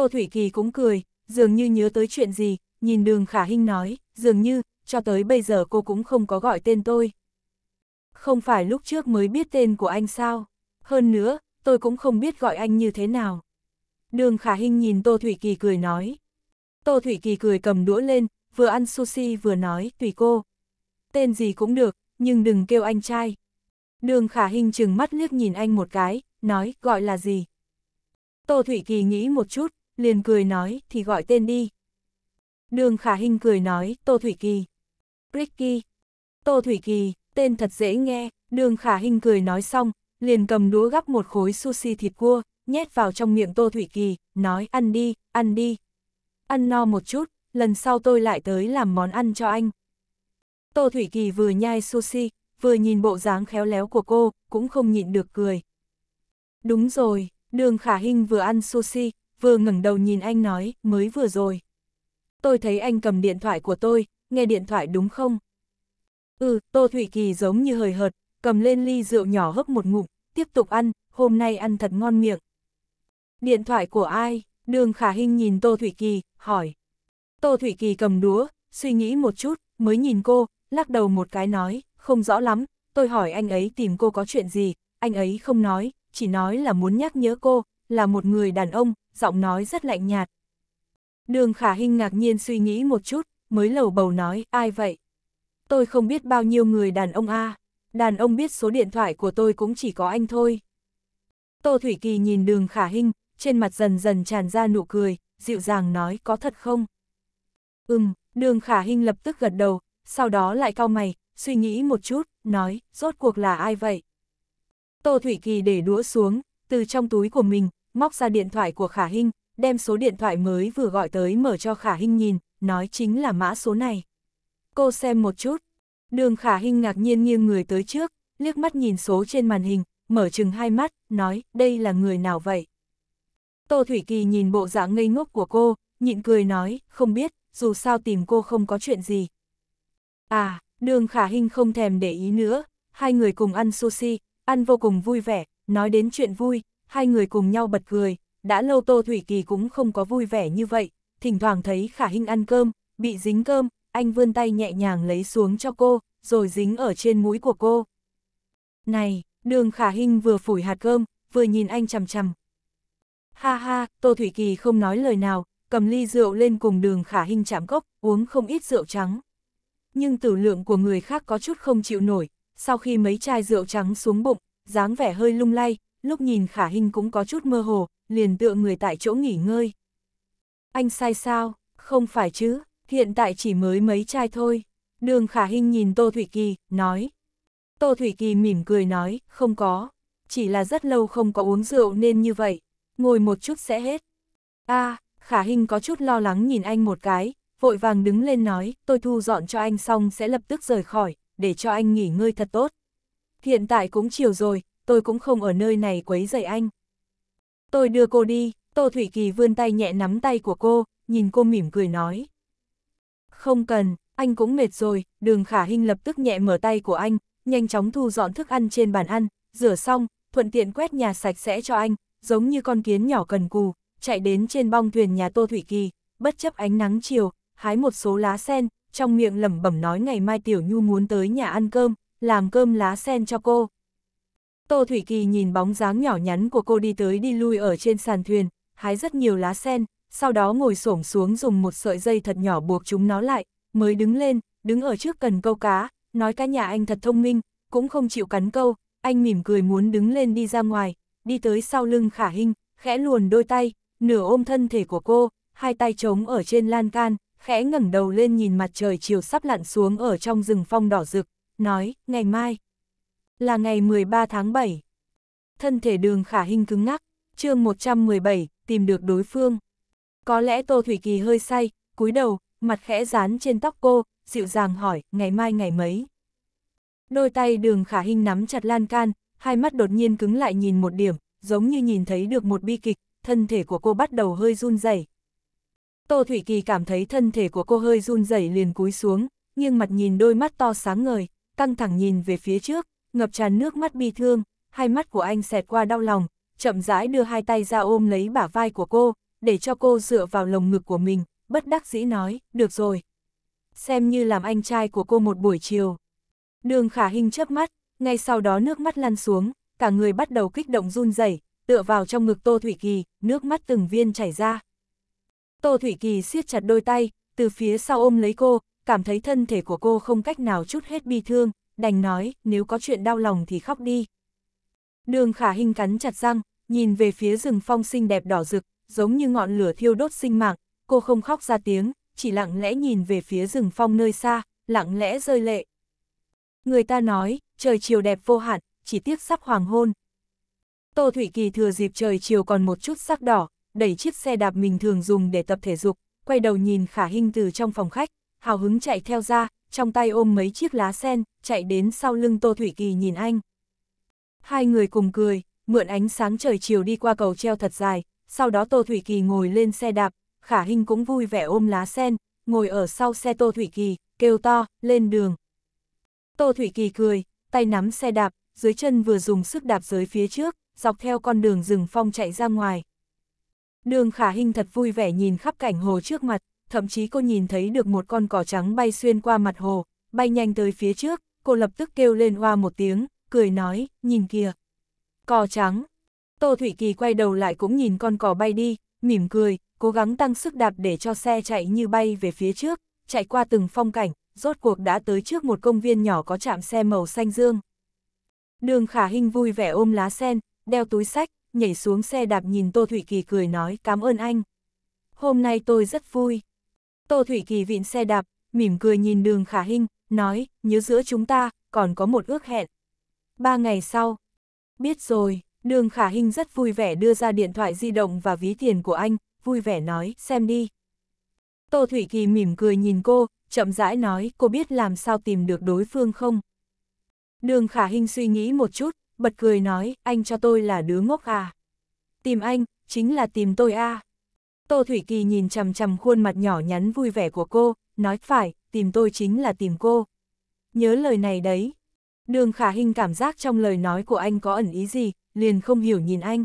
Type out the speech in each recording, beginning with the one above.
Tô Thủy Kỳ cũng cười, dường như nhớ tới chuyện gì, nhìn đường khả hinh nói, dường như, cho tới bây giờ cô cũng không có gọi tên tôi. Không phải lúc trước mới biết tên của anh sao, hơn nữa, tôi cũng không biết gọi anh như thế nào. Đường khả hinh nhìn Tô Thủy Kỳ cười nói. Tô Thủy Kỳ cười cầm đũa lên, vừa ăn sushi vừa nói, tùy cô. Tên gì cũng được, nhưng đừng kêu anh trai. Đường khả hinh chừng mắt liếc nhìn anh một cái, nói, gọi là gì. Tô Thủy Kỳ nghĩ một chút, liền cười nói, thì gọi tên đi. Đường Khả Hinh cười nói, Tô Thủy Kỳ. Ricky. Tô Thủy Kỳ, tên thật dễ nghe, đường Khả Hinh cười nói xong, liền cầm đũa gắp một khối sushi thịt cua, nhét vào trong miệng Tô Thủy Kỳ, nói ăn đi, ăn đi. Ăn no một chút, lần sau tôi lại tới làm món ăn cho anh. Tô Thủy Kỳ vừa nhai sushi, vừa nhìn bộ dáng khéo léo của cô, cũng không nhịn được cười. Đúng rồi, đường Khả Hinh vừa ăn sushi, vừa ngẩng đầu nhìn anh nói, mới vừa rồi. Tôi thấy anh cầm điện thoại của tôi, nghe điện thoại đúng không? Ừ, Tô Thụy Kỳ giống như hời hợt, cầm lên ly rượu nhỏ hấp một ngụm, tiếp tục ăn, hôm nay ăn thật ngon miệng. Điện thoại của ai? Đường Khả Hinh nhìn Tô Thụy Kỳ, hỏi. Tô Thụy Kỳ cầm đúa, suy nghĩ một chút, mới nhìn cô, lắc đầu một cái nói, không rõ lắm, tôi hỏi anh ấy tìm cô có chuyện gì, anh ấy không nói, chỉ nói là muốn nhắc nhớ cô, là một người đàn ông, giọng nói rất lạnh nhạt. Đường khả Hinh ngạc nhiên suy nghĩ một chút, mới lầu bầu nói, ai vậy? Tôi không biết bao nhiêu người đàn ông a đàn ông biết số điện thoại của tôi cũng chỉ có anh thôi. Tô Thủy Kỳ nhìn đường khả Hinh, trên mặt dần dần tràn ra nụ cười, dịu dàng nói có thật không? Ừm, đường khả Hinh lập tức gật đầu, sau đó lại cau mày, suy nghĩ một chút, nói, rốt cuộc là ai vậy? Tô Thủy Kỳ để đũa xuống, từ trong túi của mình, móc ra điện thoại của Khả Hinh, đem số điện thoại mới vừa gọi tới mở cho Khả Hinh nhìn, nói chính là mã số này. Cô xem một chút. Đường Khả Hinh ngạc nhiên nghiêng người tới trước, liếc mắt nhìn số trên màn hình, mở chừng hai mắt, nói, đây là người nào vậy? Tô Thủy Kỳ nhìn bộ dạng ngây ngốc của cô, nhịn cười nói, không biết, dù sao tìm cô không có chuyện gì. À, đường Khả Hinh không thèm để ý nữa, hai người cùng ăn sushi, ăn vô cùng vui vẻ, nói đến chuyện vui, hai người cùng nhau bật cười, đã lâu Tô Thủy Kỳ cũng không có vui vẻ như vậy, thỉnh thoảng thấy khả hình ăn cơm, bị dính cơm, anh vươn tay nhẹ nhàng lấy xuống cho cô, rồi dính ở trên mũi của cô. Này, đường khả hình vừa phủi hạt cơm, vừa nhìn anh chằm chằm. Ha ha, Tô Thủy Kỳ không nói lời nào, cầm ly rượu lên cùng đường khả hình chạm cốc, uống không ít rượu trắng. Nhưng tử lượng của người khác có chút không chịu nổi, sau khi mấy chai rượu trắng xuống bụng, dáng vẻ hơi lung lay, lúc nhìn khả hình cũng có chút mơ hồ, liền tựa người tại chỗ nghỉ ngơi. Anh sai sao, không phải chứ, hiện tại chỉ mới mấy chai thôi. Đường khả hình nhìn Tô Thủy Kỳ, nói. Tô Thủy Kỳ mỉm cười nói, không có, chỉ là rất lâu không có uống rượu nên như vậy, ngồi một chút sẽ hết. a à, khả hình có chút lo lắng nhìn anh một cái, vội vàng đứng lên nói, tôi thu dọn cho anh xong sẽ lập tức rời khỏi, để cho anh nghỉ ngơi thật tốt. Hiện tại cũng chiều rồi, tôi cũng không ở nơi này quấy rầy anh. Tôi đưa cô đi, Tô Thủy Kỳ vươn tay nhẹ nắm tay của cô, nhìn cô mỉm cười nói. Không cần, anh cũng mệt rồi, đường khả hình lập tức nhẹ mở tay của anh, nhanh chóng thu dọn thức ăn trên bàn ăn, rửa xong, thuận tiện quét nhà sạch sẽ cho anh, giống như con kiến nhỏ cần cù, chạy đến trên bong thuyền nhà Tô Thủy Kỳ, bất chấp ánh nắng chiều, hái một số lá sen, trong miệng lẩm bẩm nói ngày mai Tiểu Nhu muốn tới nhà ăn cơm, làm cơm lá sen cho cô. Tô Thủy Kỳ nhìn bóng dáng nhỏ nhắn của cô đi tới đi lui ở trên sàn thuyền, hái rất nhiều lá sen, sau đó ngồi xổm xuống dùng một sợi dây thật nhỏ buộc chúng nó lại, mới đứng lên, đứng ở trước cần câu cá, nói cá nhà anh thật thông minh, cũng không chịu cắn câu, anh mỉm cười muốn đứng lên đi ra ngoài, đi tới sau lưng khả hình, khẽ luồn đôi tay, nửa ôm thân thể của cô, hai tay trống ở trên lan can, khẽ ngẩng đầu lên nhìn mặt trời chiều sắp lặn xuống ở trong rừng phong đỏ rực, nói, ngày mai là ngày 13 tháng 7. Thân thể đường khả hình cứng ngắc, chương 117, tìm được đối phương. Có lẽ Tô Thủy Kỳ hơi say, cúi đầu, mặt khẽ dán trên tóc cô, dịu dàng hỏi, ngày mai ngày mấy. Đôi tay đường khả hình nắm chặt lan can, hai mắt đột nhiên cứng lại nhìn một điểm, giống như nhìn thấy được một bi kịch, thân thể của cô bắt đầu hơi run rẩy. Tô Thủy Kỳ cảm thấy thân thể của cô hơi run rẩy liền cúi xuống, nghiêng mặt nhìn đôi mắt to sáng ngời, căng thẳng nhìn về phía trước, ngập tràn nước mắt bi thương, hai mắt của anh xẹt qua đau lòng, chậm rãi đưa hai tay ra ôm lấy bả vai của cô, để cho cô dựa vào lồng ngực của mình, bất đắc dĩ nói, được rồi. Xem như làm anh trai của cô một buổi chiều. Đường khả hình chớp mắt, ngay sau đó nước mắt lăn xuống, cả người bắt đầu kích động run rẩy, tựa vào trong ngực Tô Thủy Kỳ, nước mắt từng viên chảy ra. Tô Thủy Kỳ siết chặt đôi tay, từ phía sau ôm lấy cô, cảm thấy thân thể của cô không cách nào chút hết bi thương, đành nói, nếu có chuyện đau lòng thì khóc đi. Đường khả hình cắn chặt răng, nhìn về phía rừng phong xinh đẹp đỏ rực, giống như ngọn lửa thiêu đốt sinh mạng, cô không khóc ra tiếng, chỉ lặng lẽ nhìn về phía rừng phong nơi xa, lặng lẽ rơi lệ. Người ta nói, trời chiều đẹp vô hạn, chỉ tiếc sắp hoàng hôn. Tô thủy Kỳ thừa dịp trời chiều còn một chút sắc đỏ, đẩy chiếc xe đạp mình thường dùng để tập thể dục, quay đầu nhìn khả hình từ trong phòng khách, hào hứng chạy theo ra, trong tay ôm mấy chiếc lá sen, chạy đến sau lưng Tô Thủy Kỳ nhìn anh. Hai người cùng cười, mượn ánh sáng trời chiều đi qua cầu treo thật dài, sau đó Tô Thủy Kỳ ngồi lên xe đạp, Khả Hinh cũng vui vẻ ôm lá sen, ngồi ở sau xe Tô Thủy Kỳ, kêu to, lên đường. Tô Thủy Kỳ cười, tay nắm xe đạp, dưới chân vừa dùng sức đạp dưới phía trước, dọc theo con đường rừng phong chạy ra ngoài. Đường Khả Hinh thật vui vẻ nhìn khắp cảnh hồ trước mặt, thậm chí cô nhìn thấy được một con cỏ trắng bay xuyên qua mặt hồ, bay nhanh tới phía trước, cô lập tức kêu lên hoa một tiếng, cười nói, nhìn kìa. Cỏ trắng. Tô Thủy Kỳ quay đầu lại cũng nhìn con cỏ bay đi, mỉm cười, cố gắng tăng sức đạp để cho xe chạy như bay về phía trước, chạy qua từng phong cảnh, rốt cuộc đã tới trước một công viên nhỏ có chạm xe màu xanh dương. Đường Khả Hinh vui vẻ ôm lá sen, đeo túi sách, nhảy xuống xe đạp nhìn Tô Thủy Kỳ cười nói cảm ơn anh. Hôm nay tôi rất vui. Tô Thủy Kỳ vịn xe đạp, mỉm cười nhìn đường khả hinh, nói, nhớ giữa chúng ta, còn có một ước hẹn. Ba ngày sau, biết rồi, đường khả hinh rất vui vẻ đưa ra điện thoại di động và ví tiền của anh, vui vẻ nói, xem đi. Tô Thủy Kỳ mỉm cười nhìn cô, chậm rãi nói, cô biết làm sao tìm được đối phương không? Đường khả hinh suy nghĩ một chút, bật cười nói, anh cho tôi là đứa ngốc à? Tìm anh, chính là tìm tôi à? Tô Thủy Kỳ nhìn chằm chằm khuôn mặt nhỏ nhắn vui vẻ của cô, nói phải, tìm tôi chính là tìm cô. Nhớ lời này đấy. Đường khả Hinh cảm giác trong lời nói của anh có ẩn ý gì, liền không hiểu nhìn anh.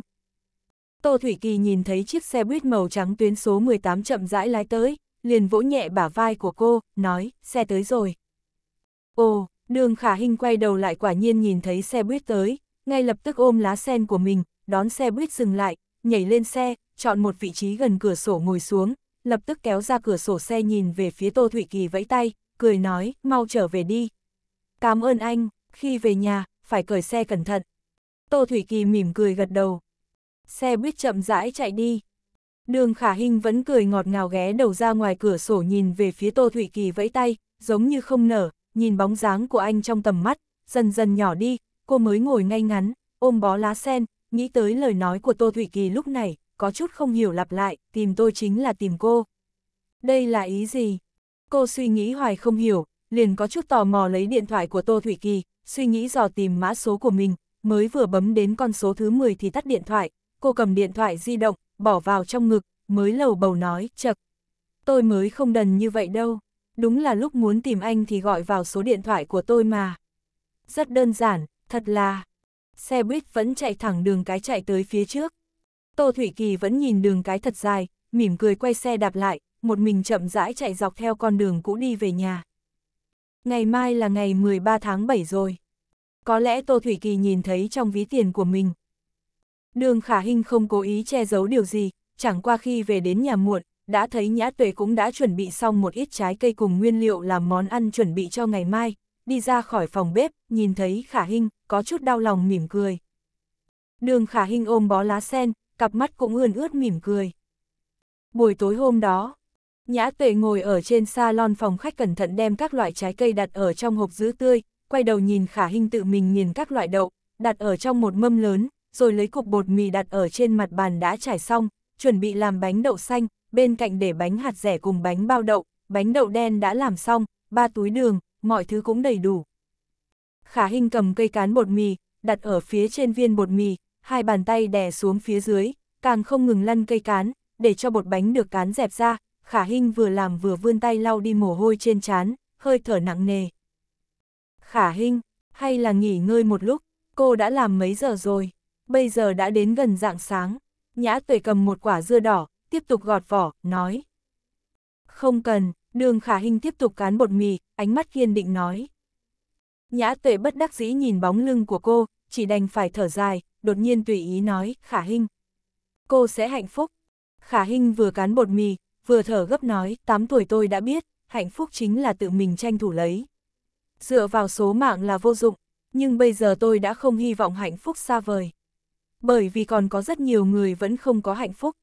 Tô Thủy Kỳ nhìn thấy chiếc xe buýt màu trắng tuyến số 18 chậm rãi lái tới, liền vỗ nhẹ bả vai của cô, nói, xe tới rồi. Ồ, đường khả Hinh quay đầu lại quả nhiên nhìn thấy xe buýt tới, ngay lập tức ôm lá sen của mình, đón xe buýt dừng lại, nhảy lên xe, chọn một vị trí gần cửa sổ ngồi xuống, lập tức kéo ra cửa sổ xe nhìn về phía Tô Thụy Kỳ vẫy tay, cười nói, mau trở về đi. Cảm ơn anh, khi về nhà, phải cởi xe cẩn thận. Tô Thủy Kỳ mỉm cười gật đầu. Xe buýt chậm rãi chạy đi. Đường Khả Hinh vẫn cười ngọt ngào ghé đầu ra ngoài cửa sổ nhìn về phía Tô Thủy Kỳ vẫy tay, giống như không nở, nhìn bóng dáng của anh trong tầm mắt, dần dần nhỏ đi, cô mới ngồi ngay ngắn, ôm bó lá sen, nghĩ tới lời nói của Tô Thủy Kỳ lúc này, có chút không hiểu lặp lại, tìm tôi chính là tìm cô. Đây là ý gì? Cô suy nghĩ hoài không hiểu, liền có chút tò mò lấy điện thoại của Tô Thủy Kỳ, suy nghĩ dò tìm mã số của mình, mới vừa bấm đến con số thứ 10 thì tắt điện thoại, cô cầm điện thoại di động, bỏ vào trong ngực, mới lầu bầu nói, chật. Tôi mới không đần như vậy đâu, đúng là lúc muốn tìm anh thì gọi vào số điện thoại của tôi mà. Rất đơn giản, thật là, xe buýt vẫn chạy thẳng đường cái chạy tới phía trước. Tô Thủy Kỳ vẫn nhìn đường cái thật dài, mỉm cười quay xe đạp lại, một mình chậm rãi chạy dọc theo con đường cũ đi về nhà. Ngày mai là ngày 13 tháng 7 rồi. Có lẽ Tô Thủy Kỳ nhìn thấy trong ví tiền của mình. Đường Khả Hinh không cố ý che giấu điều gì, chẳng qua khi về đến nhà muộn, đã thấy Nhã Tuệ cũng đã chuẩn bị xong một ít trái cây cùng nguyên liệu làm món ăn chuẩn bị cho ngày mai, đi ra khỏi phòng bếp, nhìn thấy Khả Hinh, có chút đau lòng mỉm cười. Đường Khả Hinh ôm bó lá sen, cặp mắt cũng ươn ướt mỉm cười. Buổi tối hôm đó, Nhã Tuệ ngồi ở trên salon phòng khách cẩn thận đem các loại trái cây đặt ở trong hộp giữ tươi, quay đầu nhìn Khả Hinh tự mình nghiền các loại đậu, đặt ở trong một mâm lớn, rồi lấy cục bột mì đặt ở trên mặt bàn đã trải xong, chuẩn bị làm bánh đậu xanh, bên cạnh để bánh hạt rẻ cùng bánh bao đậu, bánh đậu đen đã làm xong, ba túi đường, mọi thứ cũng đầy đủ. Khả Hinh cầm cây cán bột mì, đặt ở phía trên viên bột mì, hai bàn tay đè xuống phía dưới, càng không ngừng lăn cây cán, để cho bột bánh được cán dẹp ra, khả hình vừa làm vừa vươn tay lau đi mồ hôi trên trán, hơi thở nặng nề. Khả hình, hay là nghỉ ngơi một lúc, cô đã làm mấy giờ rồi, bây giờ đã đến gần dạng sáng, nhã tuệ cầm một quả dưa đỏ, tiếp tục gọt vỏ, nói. Không cần, đường khả hình tiếp tục cán bột mì, ánh mắt kiên định nói. Nhã tuệ bất đắc dĩ nhìn bóng lưng của cô, chỉ đành phải thở dài, đột nhiên tùy ý nói, khả hinh, Cô sẽ hạnh phúc. Khả hinh vừa cán bột mì, vừa thở gấp nói, 8 tuổi tôi đã biết, hạnh phúc chính là tự mình tranh thủ lấy. Dựa vào số mạng là vô dụng, nhưng bây giờ tôi đã không hy vọng hạnh phúc xa vời. Bởi vì còn có rất nhiều người vẫn không có hạnh phúc.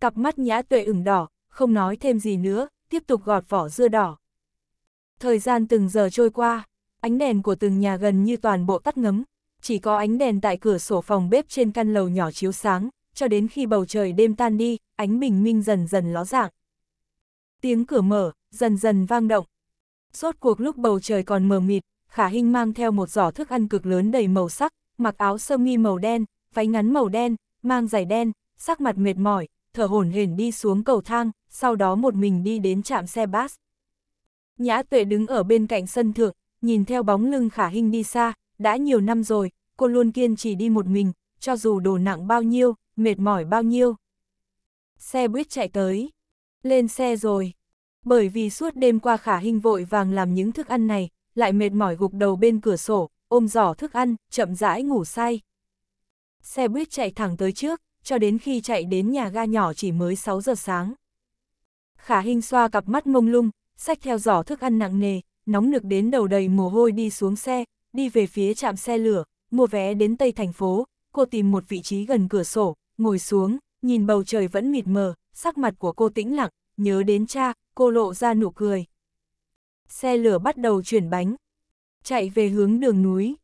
Cặp mắt nhã tuệ ửng đỏ, không nói thêm gì nữa, tiếp tục gọt vỏ dưa đỏ. Thời gian từng giờ trôi qua, ánh đèn của từng nhà gần như toàn bộ tắt ngấm, chỉ có ánh đèn tại cửa sổ phòng bếp trên căn lầu nhỏ chiếu sáng, cho đến khi bầu trời đêm tan đi, ánh bình minh dần dần ló dạng. Tiếng cửa mở, dần dần vang động. Rốt cuộc lúc bầu trời còn mờ mịt, Khả Hinh mang theo một giỏ thức ăn cực lớn đầy màu sắc, mặc áo sơ mi màu đen, váy ngắn màu đen, mang giày đen, sắc mặt mệt mỏi, thở hổn hển đi xuống cầu thang, sau đó một mình đi đến trạm xe bus. Nhã Tuệ đứng ở bên cạnh sân thượng, nhìn theo bóng lưng Khả Hinh đi xa, đã nhiều năm rồi, cô luôn kiên trì đi một mình, cho dù đồ nặng bao nhiêu, mệt mỏi bao nhiêu. Xe buýt chạy tới. Lên xe rồi. Bởi vì suốt đêm qua khả hình vội vàng làm những thức ăn này, lại mệt mỏi gục đầu bên cửa sổ, ôm giỏ thức ăn, chậm rãi ngủ say. Xe buýt chạy thẳng tới trước, cho đến khi chạy đến nhà ga nhỏ chỉ mới 6 giờ sáng. Khả hình xoa cặp mắt mông lung, xách theo giỏ thức ăn nặng nề, nóng nực đến đầu đầy mồ hôi đi xuống xe, đi về phía trạm xe lửa, mua vé đến Tây thành phố, cô tìm một vị trí gần cửa sổ, ngồi xuống, nhìn bầu trời vẫn mịt mờ, sắc mặt của cô tĩnh lặng, nhớ đến cha, cô lộ ra nụ cười. Xe lửa bắt đầu chuyển bánh, chạy về hướng đường núi.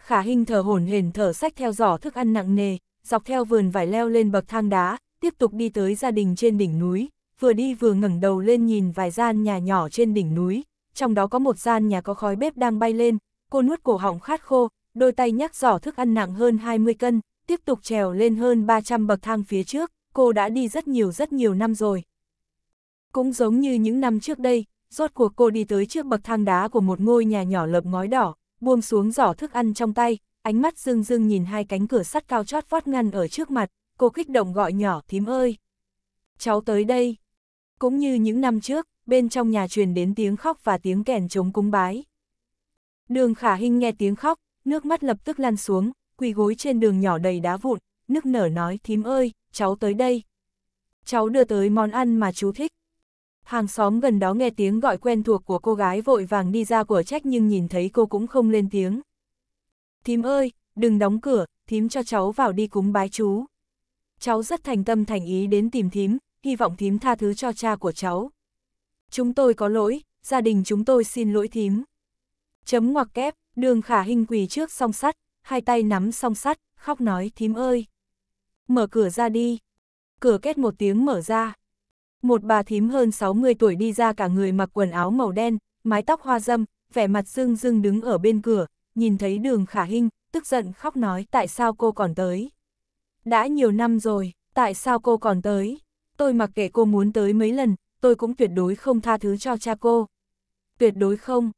Khả hình thở hổn hển thở sách theo giỏ thức ăn nặng nề, dọc theo vườn vải leo lên bậc thang đá, tiếp tục đi tới gia đình trên đỉnh núi, vừa đi vừa ngẩng đầu lên nhìn vài gian nhà nhỏ trên đỉnh núi, trong đó có một gian nhà có khói bếp đang bay lên, cô nuốt cổ họng khát khô, đôi tay nhắc giỏ thức ăn nặng hơn 20 cân, tiếp tục trèo lên hơn 300 bậc thang phía trước, cô đã đi rất nhiều rất nhiều năm rồi. Cũng giống như những năm trước đây, rốt cuộc cô đi tới trước bậc thang đá của một ngôi nhà nhỏ lợp ngói đỏ, buông xuống giỏ thức ăn trong tay, ánh mắt dưng dưng nhìn hai cánh cửa sắt cao chót vót ngăn ở trước mặt, cô kích động gọi nhỏ thím ơi. Cháu tới đây. Cũng như những năm trước, bên trong nhà truyền đến tiếng khóc và tiếng kèn chống cúng bái. Đường khả hình nghe tiếng khóc, nước mắt lập tức lăn xuống, quỳ gối trên đường nhỏ đầy đá vụn, nước nở nói thím ơi, cháu tới đây. Cháu đưa tới món ăn mà chú thích. Hàng xóm gần đó nghe tiếng gọi quen thuộc của cô gái vội vàng đi ra của trách nhưng nhìn thấy cô cũng không lên tiếng. Thím ơi, đừng đóng cửa, thím cho cháu vào đi cúng bái chú. Cháu rất thành tâm thành ý đến tìm thím, hy vọng thím tha thứ cho cha của cháu. Chúng tôi có lỗi, gia đình chúng tôi xin lỗi thím. Chấm ngoặc kép, đường khả hình quỳ trước song sắt, hai tay nắm song sắt, khóc nói thím ơi. Mở cửa ra đi. Cửa kết một tiếng mở ra. Một bà thím hơn 60 tuổi đi ra cả người mặc quần áo màu đen, mái tóc hoa dâm, vẻ mặt dưng dưng đứng ở bên cửa, nhìn thấy đường khả hình, tức giận khóc nói tại sao cô còn tới. Đã nhiều năm rồi, tại sao cô còn tới? Tôi mặc kệ cô muốn tới mấy lần, tôi cũng tuyệt đối không tha thứ cho cha cô. Tuyệt đối không,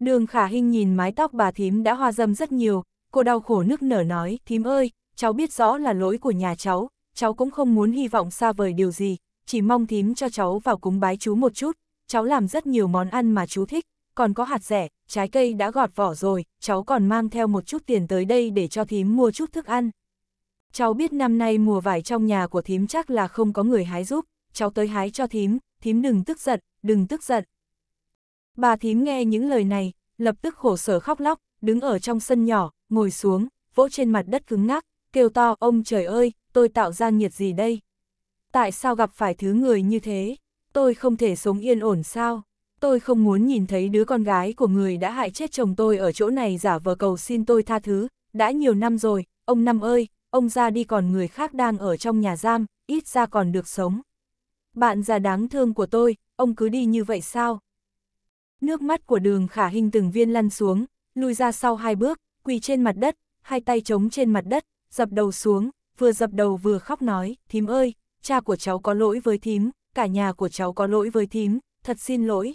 Đường khả hình nhìn mái tóc bà thím đã hoa dâm rất nhiều, cô đau khổ nức nở nói, thím ơi, cháu biết rõ là lỗi của nhà cháu, cháu cũng không muốn hy vọng xa vời điều gì, chỉ mong thím cho cháu vào cúng bái chú một chút, cháu làm rất nhiều món ăn mà chú thích, còn có hạt rẻ, trái cây đã gọt vỏ rồi, cháu còn mang theo một chút tiền tới đây để cho thím mua chút thức ăn. Cháu biết năm nay mùa vải trong nhà của thím chắc là không có người hái giúp, cháu tới hái cho thím, thím đừng tức giận, đừng tức giận. Bà thím nghe những lời này, lập tức khổ sở khóc lóc, đứng ở trong sân nhỏ, ngồi xuống, vỗ trên mặt đất cứng ngắc, kêu to ông trời ơi, tôi tạo ra nhiệt gì đây? Tại sao gặp phải thứ người như thế? Tôi không thể sống yên ổn sao? Tôi không muốn nhìn thấy đứa con gái của người đã hại chết chồng tôi ở chỗ này giả vờ cầu xin tôi tha thứ, đã nhiều năm rồi, ông Năm ơi, ông ra đi còn người khác đang ở trong nhà giam, ít ra còn được sống. Bạn già đáng thương của tôi, ông cứ đi như vậy sao? Nước mắt của đường khả hình từng viên lăn xuống, lùi ra sau hai bước, quỳ trên mặt đất, hai tay trống trên mặt đất, dập đầu xuống, vừa dập đầu vừa khóc nói, thím ơi, cha của cháu có lỗi với thím, cả nhà của cháu có lỗi với thím, thật xin lỗi.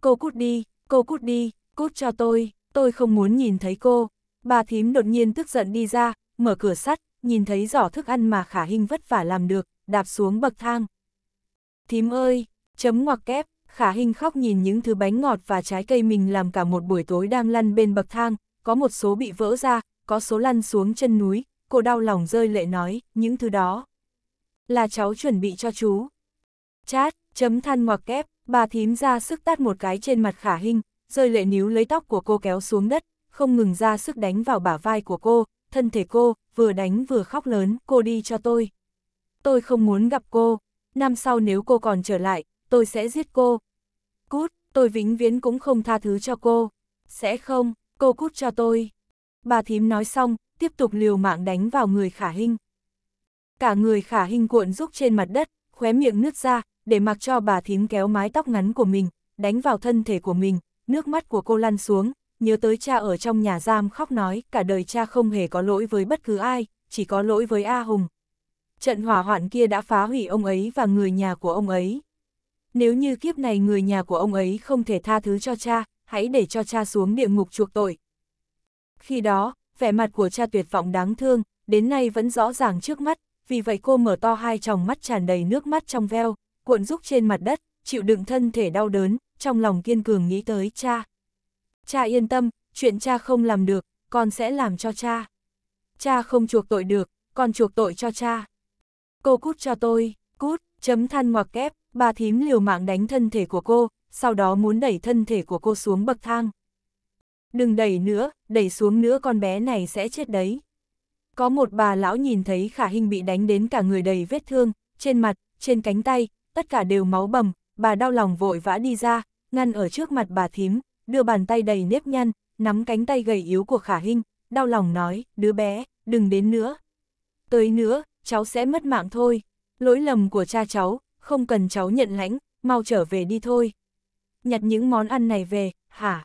Cô cút đi, cô cút đi, cút cho tôi, tôi không muốn nhìn thấy cô. Bà thím đột nhiên tức giận đi ra, mở cửa sắt, nhìn thấy giỏ thức ăn mà khả hình vất vả làm được, đạp xuống bậc thang. Thím ơi, chấm ngoặc kép, Khả Hinh khóc nhìn những thứ bánh ngọt và trái cây mình làm cả một buổi tối đang lăn bên bậc thang, có một số bị vỡ ra, có số lăn xuống chân núi, cô đau lòng rơi lệ nói, những thứ đó. Là cháu chuẩn bị cho chú. Chát, chấm than ngoặc kép, bà thím ra sức tát một cái trên mặt Khả Hinh, rơi lệ níu lấy tóc của cô kéo xuống đất, không ngừng ra sức đánh vào bả vai của cô, thân thể cô, vừa đánh vừa khóc lớn, cô đi cho tôi. Tôi không muốn gặp cô, năm sau nếu cô còn trở lại, tôi sẽ giết cô, Cút, tôi vĩnh viễn cũng không tha thứ cho cô. Sẽ không, cô cút cho tôi. Bà thím nói xong, tiếp tục liều mạng đánh vào người khả hình. Cả người khả hình cuộn rúc trên mặt đất, khóe miệng nước ra, để mặc cho bà thím kéo mái tóc ngắn của mình, đánh vào thân thể của mình, nước mắt của cô lăn xuống, nhớ tới cha ở trong nhà giam khóc nói, cả đời cha không hề có lỗi với bất cứ ai, chỉ có lỗi với A Hùng. Trận hỏa hoạn kia đã phá hủy ông ấy và người nhà của ông ấy nếu như kiếp này người nhà của ông ấy không thể tha thứ cho cha, hãy để cho cha xuống địa ngục chuộc tội. Khi đó, vẻ mặt của cha tuyệt vọng đáng thương, đến nay vẫn rõ ràng trước mắt, vì vậy cô mở to hai tròng mắt tràn đầy nước mắt trong veo, cuộn rúc trên mặt đất, chịu đựng thân thể đau đớn, trong lòng kiên cường nghĩ tới cha. Cha yên tâm, chuyện cha không làm được, con sẽ làm cho cha. Cha không chuộc tội được, con chuộc tội cho cha. Cô cút cho tôi, cút, chấm than ngoặc kép, bà thím liều mạng đánh thân thể của cô, sau đó muốn đẩy thân thể của cô xuống bậc thang. Đừng đẩy nữa, đẩy xuống nữa con bé này sẽ chết đấy. Có một bà lão nhìn thấy khả hình bị đánh đến cả người đầy vết thương, trên mặt, trên cánh tay, tất cả đều máu bầm, bà đau lòng vội vã đi ra, ngăn ở trước mặt bà thím, đưa bàn tay đầy nếp nhăn, nắm cánh tay gầy yếu của khả hình, đau lòng nói, đứa bé, đừng đến nữa. Tới nữa, cháu sẽ mất mạng thôi. Lỗi lầm của cha cháu, không cần cháu nhận lãnh, mau trở về đi thôi. Nhặt những món ăn này về, hả?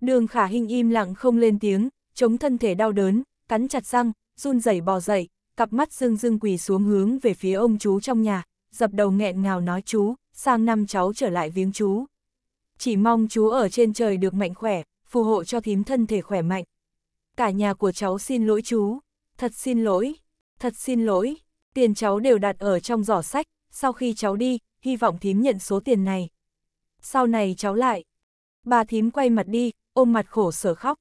Đường khả hình im lặng không lên tiếng, chống thân thể đau đớn, cắn chặt răng, run rẩy bò dậy, cặp mắt dưng dưng quỳ xuống hướng về phía ông chú trong nhà, dập đầu nghẹn ngào nói chú, sang năm cháu trở lại viếng chú. Chỉ mong chú ở trên trời được mạnh khỏe, phù hộ cho thím thân thể khỏe mạnh. Cả nhà của cháu xin lỗi chú, thật xin lỗi, thật xin lỗi, tiền cháu đều đặt ở trong giỏ sách, sau khi cháu đi, hy vọng thím nhận số tiền này. Sau này cháu lại. Bà thím quay mặt đi, ôm mặt khổ sở khóc.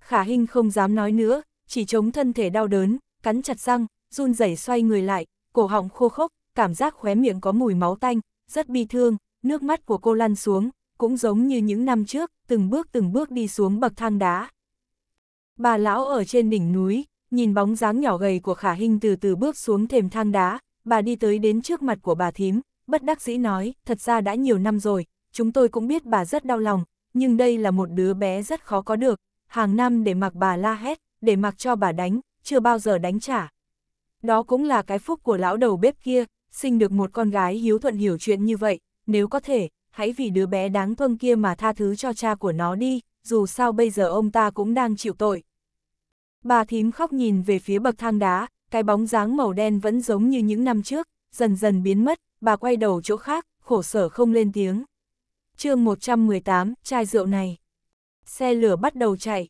Khả Hinh không dám nói nữa, chỉ chống thân thể đau đớn, cắn chặt răng, run rẩy xoay người lại, cổ họng khô khốc, cảm giác khóe miệng có mùi máu tanh, rất bi thương, nước mắt của cô lăn xuống, cũng giống như những năm trước, từng bước từng bước đi xuống bậc thang đá. Bà lão ở trên đỉnh núi, nhìn bóng dáng nhỏ gầy của Khả Hinh từ từ bước xuống thềm thang đá, bà đi tới đến trước mặt của bà thím, bất đắc dĩ nói, thật ra đã nhiều năm rồi, chúng tôi cũng biết bà rất đau lòng, nhưng đây là một đứa bé rất khó có được, hàng năm để mặc bà la hét, để mặc cho bà đánh, chưa bao giờ đánh trả. Đó cũng là cái phúc của lão đầu bếp kia, sinh được một con gái hiếu thuận hiểu chuyện như vậy, nếu có thể, hãy vì đứa bé đáng thương kia mà tha thứ cho cha của nó đi, dù sao bây giờ ông ta cũng đang chịu tội. Bà thím khóc nhìn về phía bậc thang đá, cái bóng dáng màu đen vẫn giống như những năm trước, dần dần biến mất, bà quay đầu chỗ khác, khổ sở không lên tiếng. chương 118, chai rượu này. Xe lửa bắt đầu chạy.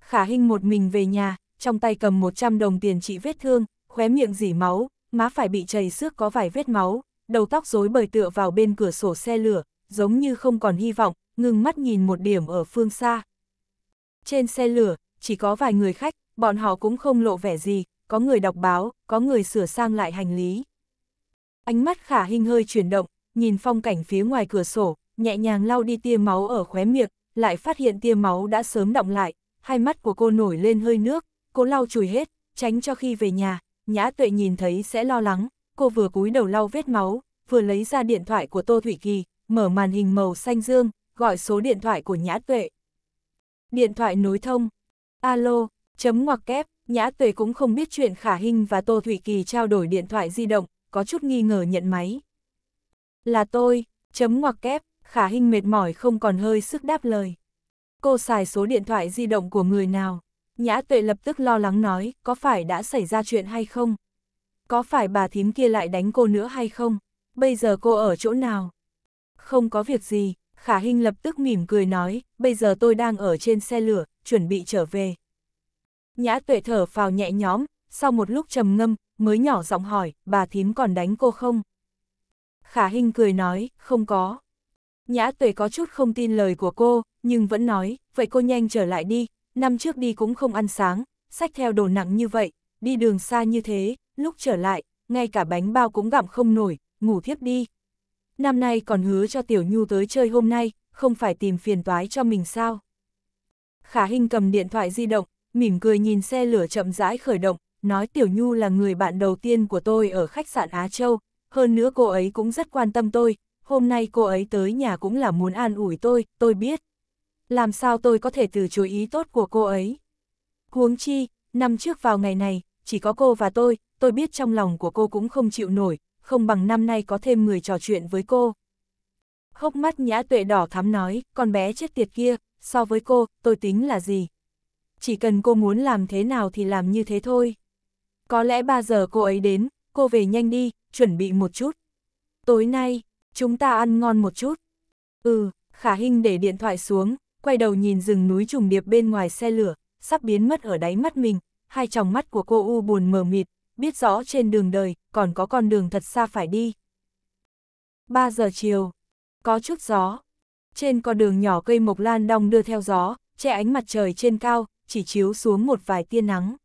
Khả Hinh một mình về nhà, trong tay cầm 100 đồng tiền trị vết thương, khóe miệng dỉ máu, má phải bị chảy xước có vài vết máu, đầu tóc rối bời tựa vào bên cửa sổ xe lửa, giống như không còn hy vọng, ngưng mắt nhìn một điểm ở phương xa. Trên xe lửa, chỉ có vài người khách, bọn họ cũng không lộ vẻ gì, có người đọc báo, có người sửa sang lại hành lý. Ánh mắt khả hình hơi chuyển động, nhìn phong cảnh phía ngoài cửa sổ, nhẹ nhàng lau đi tia máu ở khóe miệng, lại phát hiện tia máu đã sớm động lại, hai mắt của cô nổi lên hơi nước, cô lau chùi hết, tránh cho khi về nhà, nhã tuệ nhìn thấy sẽ lo lắng, cô vừa cúi đầu lau vết máu, vừa lấy ra điện thoại của Tô Thủy Kỳ, mở màn hình màu xanh dương, gọi số điện thoại của nhã tuệ. Điện thoại nối thông, alo, chấm ngoặc kép, Nhã Tuệ cũng không biết chuyện Khả Hinh và Tô Thủy Kỳ trao đổi điện thoại di động, có chút nghi ngờ nhận máy. Là tôi, chấm ngoặc kép, Khả Hinh mệt mỏi không còn hơi sức đáp lời. Cô xài số điện thoại di động của người nào? Nhã Tuệ lập tức lo lắng nói, có phải đã xảy ra chuyện hay không? Có phải bà thím kia lại đánh cô nữa hay không? Bây giờ cô ở chỗ nào? Không có việc gì, Khả Hinh lập tức mỉm cười nói, bây giờ tôi đang ở trên xe lửa, chuẩn bị trở về. Nhã tuệ thở phào nhẹ nhõm, sau một lúc trầm ngâm, mới nhỏ giọng hỏi, bà thím còn đánh cô không? Khả Hinh cười nói, không có. Nhã tuệ có chút không tin lời của cô, nhưng vẫn nói, vậy cô nhanh trở lại đi, năm trước đi cũng không ăn sáng, sách theo đồ nặng như vậy, đi đường xa như thế, lúc trở lại, ngay cả bánh bao cũng gặm không nổi, ngủ thiếp đi. Năm nay còn hứa cho Tiểu Nhu tới chơi hôm nay, không phải tìm phiền toái cho mình sao. Khả Hinh cầm điện thoại di động, mỉm cười nhìn xe lửa chậm rãi khởi động, nói Tiểu Nhu là người bạn đầu tiên của tôi ở khách sạn Á Châu, hơn nữa cô ấy cũng rất quan tâm tôi, hôm nay cô ấy tới nhà cũng là muốn an ủi tôi, tôi biết. Làm sao tôi có thể từ chối ý tốt của cô ấy? Huống chi, năm trước vào ngày này, chỉ có cô và tôi, tôi biết trong lòng của cô cũng không chịu nổi, không bằng năm nay có thêm người trò chuyện với cô. Hốc mắt nhã tuệ đỏ thắm nói, con bé chết tiệt kia, so với cô, tôi tính là gì? chỉ cần cô muốn làm thế nào thì làm như thế thôi. Có lẽ 3 giờ cô ấy đến, cô về nhanh đi, chuẩn bị một chút. Tối nay, chúng ta ăn ngon một chút. Ừ, Khả Hinh để điện thoại xuống, quay đầu nhìn rừng núi trùng điệp bên ngoài xe lửa, sắp biến mất ở đáy mắt mình, hai tròng mắt của cô u buồn mờ mịt, biết rõ trên đường đời còn có con đường thật xa phải đi. 3 giờ chiều, có chút gió. Trên con đường nhỏ cây mộc lan đong đưa theo gió, che ánh mặt trời trên cao, chỉ chiếu xuống một vài tia nắng.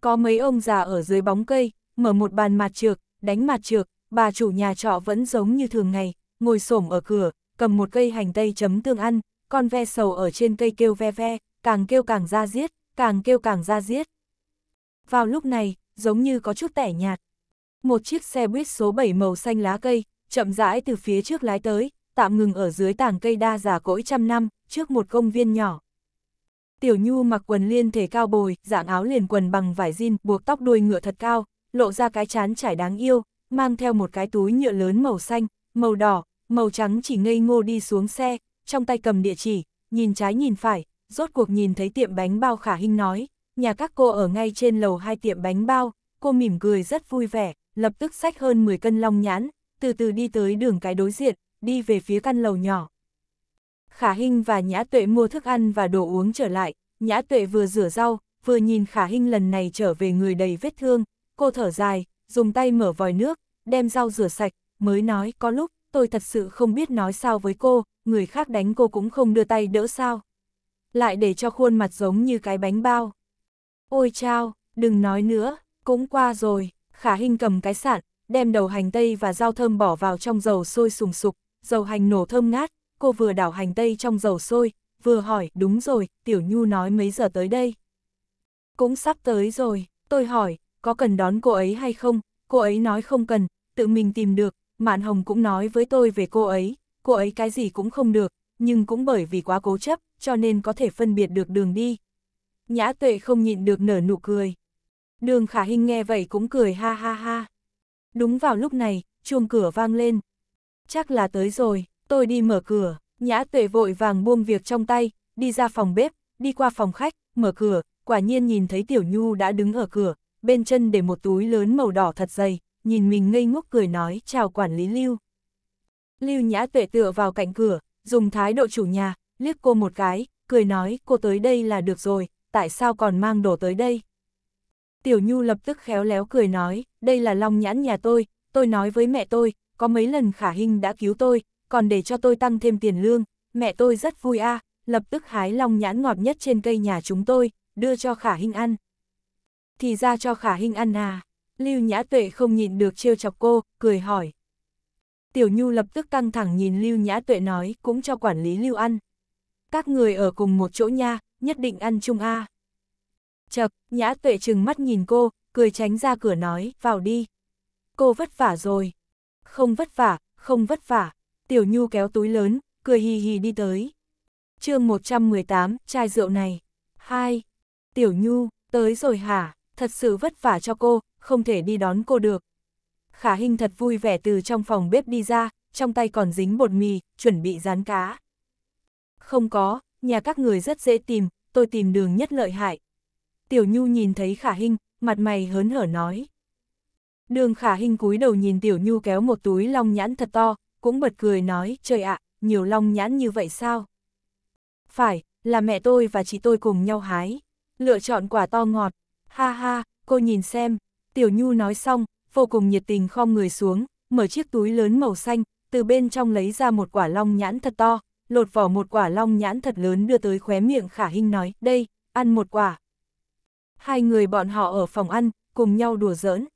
Có mấy ông già ở dưới bóng cây, mở một bàn mặt trược, đánh mặt trược, bà chủ nhà trọ vẫn giống như thường ngày, ngồi xổm ở cửa, cầm một cây hành tây chấm tương ăn, con ve sầu ở trên cây kêu ve ve, càng kêu càng ra giết, càng kêu càng ra giết. Vào lúc này, giống như có chút tẻ nhạt. Một chiếc xe buýt số 7 màu xanh lá cây, chậm rãi từ phía trước lái tới, tạm ngừng ở dưới tảng cây đa già cỗi trăm năm, trước một công viên nhỏ. Tiểu Nhu mặc quần liên thể cao bồi, dạng áo liền quần bằng vải jean, buộc tóc đuôi ngựa thật cao, lộ ra cái chán trải đáng yêu, mang theo một cái túi nhựa lớn màu xanh, màu đỏ, màu trắng chỉ ngây ngô đi xuống xe, trong tay cầm địa chỉ, nhìn trái nhìn phải, rốt cuộc nhìn thấy tiệm bánh bao khả hình nói, nhà các cô ở ngay trên lầu hai tiệm bánh bao, cô mỉm cười rất vui vẻ, lập tức xách hơn 10 cân long nhãn, từ từ đi tới đường cái đối diện, đi về phía căn lầu nhỏ, Khả Hinh và Nhã Tuệ mua thức ăn và đồ uống trở lại, Nhã Tuệ vừa rửa rau, vừa nhìn Khả Hinh lần này trở về người đầy vết thương, cô thở dài, dùng tay mở vòi nước, đem rau rửa sạch, mới nói có lúc, tôi thật sự không biết nói sao với cô, người khác đánh cô cũng không đưa tay đỡ sao. Lại để cho khuôn mặt giống như cái bánh bao. Ôi chao, đừng nói nữa, cũng qua rồi, Khả Hinh cầm cái sạn, đem đầu hành tây và rau thơm bỏ vào trong dầu sôi sùng sục, dầu hành nổ thơm ngát, cô vừa đảo hành tây trong dầu sôi, vừa hỏi, đúng rồi, Tiểu Nhu nói mấy giờ tới đây? Cũng sắp tới rồi, tôi hỏi, có cần đón cô ấy hay không? Cô ấy nói không cần, tự mình tìm được, Mạn Hồng cũng nói với tôi về cô ấy, cô ấy cái gì cũng không được, nhưng cũng bởi vì quá cố chấp, cho nên có thể phân biệt được đường đi. Nhã tuệ không nhịn được nở nụ cười. Đường khả hình nghe vậy cũng cười ha ha ha. Đúng vào lúc này, chuông cửa vang lên. Chắc là tới rồi tôi đi mở cửa, nhã tuệ vội vàng buông việc trong tay, đi ra phòng bếp, đi qua phòng khách, mở cửa, quả nhiên nhìn thấy tiểu nhu đã đứng ở cửa, bên chân để một túi lớn màu đỏ thật dày, nhìn mình ngây ngốc cười nói chào quản lý lưu. Lưu nhã tuệ tựa vào cạnh cửa, dùng thái độ chủ nhà, liếc cô một cái, cười nói cô tới đây là được rồi, tại sao còn mang đồ tới đây? Tiểu Nhu lập tức khéo léo cười nói, đây là long nhãn nhà tôi, tôi nói với mẹ tôi, có mấy lần khả hình đã cứu tôi, còn để cho tôi tăng thêm tiền lương, mẹ tôi rất vui a à, lập tức hái long nhãn ngọt nhất trên cây nhà chúng tôi, đưa cho khả hình ăn. Thì ra cho khả hình ăn à, lưu nhã tuệ không nhịn được trêu chọc cô, cười hỏi. Tiểu Nhu lập tức căng thẳng nhìn lưu nhã tuệ nói cũng cho quản lý lưu ăn. Các người ở cùng một chỗ nha, nhất định ăn chung a à. Chật, nhã tuệ trừng mắt nhìn cô, cười tránh ra cửa nói, vào đi. Cô vất vả rồi. Không vất vả, không vất vả, Tiểu Nhu kéo túi lớn, cười hì hì đi tới. chương 118, chai rượu này. hai Tiểu Nhu, tới rồi hả, thật sự vất vả cho cô, không thể đi đón cô được. Khả Hinh thật vui vẻ từ trong phòng bếp đi ra, trong tay còn dính bột mì, chuẩn bị rán cá. Không có, nhà các người rất dễ tìm, tôi tìm đường nhất lợi hại. Tiểu Nhu nhìn thấy Khả Hinh, mặt mày hớn hở nói. Đường Khả Hinh cúi đầu nhìn Tiểu Nhu kéo một túi long nhãn thật to, cũng bật cười nói, trời ạ, nhiều long nhãn như vậy sao? Phải, là mẹ tôi và chị tôi cùng nhau hái, lựa chọn quả to ngọt, ha ha, cô nhìn xem, Tiểu Nhu nói xong, vô cùng nhiệt tình khom người xuống, mở chiếc túi lớn màu xanh, từ bên trong lấy ra một quả long nhãn thật to, lột vỏ một quả long nhãn thật lớn đưa tới khóe miệng khả hình nói, đây, ăn một quả. Hai người bọn họ ở phòng ăn, cùng nhau đùa giỡn.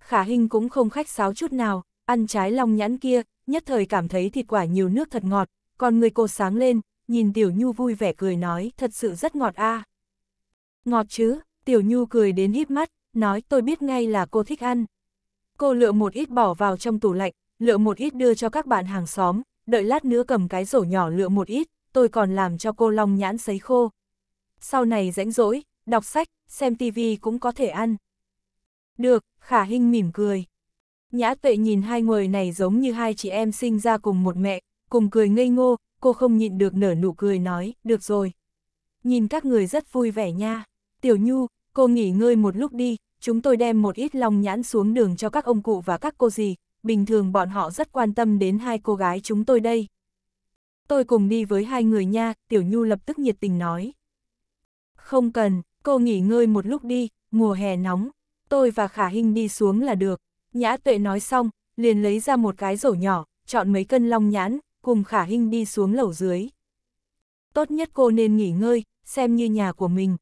Khả hình cũng không khách sáo chút nào, ăn trái long nhãn kia, nhất thời cảm thấy thịt quả nhiều nước thật ngọt, còn người cô sáng lên, nhìn Tiểu Nhu vui vẻ cười nói, thật sự rất ngọt a. Ngọt chứ, Tiểu Nhu cười đến híp mắt, nói tôi biết ngay là cô thích ăn. Cô lựa một ít bỏ vào trong tủ lạnh, lựa một ít đưa cho các bạn hàng xóm, đợi lát nữa cầm cái rổ nhỏ lựa một ít, tôi còn làm cho cô long nhãn sấy khô. Sau này rãnh rỗi, đọc sách, xem tivi cũng có thể ăn. Được, Khả Hinh mỉm cười. Nhã tuệ nhìn hai người này giống như hai chị em sinh ra cùng một mẹ, cùng cười ngây ngô, cô không nhịn được nở nụ cười nói, được rồi. Nhìn các người rất vui vẻ nha. Tiểu Nhu, cô nghỉ ngơi một lúc đi, chúng tôi đem một ít lòng nhãn xuống đường cho các ông cụ và các cô dì, bình thường bọn họ rất quan tâm đến hai cô gái chúng tôi đây. Tôi cùng đi với hai người nha, Tiểu Nhu lập tức nhiệt tình nói. Không cần, cô nghỉ ngơi một lúc đi, mùa hè nóng, tôi và Khả Hinh đi xuống là được. Nhã tuệ nói xong, liền lấy ra một cái rổ nhỏ, chọn mấy cân long nhãn, cùng khả hình đi xuống lầu dưới. Tốt nhất cô nên nghỉ ngơi, xem như nhà của mình.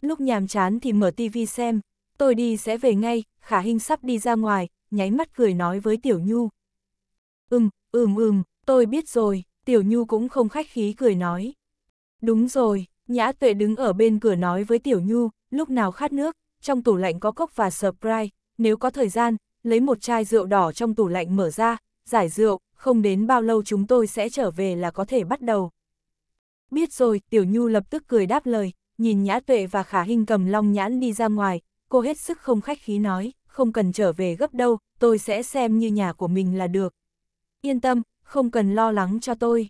Lúc nhàm chán thì mở tivi xem, tôi đi sẽ về ngay, khả hình sắp đi ra ngoài, nháy mắt cười nói với Tiểu Nhu. Ừm, ừm ừm, tôi biết rồi, Tiểu Nhu cũng không khách khí cười nói. Đúng rồi, Nhã Tuệ đứng ở bên cửa nói với Tiểu Nhu, lúc nào khát nước, trong tủ lạnh có cốc và surprise, nếu có thời gian, lấy một chai rượu đỏ trong tủ lạnh mở ra, giải rượu, không đến bao lâu chúng tôi sẽ trở về là có thể bắt đầu. Biết rồi, Tiểu Nhu lập tức cười đáp lời, nhìn Nhã Tuệ và Khả Hinh cầm long nhãn đi ra ngoài, cô hết sức không khách khí nói, không cần trở về gấp đâu, tôi sẽ xem như nhà của mình là được. Yên tâm, không cần lo lắng cho tôi.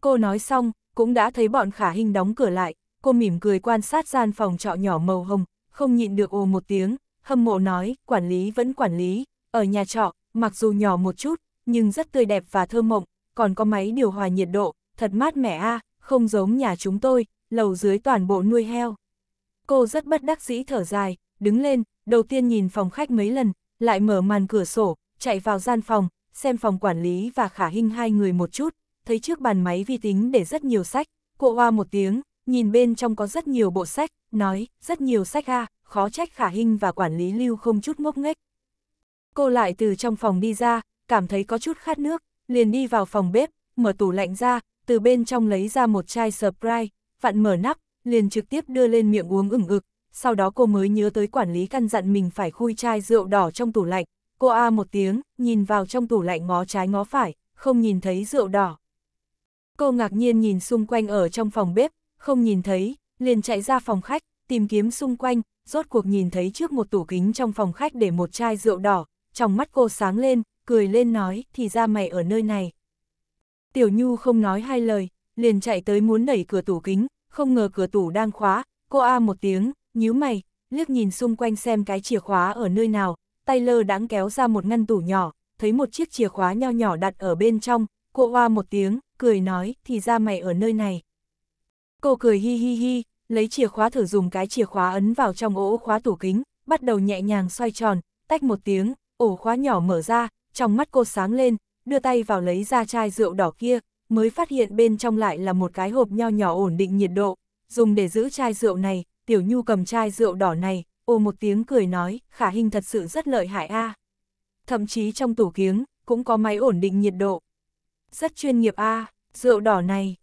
Cô nói xong, cũng đã thấy bọn Khả Hinh đóng cửa lại, cô mỉm cười quan sát gian phòng trọ nhỏ màu hồng, không nhịn được ồ một tiếng, hâm mộ nói, quản lý vẫn quản lý, ở nhà trọ, mặc dù nhỏ một chút, nhưng rất tươi đẹp và thơ mộng, còn có máy điều hòa nhiệt độ, thật mát mẻ a, không giống nhà chúng tôi, lầu dưới toàn bộ nuôi heo. Cô rất bất đắc dĩ thở dài, đứng lên, đầu tiên nhìn phòng khách mấy lần, lại mở màn cửa sổ, chạy vào gian phòng, xem phòng quản lý và khả hình hai người một chút, thấy trước bàn máy vi tính để rất nhiều sách, cô hoa một tiếng, nhìn bên trong có rất nhiều bộ sách, nói, rất nhiều sách a, khó trách khả hình và quản lý lưu không chút ngốc nghếch. Cô lại từ trong phòng đi ra, cảm thấy có chút khát nước, liền đi vào phòng bếp, mở tủ lạnh ra, từ bên trong lấy ra một chai Sprite, vặn mở nắp, liền trực tiếp đưa lên miệng uống ửng ực, sau đó cô mới nhớ tới quản lý căn dặn mình phải khui chai rượu đỏ trong tủ lạnh, cô a một tiếng, nhìn vào trong tủ lạnh ngó trái ngó phải, không nhìn thấy rượu đỏ. Cô ngạc nhiên nhìn xung quanh ở trong phòng bếp, không nhìn thấy, liền chạy ra phòng khách, tìm kiếm xung quanh, rốt cuộc nhìn thấy trước một tủ kính trong phòng khách để một chai rượu đỏ, trong mắt cô sáng lên, cười lên nói, thì ra mày ở nơi này. Tiểu Nhu không nói hai lời, liền chạy tới muốn đẩy cửa tủ kính, không ngờ cửa tủ đang khóa, cô a một tiếng, nhíu mày, liếc nhìn xung quanh xem cái chìa khóa ở nơi nào, tay lơ đãng kéo ra một ngăn tủ nhỏ, thấy một chiếc chìa khóa nho nhỏ đặt ở bên trong, cô a một tiếng, cười nói, thì ra mày ở nơi này. Cô cười hi hi hi, lấy chìa khóa thử dùng cái chìa khóa ấn vào trong ổ khóa tủ kính, bắt đầu nhẹ nhàng xoay tròn, tách một tiếng, ổ khóa nhỏ mở ra, trong mắt cô sáng lên, đưa tay vào lấy ra chai rượu đỏ kia, mới phát hiện bên trong lại là một cái hộp nho nhỏ ổn định nhiệt độ, dùng để giữ chai rượu này, tiểu nhu cầm chai rượu đỏ này, ô một tiếng cười nói, khả hình thật sự rất lợi hại a. Thậm chí trong tủ kiếng, cũng có máy ổn định nhiệt độ. Rất chuyên nghiệp a, rượu đỏ này,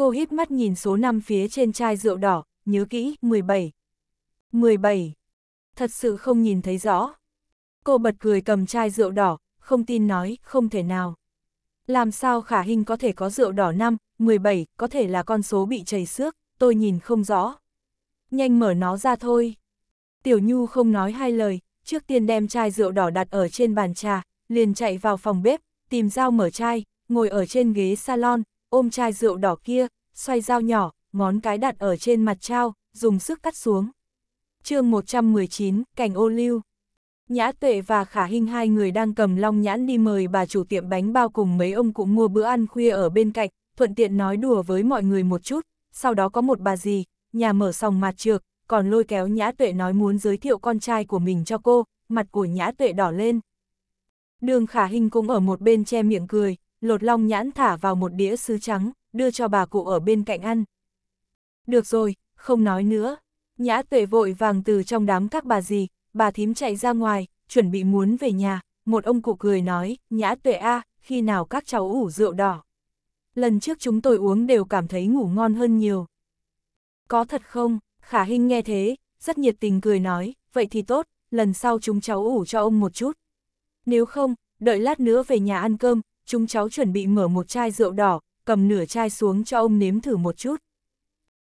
cô híp mắt nhìn số 5 phía trên chai rượu đỏ, nhớ kỹ, 17. 17. Thật sự không nhìn thấy rõ. Cô bật cười cầm chai rượu đỏ, không tin nói, không thể nào. Làm sao khả hình có thể có rượu đỏ 5, 17, có thể là con số bị chảy xước, tôi nhìn không rõ. Nhanh mở nó ra thôi. Tiểu Nhu không nói hai lời, trước tiên đem chai rượu đỏ đặt ở trên bàn trà, liền chạy vào phòng bếp, tìm dao mở chai, ngồi ở trên ghế salon, ôm chai rượu đỏ kia, xoay dao nhỏ, ngón cái đặt ở trên mặt trao, dùng sức cắt xuống. chương 119, cảnh ô lưu. Nhã Tuệ và Khả Hinh hai người đang cầm long nhãn đi mời bà chủ tiệm bánh bao cùng mấy ông cũng mua bữa ăn khuya ở bên cạnh, thuận tiện nói đùa với mọi người một chút, sau đó có một bà dì, nhà mở sòng mặt trược, còn lôi kéo Nhã Tuệ nói muốn giới thiệu con trai của mình cho cô, mặt của Nhã Tuệ đỏ lên. Đường Khả Hinh cũng ở một bên che miệng cười, lột long nhãn thả vào một đĩa sứ trắng, đưa cho bà cụ ở bên cạnh ăn. Được rồi, không nói nữa. Nhã tuệ vội vàng từ trong đám các bà gì, bà thím chạy ra ngoài, chuẩn bị muốn về nhà, một ông cụ cười nói, nhã tuệ a, khi nào các cháu ủ rượu đỏ. Lần trước chúng tôi uống đều cảm thấy ngủ ngon hơn nhiều. Có thật không, khả hình nghe thế, rất nhiệt tình cười nói, vậy thì tốt, lần sau chúng cháu ủ cho ông một chút. Nếu không, đợi lát nữa về nhà ăn cơm, chúng cháu chuẩn bị mở một chai rượu đỏ, cầm nửa chai xuống cho ông nếm thử một chút.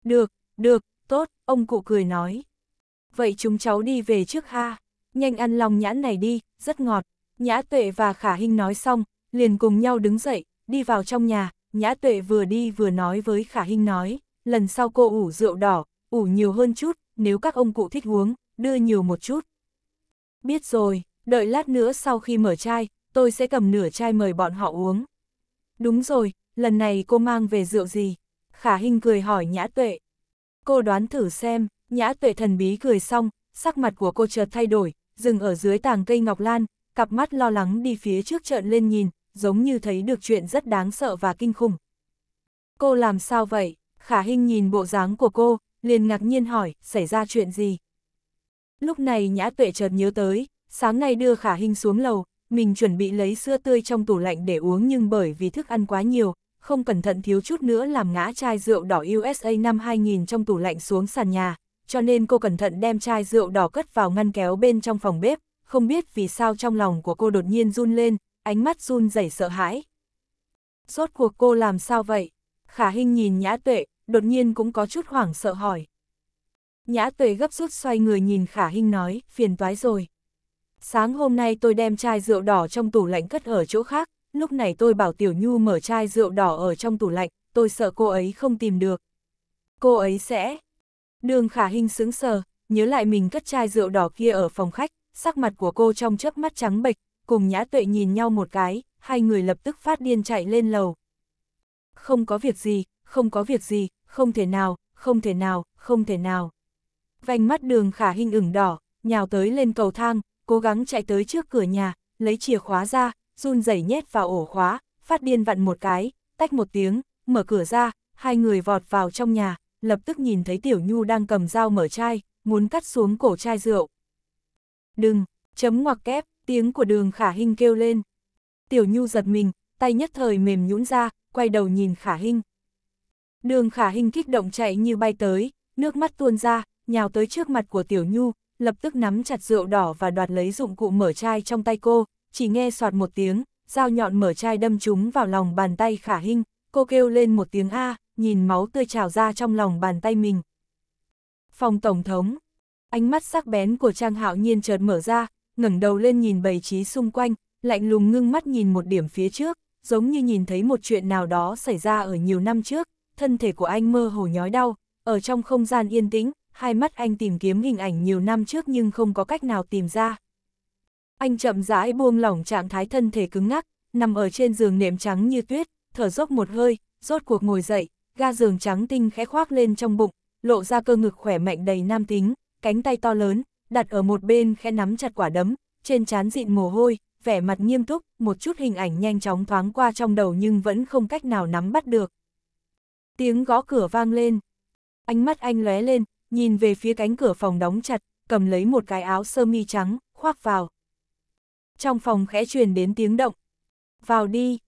Được, được, tốt, ông cụ cười nói. Vậy chúng cháu đi về trước ha, nhanh ăn lòng nhãn này đi, rất ngọt. Nhã Tuệ và Khả Hinh nói xong, liền cùng nhau đứng dậy, đi vào trong nhà, Nhã Tuệ vừa đi vừa nói với Khả Hinh nói, lần sau cô ủ rượu đỏ, ủ nhiều hơn chút, nếu các ông cụ thích uống, đưa nhiều một chút. Biết rồi, đợi lát nữa sau khi mở chai, tôi sẽ cầm nửa chai mời bọn họ uống. Đúng rồi, lần này cô mang về rượu gì? Khả Hinh cười hỏi Nhã Tuệ. Cô đoán thử xem, Nhã Tuệ thần bí cười xong, sắc mặt của cô chợt thay đổi, dừng ở dưới tàng cây ngọc lan, cặp mắt lo lắng đi phía trước trợn lên nhìn, giống như thấy được chuyện rất đáng sợ và kinh khủng. Cô làm sao vậy? Khả Hinh nhìn bộ dáng của cô, liền ngạc nhiên hỏi, xảy ra chuyện gì? Lúc này Nhã Tuệ chợt nhớ tới, sáng nay đưa Khả Hinh xuống lầu, mình chuẩn bị lấy sữa tươi trong tủ lạnh để uống nhưng bởi vì thức ăn quá nhiều, không cẩn thận thiếu chút nữa làm ngã chai rượu đỏ USA năm 2000 trong tủ lạnh xuống sàn nhà, cho nên cô cẩn thận đem chai rượu đỏ cất vào ngăn kéo bên trong phòng bếp, không biết vì sao trong lòng của cô đột nhiên run lên, ánh mắt run rẩy sợ hãi. Rốt cuộc cô làm sao vậy? Khả Hinh nhìn Nhã Tuệ, đột nhiên cũng có chút hoảng sợ hỏi. Nhã Tuệ gấp rút xoay người nhìn Khả Hinh nói, phiền toái rồi sáng hôm nay tôi đem chai rượu đỏ trong tủ lạnh cất ở chỗ khác, lúc này tôi bảo Tiểu Nhu mở chai rượu đỏ ở trong tủ lạnh, tôi sợ cô ấy không tìm được. Cô ấy sẽ... Đường khả hình sững sờ, nhớ lại mình cất chai rượu đỏ kia ở phòng khách, sắc mặt của cô trong chớp mắt trắng bệch, cùng nhã tuệ nhìn nhau một cái, hai người lập tức phát điên chạy lên lầu. Không có việc gì, không có việc gì, không thể nào, không thể nào, không thể nào. Vành mắt đường khả hình ửng đỏ, nhào tới lên cầu thang, cố gắng chạy tới trước cửa nhà, lấy chìa khóa ra, run rẩy nhét vào ổ khóa, phát điên vặn một cái, tách một tiếng, mở cửa ra, hai người vọt vào trong nhà, lập tức nhìn thấy Tiểu Nhu đang cầm dao mở chai, muốn cắt xuống cổ chai rượu. Đừng, chấm ngoặc kép, tiếng của đường khả hinh kêu lên. Tiểu Nhu giật mình, tay nhất thời mềm nhũn ra, quay đầu nhìn khả hinh Đường khả hinh kích động chạy như bay tới, nước mắt tuôn ra, nhào tới trước mặt của Tiểu Nhu, lập tức nắm chặt rượu đỏ và đoạt lấy dụng cụ mở chai trong tay cô, chỉ nghe soạt một tiếng, dao nhọn mở chai đâm trúng vào lòng bàn tay khả hinh, cô kêu lên một tiếng A, nhìn máu tươi trào ra trong lòng bàn tay mình. Phòng Tổng thống, ánh mắt sắc bén của Trang Hạo Nhiên chợt mở ra, ngẩng đầu lên nhìn bầy trí xung quanh, lạnh lùng ngưng mắt nhìn một điểm phía trước, giống như nhìn thấy một chuyện nào đó xảy ra ở nhiều năm trước, thân thể của anh mơ hồ nhói đau, ở trong không gian yên tĩnh, hai mắt anh tìm kiếm hình ảnh nhiều năm trước nhưng không có cách nào tìm ra. Anh chậm rãi buông lỏng trạng thái thân thể cứng ngắc, nằm ở trên giường nệm trắng như tuyết, thở dốc một hơi, rốt cuộc ngồi dậy, ga giường trắng tinh khẽ khoác lên trong bụng, lộ ra cơ ngực khỏe mạnh đầy nam tính, cánh tay to lớn, đặt ở một bên khẽ nắm chặt quả đấm, trên trán dịn mồ hôi, vẻ mặt nghiêm túc, một chút hình ảnh nhanh chóng thoáng qua trong đầu nhưng vẫn không cách nào nắm bắt được. Tiếng gõ cửa vang lên. Ánh mắt anh lóe lên, nhìn về phía cánh cửa phòng đóng chặt, cầm lấy một cái áo sơ mi trắng, khoác vào. Trong phòng khẽ truyền đến tiếng động. Vào đi.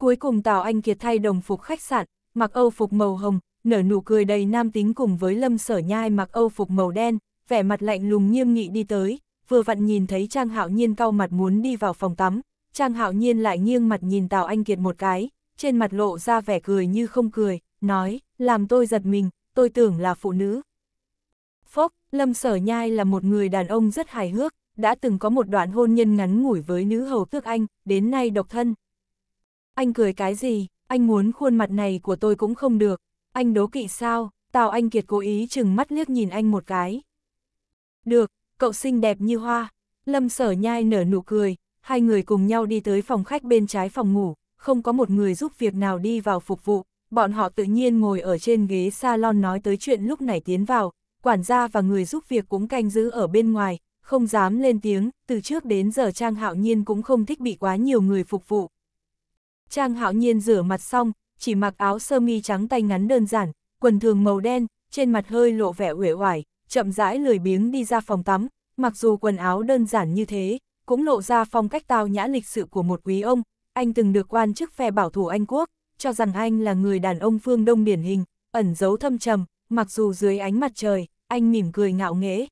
Cuối cùng Tào Anh Kiệt thay đồng phục khách sạn, mặc âu phục màu hồng, nở nụ cười đầy nam tính cùng với Lâm Sở Nhai mặc âu phục màu đen, vẻ mặt lạnh lùng nghiêm nghị đi tới, vừa vặn nhìn thấy Trang Hạo Nhiên cau mặt muốn đi vào phòng tắm, Trang Hạo Nhiên lại nghiêng mặt nhìn Tào Anh Kiệt một cái, trên mặt lộ ra vẻ cười như không cười, nói, làm tôi giật mình, tôi tưởng là phụ nữ. Lâm Sở Nhai là một người đàn ông rất hài hước, đã từng có một đoạn hôn nhân ngắn ngủi với nữ hầu tước anh, đến nay độc thân. Anh cười cái gì, anh muốn khuôn mặt này của tôi cũng không được, anh đố kỵ sao, Tào Anh Kiệt cố ý chừng mắt liếc nhìn anh một cái. Được, cậu xinh đẹp như hoa, Lâm Sở Nhai nở nụ cười, hai người cùng nhau đi tới phòng khách bên trái phòng ngủ, không có một người giúp việc nào đi vào phục vụ, bọn họ tự nhiên ngồi ở trên ghế salon nói tới chuyện lúc này tiến vào, quản gia và người giúp việc cũng canh giữ ở bên ngoài, không dám lên tiếng, từ trước đến giờ Trang Hạo Nhiên cũng không thích bị quá nhiều người phục vụ. Trang Hạo Nhiên rửa mặt xong, chỉ mặc áo sơ mi trắng tay ngắn đơn giản, quần thường màu đen, trên mặt hơi lộ vẻ uể oải, chậm rãi lười biếng đi ra phòng tắm, mặc dù quần áo đơn giản như thế, cũng lộ ra phong cách tao nhã lịch sự của một quý ông, anh từng được quan chức phe bảo thủ Anh Quốc, cho rằng anh là người đàn ông phương Đông điển hình, ẩn giấu thâm trầm, mặc dù dưới ánh mặt trời, anh mỉm cười ngạo nghễ.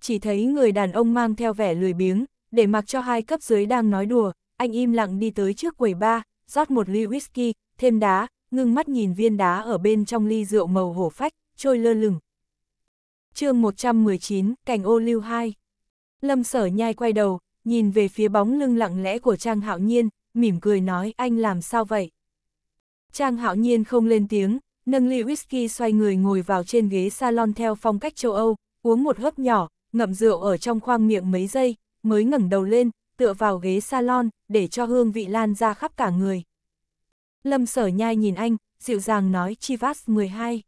Chỉ thấy người đàn ông mang theo vẻ lười biếng, để mặc cho hai cấp dưới đang nói đùa, anh im lặng đi tới trước quầy ba, rót một ly whisky, thêm đá, ngưng mắt nhìn viên đá ở bên trong ly rượu màu hổ phách, trôi lơ lửng. chương 119, cảnh ô lưu 2 Lâm sở nhai quay đầu, nhìn về phía bóng lưng lặng lẽ của Trang Hạo Nhiên, mỉm cười nói anh làm sao vậy? Trang Hạo Nhiên không lên tiếng, Nâng ly whisky xoay người ngồi vào trên ghế salon theo phong cách châu Âu, uống một hớp nhỏ, ngậm rượu ở trong khoang miệng mấy giây, mới ngẩng đầu lên, tựa vào ghế salon, để cho hương vị lan ra khắp cả người. Lâm sở nhai nhìn anh, dịu dàng nói Chivas 12.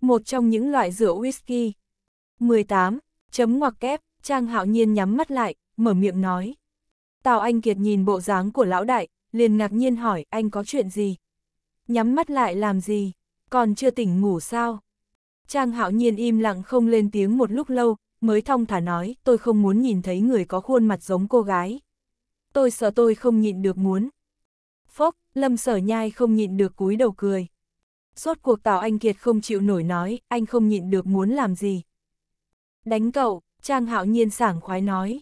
Một trong những loại rượu whisky. 18. Chấm ngoặc kép, Trang hạo nhiên nhắm mắt lại, mở miệng nói. Tào Anh Kiệt nhìn bộ dáng của lão đại, liền ngạc nhiên hỏi anh có chuyện gì? Nhắm mắt lại làm gì? còn chưa tỉnh ngủ sao? Trang hạo nhiên im lặng không lên tiếng một lúc lâu, mới thong thả nói, tôi không muốn nhìn thấy người có khuôn mặt giống cô gái. Tôi sợ tôi không nhịn được muốn. Phốc, lâm sở nhai không nhịn được cúi đầu cười. Suốt cuộc Tào Anh Kiệt không chịu nổi nói, anh không nhịn được muốn làm gì. Đánh cậu, Trang hạo nhiên sảng khoái nói.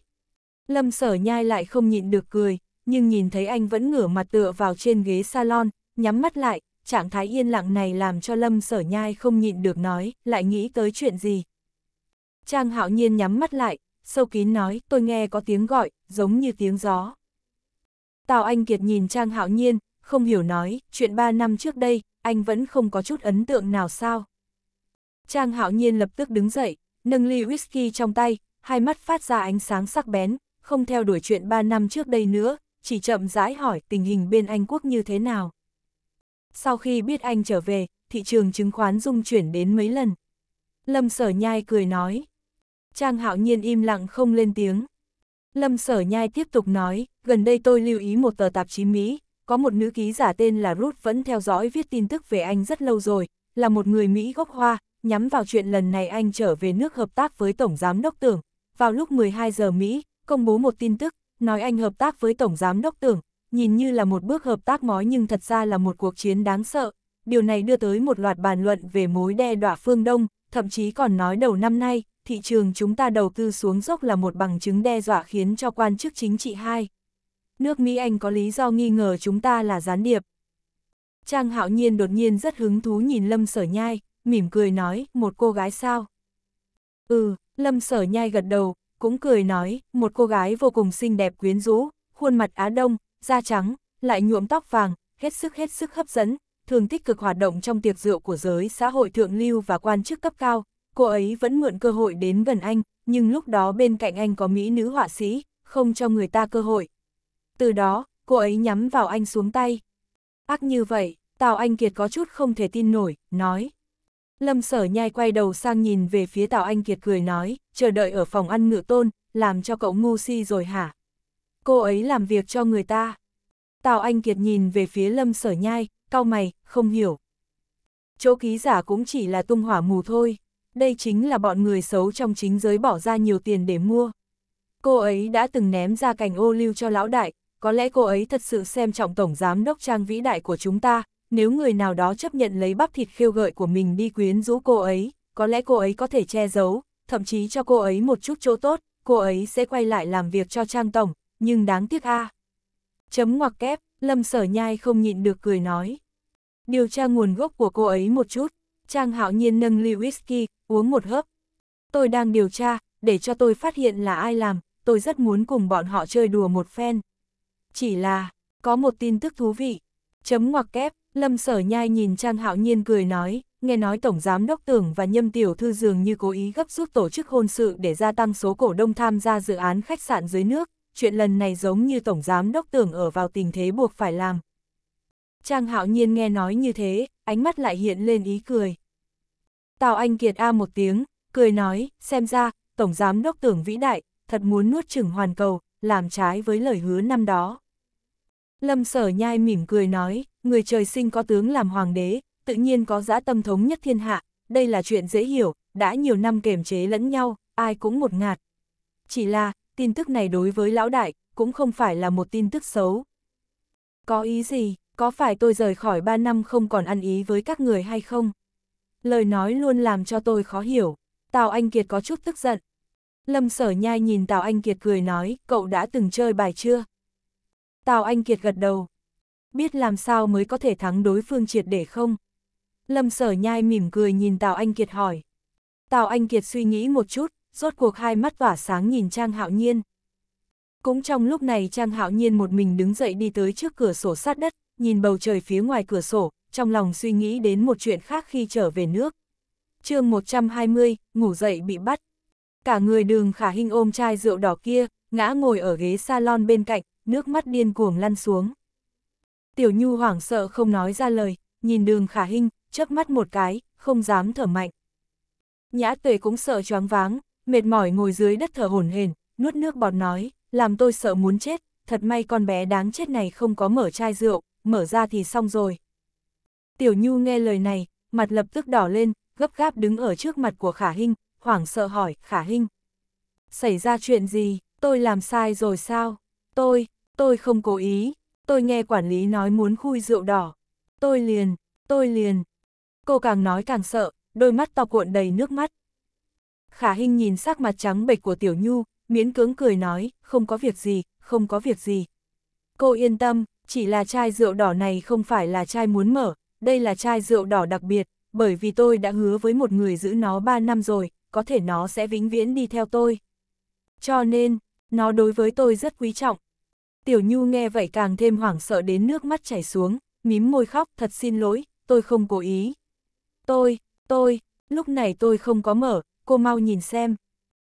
Lâm sở nhai lại không nhịn được cười, nhưng nhìn thấy anh vẫn ngửa mặt tựa vào trên ghế salon, nhắm mắt lại, trạng thái yên lặng này làm cho Lâm Sở Nhai không nhịn được nói, lại nghĩ tới chuyện gì. Trang hạo nhiên nhắm mắt lại, sâu kín nói, tôi nghe có tiếng gọi, giống như tiếng gió. Tào Anh Kiệt nhìn Trang hạo nhiên, không hiểu nói, chuyện 3 năm trước đây, anh vẫn không có chút ấn tượng nào sao. Trang hạo nhiên lập tức đứng dậy, nâng ly whisky trong tay, hai mắt phát ra ánh sáng sắc bén, không theo đuổi chuyện 3 năm trước đây nữa, chỉ chậm rãi hỏi tình hình bên Anh quốc như thế nào. Sau khi biết anh trở về, thị trường chứng khoán rung chuyển đến mấy lần. Lâm sở nhai cười nói. Trang hạo nhiên im lặng không lên tiếng. Lâm sở nhai tiếp tục nói, gần đây tôi lưu ý một tờ tạp chí Mỹ, có một nữ ký giả tên là Ruth vẫn theo dõi viết tin tức về anh rất lâu rồi, là một người Mỹ gốc hoa, nhắm vào chuyện lần này anh trở về nước hợp tác với Tổng Giám Đốc Tưởng. Vào lúc 12 giờ Mỹ, công bố một tin tức, nói anh hợp tác với Tổng Giám Đốc Tưởng, nhìn như là một bước hợp tác mói nhưng thật ra là một cuộc chiến đáng sợ. Điều này đưa tới một loạt bàn luận về mối đe dọa phương Đông, thậm chí còn nói đầu năm nay, thị trường chúng ta đầu tư xuống dốc là một bằng chứng đe dọa khiến cho quan chức chính trị hai. Nước Mỹ Anh có lý do nghi ngờ chúng ta là gián điệp. Trang hạo nhiên đột nhiên rất hứng thú nhìn Lâm Sở Nhai, mỉm cười nói, một cô gái sao? Ừ, Lâm Sở Nhai gật đầu, cũng cười nói, một cô gái vô cùng xinh đẹp quyến rũ, khuôn mặt Á Đông, da trắng, lại nhuộm tóc vàng, hết sức hết sức hấp dẫn, thường tích cực hoạt động trong tiệc rượu của giới xã hội thượng lưu và quan chức cấp cao. Cô ấy vẫn mượn cơ hội đến gần anh, nhưng lúc đó bên cạnh anh có mỹ nữ họa sĩ, không cho người ta cơ hội. Từ đó, cô ấy nhắm vào anh xuống tay. Ác như vậy, Tào Anh Kiệt có chút không thể tin nổi, nói. Lâm sở nhai quay đầu sang nhìn về phía Tào Anh Kiệt cười nói, chờ đợi ở phòng ăn ngựa tôn, làm cho cậu ngu si rồi hả? cô ấy làm việc cho người ta. Tào Anh Kiệt nhìn về phía lâm sở nhai, cao mày, không hiểu. Chỗ ký giả cũng chỉ là tung hỏa mù thôi, đây chính là bọn người xấu trong chính giới bỏ ra nhiều tiền để mua. Cô ấy đã từng ném ra cành ô lưu cho lão đại, có lẽ cô ấy thật sự xem trọng tổng giám đốc trang vĩ đại của chúng ta, nếu người nào đó chấp nhận lấy bắp thịt khiêu gợi của mình đi quyến rũ cô ấy, có lẽ cô ấy có thể che giấu, thậm chí cho cô ấy một chút chỗ tốt, cô ấy sẽ quay lại làm việc cho Trang Tổng, nhưng đáng tiếc a. À. Chấm ngoặc kép, Lâm Sở Nhai không nhịn được cười nói. Điều tra nguồn gốc của cô ấy một chút, Trang Hạo Nhiên nâng ly whisky, uống một hớp. Tôi đang điều tra, để cho tôi phát hiện là ai làm, tôi rất muốn cùng bọn họ chơi đùa một phen. Chỉ là, có một tin tức thú vị. Chấm ngoặc kép, Lâm Sở Nhai nhìn Trang Hạo Nhiên cười nói, nghe nói Tổng Giám Đốc Tưởng và Nhâm Tiểu Thư dường như cố ý gấp rút tổ chức hôn sự để gia tăng số cổ đông tham gia dự án khách sạn dưới nước, chuyện lần này giống như Tổng Giám Đốc tưởng ở vào tình thế buộc phải làm. Trang hạo nhiên nghe nói như thế, ánh mắt lại hiện lên ý cười. Tào Anh Kiệt A một tiếng, cười nói, xem ra, Tổng Giám Đốc tưởng vĩ đại, thật muốn nuốt chửng hoàn cầu, làm trái với lời hứa năm đó. Lâm sở nhai mỉm cười nói, người trời sinh có tướng làm hoàng đế, tự nhiên có dã tâm thống nhất thiên hạ, đây là chuyện dễ hiểu, đã nhiều năm kềm chế lẫn nhau, ai cũng một ngạt. Chỉ là, tin tức này đối với lão đại, cũng không phải là một tin tức xấu. Có ý gì, có phải tôi rời khỏi ba năm không còn ăn ý với các người hay không? Lời nói luôn làm cho tôi khó hiểu. Tào Anh Kiệt có chút tức giận. Lâm Sở Nhai nhìn Tào Anh Kiệt cười nói, cậu đã từng chơi bài chưa? Tào Anh Kiệt gật đầu. Biết làm sao mới có thể thắng đối phương triệt để không? Lâm Sở Nhai mỉm cười nhìn Tào Anh Kiệt hỏi. Tào Anh Kiệt suy nghĩ một chút, rốt cuộc hai mắt tỏa sáng nhìn Trang Hạo Nhiên. Cũng trong lúc này Trang Hạo Nhiên một mình đứng dậy đi tới trước cửa sổ sát đất, nhìn bầu trời phía ngoài cửa sổ, trong lòng suy nghĩ đến một chuyện khác khi trở về nước. chương 120, ngủ dậy bị bắt. Cả người đường khả hình ôm chai rượu đỏ kia, ngã ngồi ở ghế salon bên cạnh, nước mắt điên cuồng lăn xuống. Tiểu Nhu hoảng sợ không nói ra lời, nhìn đường khả hình, chớp mắt một cái, không dám thở mạnh. Nhã tuệ cũng sợ choáng váng, mệt mỏi ngồi dưới đất thở hổn hển, nuốt nước bọt nói, làm tôi sợ muốn chết, thật may con bé đáng chết này không có mở chai rượu, mở ra thì xong rồi. Tiểu Nhu nghe lời này, mặt lập tức đỏ lên, gấp gáp đứng ở trước mặt của Khả Hinh, hoảng sợ hỏi, Khả Hinh. Xảy ra chuyện gì, tôi làm sai rồi sao? Tôi, tôi không cố ý, tôi nghe quản lý nói muốn khui rượu đỏ. Tôi liền, tôi liền. Cô càng nói càng sợ, đôi mắt to cuộn đầy nước mắt. Khả Hinh nhìn sắc mặt trắng bệch của Tiểu Nhu, miễn cưỡng cười nói, không có việc gì, không có việc gì. Cô yên tâm, chỉ là chai rượu đỏ này không phải là chai muốn mở, đây là chai rượu đỏ đặc biệt, bởi vì tôi đã hứa với một người giữ nó 3 năm rồi, có thể nó sẽ vĩnh viễn đi theo tôi. Cho nên, nó đối với tôi rất quý trọng. Tiểu Nhu nghe vậy càng thêm hoảng sợ đến nước mắt chảy xuống, mím môi khóc thật xin lỗi, tôi không cố ý. Tôi, tôi, lúc này tôi không có mở, cô mau nhìn xem.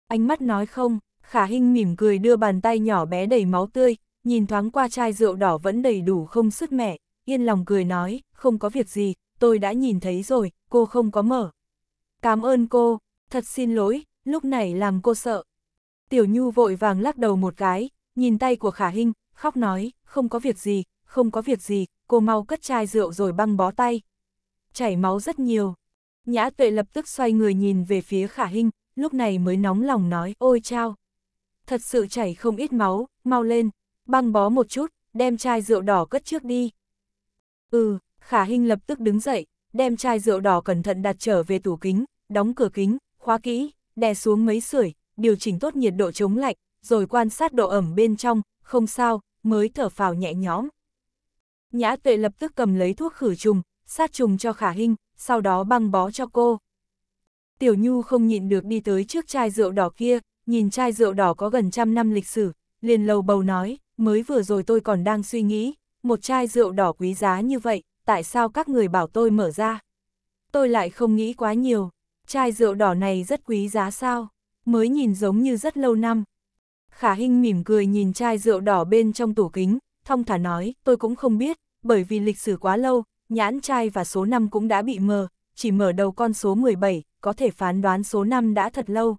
Ánh mắt nói không, khả hinh mỉm cười đưa bàn tay nhỏ bé đầy máu tươi, nhìn thoáng qua chai rượu đỏ vẫn đầy đủ không sức mẻ, yên lòng cười nói, không có việc gì, tôi đã nhìn thấy rồi, cô không có mở. Cảm ơn cô, thật xin lỗi, lúc này làm cô sợ. Tiểu Nhu vội vàng lắc đầu một cái, nhìn tay của Khả Hinh, khóc nói, không có việc gì, không có việc gì, cô mau cất chai rượu rồi băng bó tay. Chảy máu rất nhiều, Nhã tuệ lập tức xoay người nhìn về phía khả hình, lúc này mới nóng lòng nói, ôi chao. Thật sự chảy không ít máu, mau lên, băng bó một chút, đem chai rượu đỏ cất trước đi. Ừ, khả hình lập tức đứng dậy, đem chai rượu đỏ cẩn thận đặt trở về tủ kính, đóng cửa kính, khóa kỹ, đè xuống mấy sưởi, điều chỉnh tốt nhiệt độ chống lạnh, rồi quan sát độ ẩm bên trong, không sao, mới thở phào nhẹ nhõm. Nhã tuệ lập tức cầm lấy thuốc khử trùng, sát trùng cho khả hình, sau đó băng bó cho cô. Tiểu Nhu không nhịn được đi tới trước chai rượu đỏ kia, nhìn chai rượu đỏ có gần trăm năm lịch sử, liền lầu bầu nói, mới vừa rồi tôi còn đang suy nghĩ, một chai rượu đỏ quý giá như vậy, tại sao các người bảo tôi mở ra? Tôi lại không nghĩ quá nhiều, chai rượu đỏ này rất quý giá sao, mới nhìn giống như rất lâu năm. Khả Hinh mỉm cười nhìn chai rượu đỏ bên trong tủ kính, thong thả nói, tôi cũng không biết, bởi vì lịch sử quá lâu, nhãn trai và số 5 cũng đã bị mờ, chỉ mở đầu con số 17, có thể phán đoán số 5 đã thật lâu.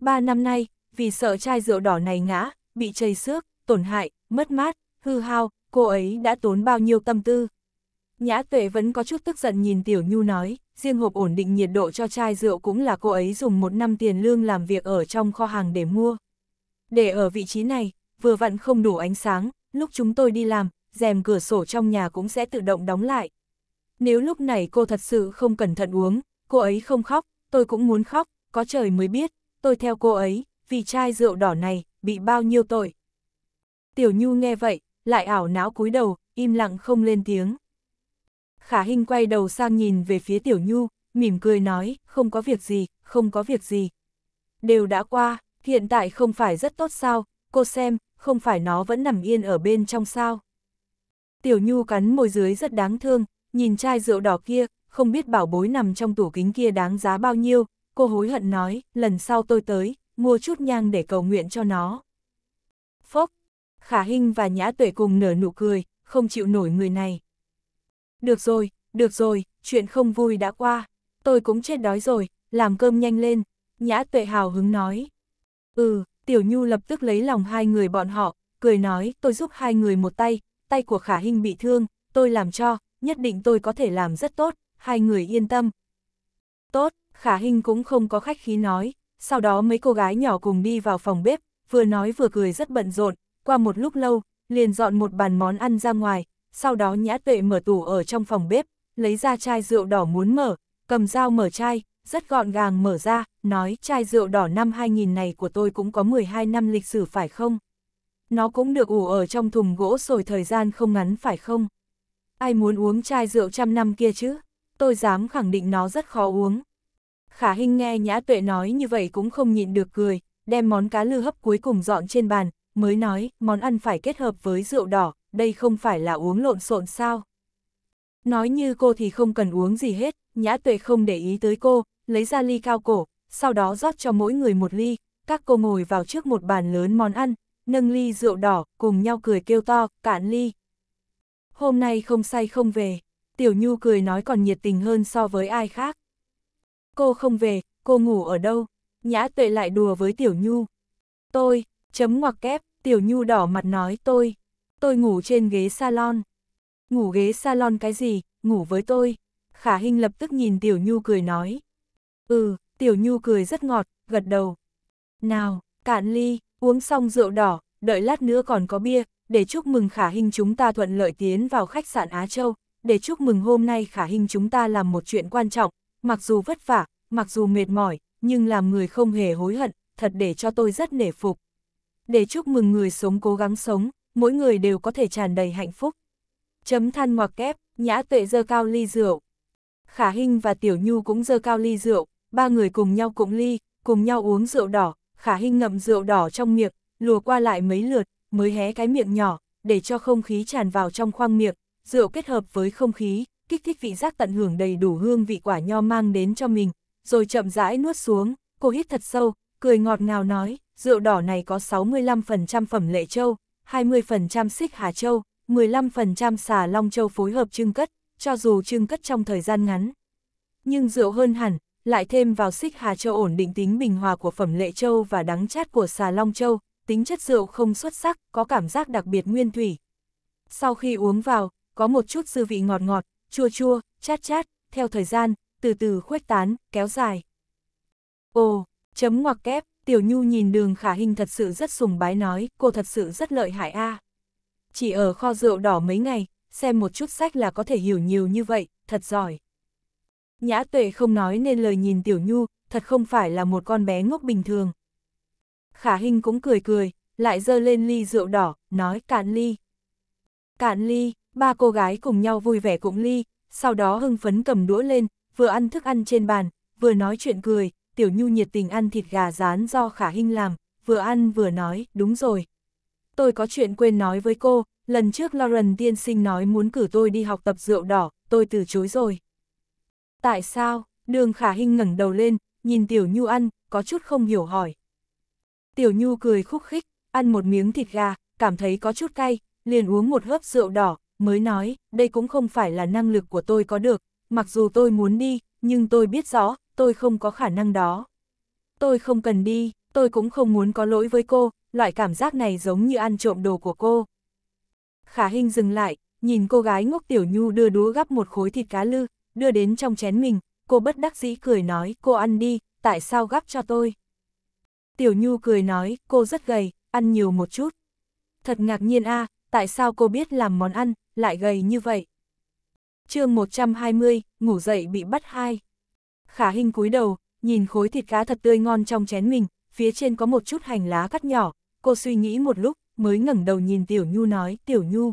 Ba năm nay, vì sợ chai rượu đỏ này ngã, bị chây xước, tổn hại, mất mát, hư hao, cô ấy đã tốn bao nhiêu tâm tư. Nhã tuệ vẫn có chút tức giận nhìn Tiểu Nhu nói, riêng hộp ổn định nhiệt độ cho chai rượu cũng là cô ấy dùng một năm tiền lương làm việc ở trong kho hàng để mua. Để ở vị trí này, vừa vặn không đủ ánh sáng, lúc chúng tôi đi làm, rèm cửa sổ trong nhà cũng sẽ tự động đóng lại. Nếu lúc này cô thật sự không cẩn thận uống, cô ấy không khóc, tôi cũng muốn khóc, có trời mới biết, tôi theo cô ấy, vì chai rượu đỏ này, bị bao nhiêu tội. Tiểu Nhu nghe vậy, lại ảo não cúi đầu, im lặng không lên tiếng. Khả Hinh quay đầu sang nhìn về phía Tiểu Nhu, mỉm cười nói, không có việc gì, không có việc gì. Đều đã qua, hiện tại không phải rất tốt sao, cô xem, không phải nó vẫn nằm yên ở bên trong sao. Tiểu Nhu cắn môi dưới rất đáng thương, nhìn chai rượu đỏ kia, không biết bảo bối nằm trong tủ kính kia đáng giá bao nhiêu, cô hối hận nói, lần sau tôi tới, mua chút nhang để cầu nguyện cho nó. Phốc, Khả Hinh và Nhã Tuệ cùng nở nụ cười, không chịu nổi người này. Được rồi, được rồi, chuyện không vui đã qua, tôi cũng chết đói rồi, làm cơm nhanh lên, Nhã Tuệ hào hứng nói. Ừ, Tiểu Nhu lập tức lấy lòng hai người bọn họ, cười nói, tôi giúp hai người một tay, tay của khả Hinh bị thương, tôi làm cho, nhất định tôi có thể làm rất tốt, hai người yên tâm. Tốt, khả Hinh cũng không có khách khí nói, sau đó mấy cô gái nhỏ cùng đi vào phòng bếp, vừa nói vừa cười rất bận rộn, qua một lúc lâu, liền dọn một bàn món ăn ra ngoài, sau đó nhã tuệ mở tủ ở trong phòng bếp, lấy ra chai rượu đỏ muốn mở, cầm dao mở chai, rất gọn gàng mở ra, nói chai rượu đỏ năm 2000 này của tôi cũng có 12 năm lịch sử phải không? nó cũng được ủ ở trong thùng gỗ rồi thời gian không ngắn phải không? Ai muốn uống chai rượu trăm năm kia chứ? Tôi dám khẳng định nó rất khó uống. Khả Hinh nghe Nhã Tuệ nói như vậy cũng không nhịn được cười, đem món cá lư hấp cuối cùng dọn trên bàn, mới nói món ăn phải kết hợp với rượu đỏ, đây không phải là uống lộn xộn sao? Nói như cô thì không cần uống gì hết, Nhã Tuệ không để ý tới cô, lấy ra ly cao cổ, sau đó rót cho mỗi người một ly, các cô ngồi vào trước một bàn lớn món ăn, nâng ly rượu đỏ, cùng nhau cười kêu to, cạn ly. Hôm nay không say không về, Tiểu Nhu cười nói còn nhiệt tình hơn so với ai khác. Cô không về, cô ngủ ở đâu? Nhã tuệ lại đùa với Tiểu Nhu. Tôi, chấm ngoặc kép, Tiểu Nhu đỏ mặt nói tôi. Tôi ngủ trên ghế salon. Ngủ ghế salon cái gì, ngủ với tôi. Khả Hinh lập tức nhìn Tiểu Nhu cười nói. Ừ, Tiểu Nhu cười rất ngọt, gật đầu. Nào, cạn ly, Uống xong rượu đỏ, đợi lát nữa còn có bia, để chúc mừng khả hình chúng ta thuận lợi tiến vào khách sạn Á Châu, để chúc mừng hôm nay khả hình chúng ta làm một chuyện quan trọng, mặc dù vất vả, mặc dù mệt mỏi, nhưng làm người không hề hối hận, thật để cho tôi rất nể phục. Để chúc mừng người sống cố gắng sống, mỗi người đều có thể tràn đầy hạnh phúc. Chấm than ngoặc kép, nhã tuệ dơ cao ly rượu. Khả Hinh và Tiểu Nhu cũng dơ cao ly rượu, ba người cùng nhau cũng ly, cùng nhau uống rượu đỏ, khả Hinh ngậm rượu đỏ trong miệng, lùa qua lại mấy lượt, mới hé cái miệng nhỏ, để cho không khí tràn vào trong khoang miệng, rượu kết hợp với không khí, kích thích vị giác tận hưởng đầy đủ hương vị quả nho mang đến cho mình, rồi chậm rãi nuốt xuống, cô hít thật sâu, cười ngọt ngào nói, rượu đỏ này có 65% phẩm lệ châu, 20% xích hà châu, 15% xà long châu phối hợp trưng cất, cho dù trưng cất trong thời gian ngắn. Nhưng rượu hơn hẳn, lại thêm vào xích Hà Châu ổn định tính bình hòa của phẩm lệ châu và đắng chát của xà Long Châu, tính chất rượu không xuất sắc, có cảm giác đặc biệt nguyên thủy. Sau khi uống vào, có một chút dư vị ngọt ngọt, chua chua, chát chát, theo thời gian, từ từ khuếch tán, kéo dài. Ồ, chấm ngoặc kép, Tiểu Nhu nhìn đường khả hình thật sự rất sùng bái nói, cô thật sự rất lợi hại a. À. Chỉ ở kho rượu đỏ mấy ngày, xem một chút sách là có thể hiểu nhiều như vậy, thật giỏi. Nhã tuệ không nói nên lời nhìn Tiểu Nhu, thật không phải là một con bé ngốc bình thường. Khả Hinh cũng cười cười, lại dơ lên ly rượu đỏ, nói cạn ly. Cạn ly, ba cô gái cùng nhau vui vẻ cũng ly, sau đó hưng phấn cầm đũa lên, vừa ăn thức ăn trên bàn, vừa nói chuyện cười, Tiểu Nhu nhiệt tình ăn thịt gà rán do Khả Hinh làm, vừa ăn vừa nói, đúng rồi. Tôi có chuyện quên nói với cô, lần trước Lauren tiên sinh nói muốn cử tôi đi học tập rượu đỏ, tôi từ chối rồi. Tại sao? Đường khả hình ngẩng đầu lên, nhìn Tiểu Nhu ăn, có chút không hiểu hỏi. Tiểu Nhu cười khúc khích, ăn một miếng thịt gà, cảm thấy có chút cay, liền uống một hớp rượu đỏ, mới nói, đây cũng không phải là năng lực của tôi có được, mặc dù tôi muốn đi, nhưng tôi biết rõ, tôi không có khả năng đó. Tôi không cần đi, tôi cũng không muốn có lỗi với cô, loại cảm giác này giống như ăn trộm đồ của cô. Khả Hinh dừng lại, nhìn cô gái ngốc Tiểu Nhu đưa đũa gắp một khối thịt cá lư, đưa đến trong chén mình, cô bất đắc dĩ cười nói, cô ăn đi, tại sao gắp cho tôi? Tiểu Nhu cười nói, cô rất gầy, ăn nhiều một chút. Thật ngạc nhiên a tại sao cô biết làm món ăn, lại gầy như vậy? chương 120, ngủ dậy bị bắt hai. Khả hình cúi đầu, nhìn khối thịt cá thật tươi ngon trong chén mình, phía trên có một chút hành lá cắt nhỏ, cô suy nghĩ một lúc, mới ngẩng đầu nhìn Tiểu Nhu nói, Tiểu Nhu,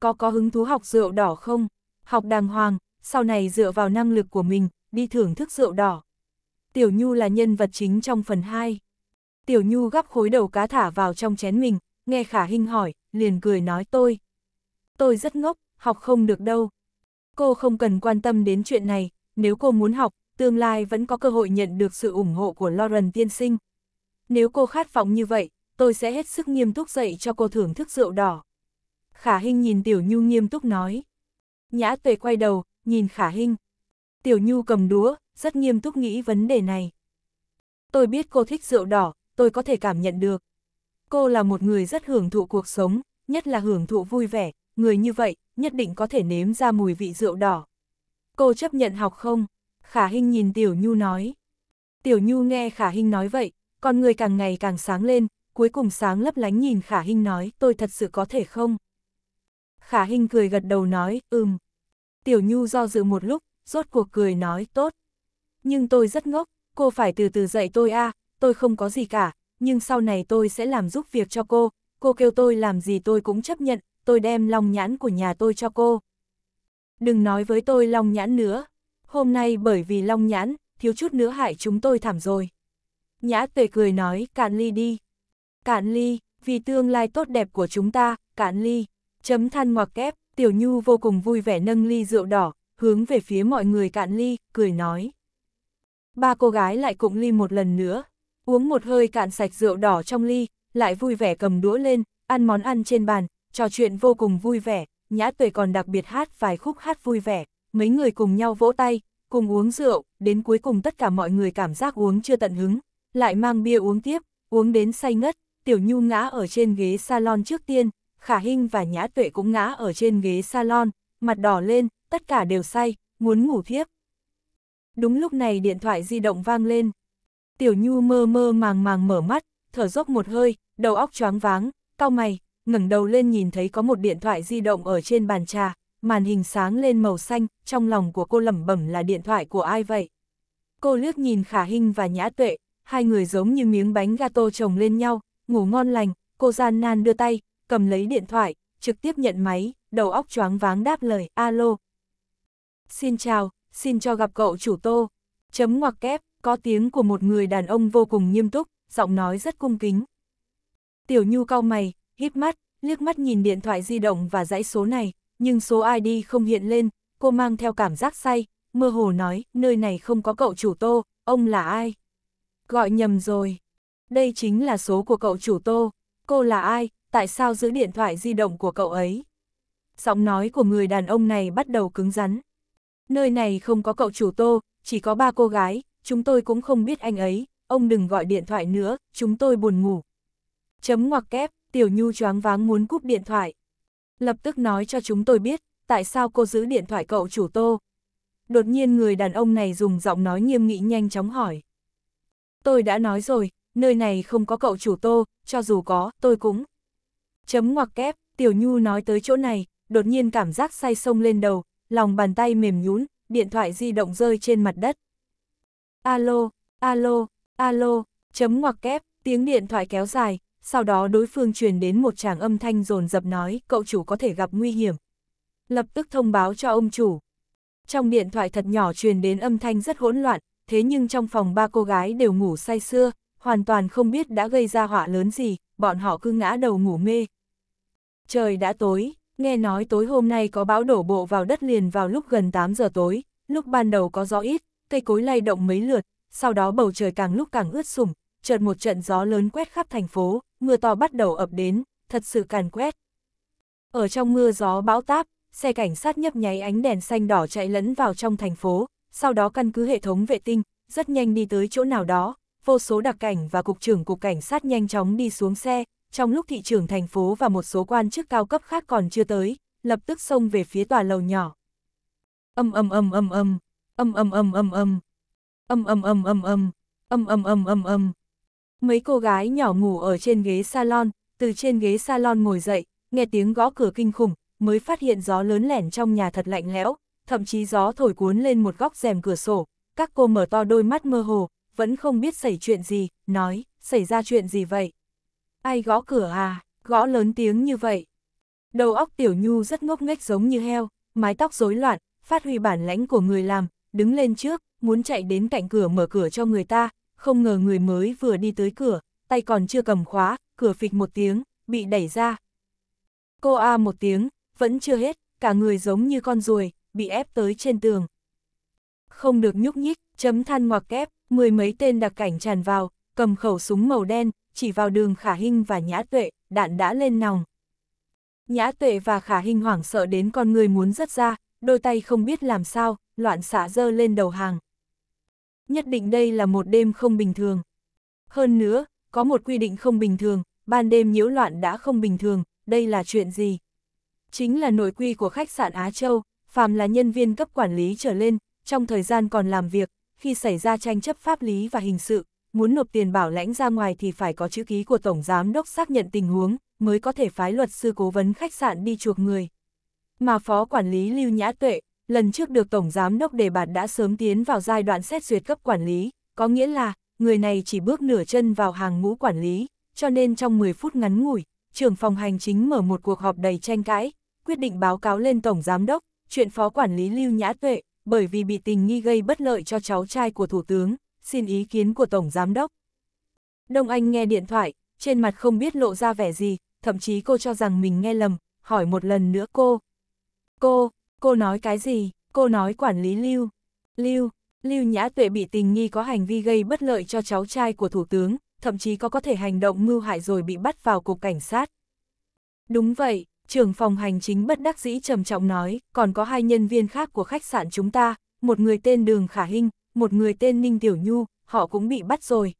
có có hứng thú học rượu đỏ không? Học đàng hoàng, sau này dựa vào năng lực của mình, đi thưởng thức rượu đỏ. Tiểu Nhu là nhân vật chính trong phần 2. Tiểu Nhu gắp khối đầu cá thả vào trong chén mình, nghe Khả Hinh hỏi, liền cười nói tôi. Tôi rất ngốc, học không được đâu. Cô không cần quan tâm đến chuyện này, nếu cô muốn học, tương lai vẫn có cơ hội nhận được sự ủng hộ của Lauren tiên sinh. Nếu cô khát vọng như vậy, tôi sẽ hết sức nghiêm túc dạy cho cô thưởng thức rượu đỏ. Khả Hinh nhìn Tiểu Nhu nghiêm túc nói. Nhã tuệ quay đầu, nhìn khả hình. Tiểu Nhu cầm đũa, rất nghiêm túc nghĩ vấn đề này. Tôi biết cô thích rượu đỏ, tôi có thể cảm nhận được. Cô là một người rất hưởng thụ cuộc sống, nhất là hưởng thụ vui vẻ, người như vậy, nhất định có thể nếm ra mùi vị rượu đỏ. Cô chấp nhận học không? Khả Hinh nhìn Tiểu Nhu nói. Tiểu Nhu nghe Khả Hinh nói vậy, con người càng ngày càng sáng lên, cuối cùng sáng lấp lánh nhìn Khả Hinh nói, tôi thật sự có thể không? Khả Hinh cười gật đầu nói, ừm, Tiểu Nhu do dự một lúc, rốt cuộc cười nói tốt. Nhưng tôi rất ngốc, cô phải từ từ dạy tôi a à, tôi không có gì cả, nhưng sau này tôi sẽ làm giúp việc cho cô, cô kêu tôi làm gì tôi cũng chấp nhận, tôi đem long nhãn của nhà tôi cho cô. Đừng nói với tôi long nhãn nữa, hôm nay bởi vì long nhãn, thiếu chút nữa hại chúng tôi thảm rồi. Nhã tuệ cười nói, cạn ly đi. Cạn ly, vì tương lai tốt đẹp của chúng ta, cạn ly, chấm than ngoặc kép, Tiểu Nhu vô cùng vui vẻ nâng ly rượu đỏ, hướng về phía mọi người cạn ly, cười nói. Ba cô gái lại cụng ly một lần nữa, uống một hơi cạn sạch rượu đỏ trong ly, lại vui vẻ cầm đũa lên, ăn món ăn trên bàn, trò chuyện vô cùng vui vẻ, nhã tuệ còn đặc biệt hát vài khúc hát vui vẻ, mấy người cùng nhau vỗ tay, cùng uống rượu, đến cuối cùng tất cả mọi người cảm giác uống chưa tận hứng, lại mang bia uống tiếp, uống đến say ngất, tiểu nhu ngã ở trên ghế salon trước tiên, Khả Hinh và Nhã Tuệ cũng ngã ở trên ghế salon, mặt đỏ lên, tất cả đều say, muốn ngủ thiếp. Đúng lúc này điện thoại di động vang lên. Tiểu Nhu mơ mơ màng màng mở mắt, thở dốc một hơi, đầu óc choáng váng, cau mày, ngẩng đầu lên nhìn thấy có một điện thoại di động ở trên bàn trà, màn hình sáng lên màu xanh, trong lòng của cô lẩm bẩm là điện thoại của ai vậy? Cô liếc nhìn Khả Hinh và Nhã Tuệ, hai người giống như miếng bánh gato chồng lên nhau, ngủ ngon lành, cô gian nan đưa tay, cầm lấy điện thoại, trực tiếp nhận máy, đầu óc choáng váng đáp lời, alo. Xin chào, xin cho gặp cậu chủ tô. Chấm ngoặc kép, có tiếng của một người đàn ông vô cùng nghiêm túc, giọng nói rất cung kính. Tiểu Nhu cau mày, híp mắt, liếc mắt nhìn điện thoại di động và dãy số này, nhưng số ID không hiện lên, cô mang theo cảm giác say, mơ hồ nói, nơi này không có cậu chủ tô, ông là ai? Gọi nhầm rồi. Đây chính là số của cậu chủ tô, cô là ai, tại sao giữ điện thoại di động của cậu ấy? Giọng nói của người đàn ông này bắt đầu cứng rắn. Nơi này không có cậu chủ tô, chỉ có ba cô gái, chúng tôi cũng không biết anh ấy, ông đừng gọi điện thoại nữa, chúng tôi buồn ngủ. Chấm ngoặc kép, Tiểu Nhu choáng váng muốn cúp điện thoại. Lập tức nói cho chúng tôi biết, tại sao cô giữ điện thoại cậu chủ tô. Đột nhiên người đàn ông này dùng giọng nói nghiêm nghị nhanh chóng hỏi. Tôi đã nói rồi, nơi này không có cậu chủ tô, cho dù có, tôi cũng. Chấm ngoặc kép, Tiểu Nhu nói tới chỗ này, đột nhiên cảm giác say sông lên đầu, lòng bàn tay mềm nhún, điện thoại di động rơi trên mặt đất. Alo, alo, alo, chấm ngoặc kép, tiếng điện thoại kéo dài, sau đó đối phương truyền đến một tràng âm thanh rồn dập nói cậu chủ có thể gặp nguy hiểm. Lập tức thông báo cho ông chủ. Trong điện thoại thật nhỏ truyền đến âm thanh rất hỗn loạn, thế nhưng trong phòng ba cô gái đều ngủ say sưa, hoàn toàn không biết đã gây ra họa lớn gì, bọn họ cứ ngã đầu ngủ mê. Trời đã tối, nghe nói tối hôm nay có bão đổ bộ vào đất liền vào lúc gần 8 giờ tối, lúc ban đầu có gió ít, cây cối lay động mấy lượt, sau đó bầu trời càng lúc càng ướt sủng, chợt một trận gió lớn quét khắp thành phố, mưa to bắt đầu ập đến, thật sự càn quét. Ở trong mưa gió bão táp, xe cảnh sát nhấp nháy ánh đèn xanh đỏ chạy lẫn vào trong thành phố, sau đó căn cứ hệ thống vệ tinh, rất nhanh đi tới chỗ nào đó, vô số đặc cảnh và cục trưởng cục cảnh sát nhanh chóng đi xuống xe, trong lúc thị trường thành phố và một số quan chức cao cấp khác còn chưa tới, lập tức xông về phía tòa lầu nhỏ. Âm âm âm âm âm, âm âm âm âm âm, âm âm âm âm âm, âm âm âm âm âm. Mấy cô gái nhỏ ngủ ở trên ghế salon, từ trên ghế salon ngồi dậy, nghe tiếng gõ cửa kinh khủng, mới phát hiện gió lớn lẻn trong nhà thật lạnh lẽo, thậm chí gió thổi cuốn lên một góc rèm cửa sổ, các cô mở to đôi mắt mơ hồ, vẫn không biết xảy chuyện gì, nói, xảy ra chuyện gì vậy. Ai gõ cửa à, gõ lớn tiếng như vậy. Đầu óc tiểu nhu rất ngốc nghếch giống như heo, mái tóc rối loạn, phát huy bản lãnh của người làm, đứng lên trước, muốn chạy đến cạnh cửa mở cửa cho người ta, không ngờ người mới vừa đi tới cửa, tay còn chưa cầm khóa, cửa phịch một tiếng, bị đẩy ra. Cô A một tiếng, vẫn chưa hết, cả người giống như con ruồi, bị ép tới trên tường. Không được nhúc nhích, chấm than ngoặc kép, mười mấy tên đặc cảnh tràn vào, cầm khẩu súng màu đen, chỉ vào đường khả hinh và nhã tuệ, đạn đã lên nòng. Nhã tuệ và khả hinh hoảng sợ đến con người muốn rớt ra, đôi tay không biết làm sao, loạn xả dơ lên đầu hàng. Nhất định đây là một đêm không bình thường. Hơn nữa, có một quy định không bình thường, ban đêm nhiễu loạn đã không bình thường, đây là chuyện gì? Chính là nội quy của khách sạn Á Châu, phàm là nhân viên cấp quản lý trở lên, trong thời gian còn làm việc, khi xảy ra tranh chấp pháp lý và hình sự, muốn nộp tiền bảo lãnh ra ngoài thì phải có chữ ký của Tổng Giám Đốc xác nhận tình huống, mới có thể phái luật sư cố vấn khách sạn đi chuộc người. Mà Phó Quản lý Lưu Nhã Tuệ, lần trước được Tổng Giám Đốc đề bạt đã sớm tiến vào giai đoạn xét duyệt cấp quản lý, có nghĩa là, người này chỉ bước nửa chân vào hàng ngũ quản lý, cho nên trong 10 phút ngắn ngủi, trưởng phòng hành chính mở một cuộc họp đầy tranh cãi, quyết định báo cáo lên Tổng Giám Đốc, chuyện Phó Quản lý Lưu Nhã Tuệ, bởi vì bị tình nghi gây bất lợi cho cháu trai của Thủ tướng, xin ý kiến của Tổng Giám Đốc. Đông Anh nghe điện thoại, trên mặt không biết lộ ra vẻ gì, thậm chí cô cho rằng mình nghe lầm, hỏi một lần nữa cô. Cô, cô nói cái gì? Cô nói quản lý Lưu. Lưu, Lưu Nhã Tuệ bị tình nghi có hành vi gây bất lợi cho cháu trai của Thủ tướng, thậm chí có có thể hành động mưu hại rồi bị bắt vào cục cảnh sát. Đúng vậy, trưởng phòng hành chính bất đắc dĩ trầm trọng nói, còn có hai nhân viên khác của khách sạn chúng ta, một người tên Đường Khả Hinh, một người tên Ninh Tiểu Nhu, họ cũng bị bắt rồi.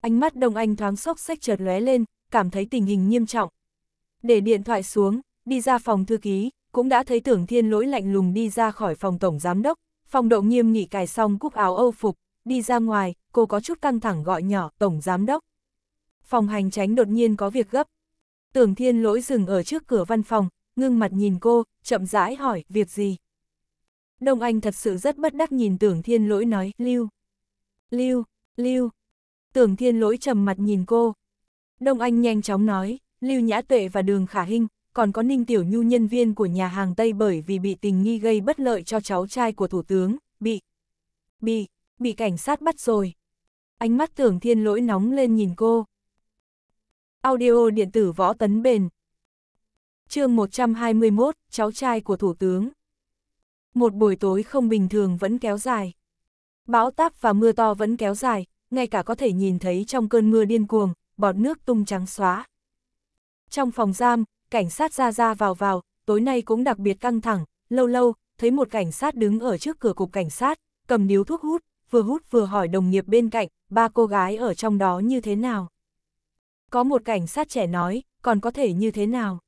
Ánh mắt Đông Anh thoáng sốc sách chợt lóe lên, cảm thấy tình hình nghiêm trọng. Để điện thoại xuống, đi ra phòng thư ký, cũng đã thấy tưởng thiên lỗi lạnh lùng đi ra khỏi phòng tổng giám đốc, phòng độ nghiêm nghị cài xong cúc áo âu phục, đi ra ngoài, cô có chút căng thẳng gọi nhỏ tổng giám đốc. Phòng hành tránh đột nhiên có việc gấp. Tưởng thiên lỗi dừng ở trước cửa văn phòng, ngưng mặt nhìn cô, chậm rãi hỏi, việc gì? Đông Anh thật sự rất bất đắc nhìn tưởng thiên lỗi nói, lưu, lưu, lưu. Tưởng thiên lỗi trầm mặt nhìn cô. Đông Anh nhanh chóng nói, lưu nhã tuệ và đường khả hinh, còn có ninh tiểu nhu nhân viên của nhà hàng Tây bởi vì bị tình nghi gây bất lợi cho cháu trai của thủ tướng, bị, bị, bị cảnh sát bắt rồi. Ánh mắt tưởng thiên lỗi nóng lên nhìn cô. Audio điện tử võ tấn bền. chương 121, cháu trai của thủ tướng. Một buổi tối không bình thường vẫn kéo dài. Bão táp và mưa to vẫn kéo dài, ngay cả có thể nhìn thấy trong cơn mưa điên cuồng, bọt nước tung trắng xóa. Trong phòng giam, cảnh sát ra ra vào vào, tối nay cũng đặc biệt căng thẳng, lâu lâu, thấy một cảnh sát đứng ở trước cửa cục cảnh sát, cầm điếu thuốc hút, vừa hút vừa hỏi đồng nghiệp bên cạnh, ba cô gái ở trong đó như thế nào. Có một cảnh sát trẻ nói, còn có thể như thế nào.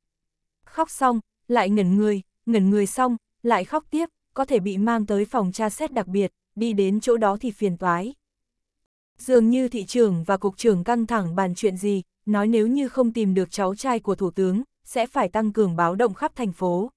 Khóc xong, lại ngẩn người, ngẩn người xong, lại khóc tiếp, có thể bị mang tới phòng tra xét đặc biệt, đi đến chỗ đó thì phiền toái. Dường như thị trưởng và cục trưởng căng thẳng bàn chuyện gì, nói nếu như không tìm được cháu trai của thủ tướng, sẽ phải tăng cường báo động khắp thành phố.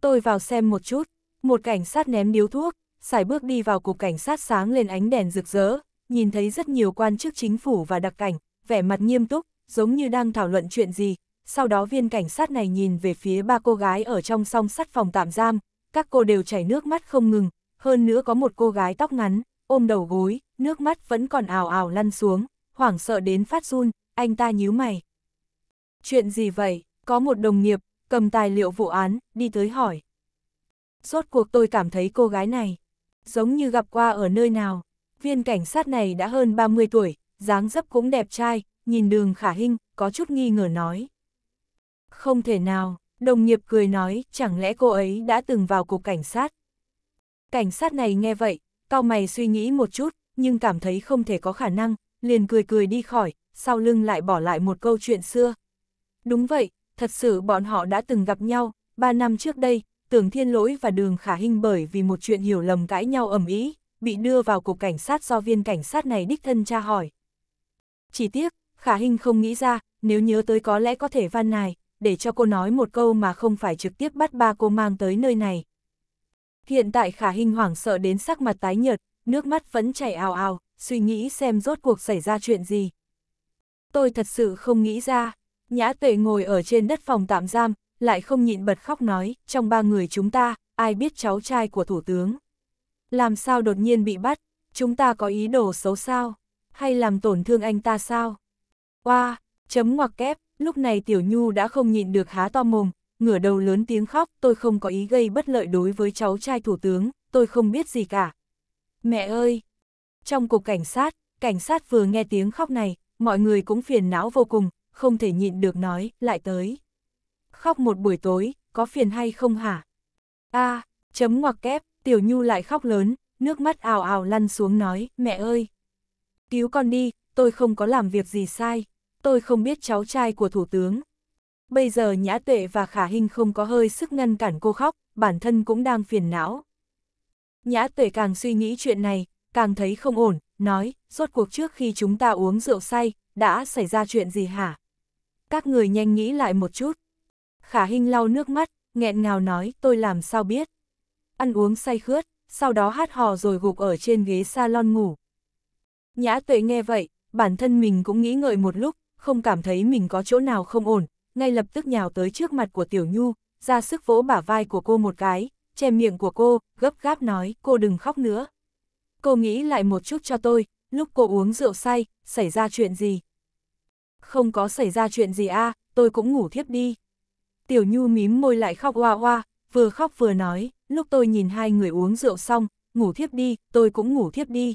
Tôi vào xem một chút, một cảnh sát ném điếu thuốc, xài bước đi vào cục cảnh sát sáng lên ánh đèn rực rỡ, nhìn thấy rất nhiều quan chức chính phủ và đặc cảnh, vẻ mặt nghiêm túc, giống như đang thảo luận chuyện gì, sau đó viên cảnh sát này nhìn về phía ba cô gái ở trong song sắt phòng tạm giam, các cô đều chảy nước mắt không ngừng, hơn nữa có một cô gái tóc ngắn, ôm đầu gối, nước mắt vẫn còn ào ào lăn xuống, hoảng sợ đến phát run, anh ta nhíu mày. Chuyện gì vậy? Có một đồng nghiệp, cầm tài liệu vụ án, đi tới hỏi. Rốt cuộc tôi cảm thấy cô gái này, giống như gặp qua ở nơi nào. Viên cảnh sát này đã hơn 30 tuổi, dáng dấp cũng đẹp trai, nhìn đường khả hinh, có chút nghi ngờ nói. Không thể nào, đồng nghiệp cười nói, chẳng lẽ cô ấy đã từng vào cục cảnh sát? Cảnh sát này nghe vậy, cao mày suy nghĩ một chút, nhưng cảm thấy không thể có khả năng, liền cười cười đi khỏi, sau lưng lại bỏ lại một câu chuyện xưa. Đúng vậy, thật sự bọn họ đã từng gặp nhau, ba năm trước đây, tưởng thiên lỗi và đường khả hình bởi vì một chuyện hiểu lầm cãi nhau ầm ý, bị đưa vào cục cảnh sát do viên cảnh sát này đích thân tra hỏi. Chỉ tiếc, khả hình không nghĩ ra, nếu nhớ tới có lẽ có thể van nài, để cho cô nói một câu mà không phải trực tiếp bắt ba cô mang tới nơi này. Hiện tại Khả hình hoảng sợ đến sắc mặt tái nhợt, nước mắt vẫn chảy ào ào, suy nghĩ xem rốt cuộc xảy ra chuyện gì. Tôi thật sự không nghĩ ra, Nhã Tuệ ngồi ở trên đất phòng tạm giam, lại không nhịn bật khóc nói, trong ba người chúng ta, ai biết cháu trai của Thủ tướng. Làm sao đột nhiên bị bắt, chúng ta có ý đồ xấu sao, hay làm tổn thương anh ta sao? Oa, wow, chấm ngoặc kép, Lúc này Tiểu Nhu đã không nhịn được há to mồm, ngửa đầu lớn tiếng khóc, tôi không có ý gây bất lợi đối với cháu trai thủ tướng, tôi không biết gì cả. Mẹ ơi! Trong cục cảnh sát, cảnh sát vừa nghe tiếng khóc này, mọi người cũng phiền não vô cùng, không thể nhịn được nói, lại tới. Khóc một buổi tối, có phiền hay không hả? a chấm ngoặc kép, Tiểu Nhu lại khóc lớn, nước mắt ào ào lăn xuống nói, mẹ ơi! Cứu con đi, tôi không có làm việc gì sai tôi không biết cháu trai của Thủ tướng. Bây giờ Nhã Tuệ và Khả Hinh không có hơi sức ngăn cản cô khóc, bản thân cũng đang phiền não. Nhã Tuệ càng suy nghĩ chuyện này, càng thấy không ổn, nói, rốt cuộc trước khi chúng ta uống rượu say, đã xảy ra chuyện gì hả? Các người nhanh nghĩ lại một chút. Khả Hinh lau nước mắt, nghẹn ngào nói, tôi làm sao biết. Ăn uống say khướt, sau đó hát hò rồi gục ở trên ghế salon ngủ. Nhã Tuệ nghe vậy, bản thân mình cũng nghĩ ngợi một lúc, không cảm thấy mình có chỗ nào không ổn, ngay lập tức nhào tới trước mặt của Tiểu Nhu, ra sức vỗ bả vai của cô một cái, che miệng của cô, gấp gáp nói, cô đừng khóc nữa. Cô nghĩ lại một chút cho tôi, lúc cô uống rượu say, xảy ra chuyện gì? Không có xảy ra chuyện gì a à, tôi cũng ngủ thiếp đi. Tiểu Nhu mím môi lại khóc hoa hoa, vừa khóc vừa nói, lúc tôi nhìn hai người uống rượu xong, ngủ thiếp đi, tôi cũng ngủ thiếp đi.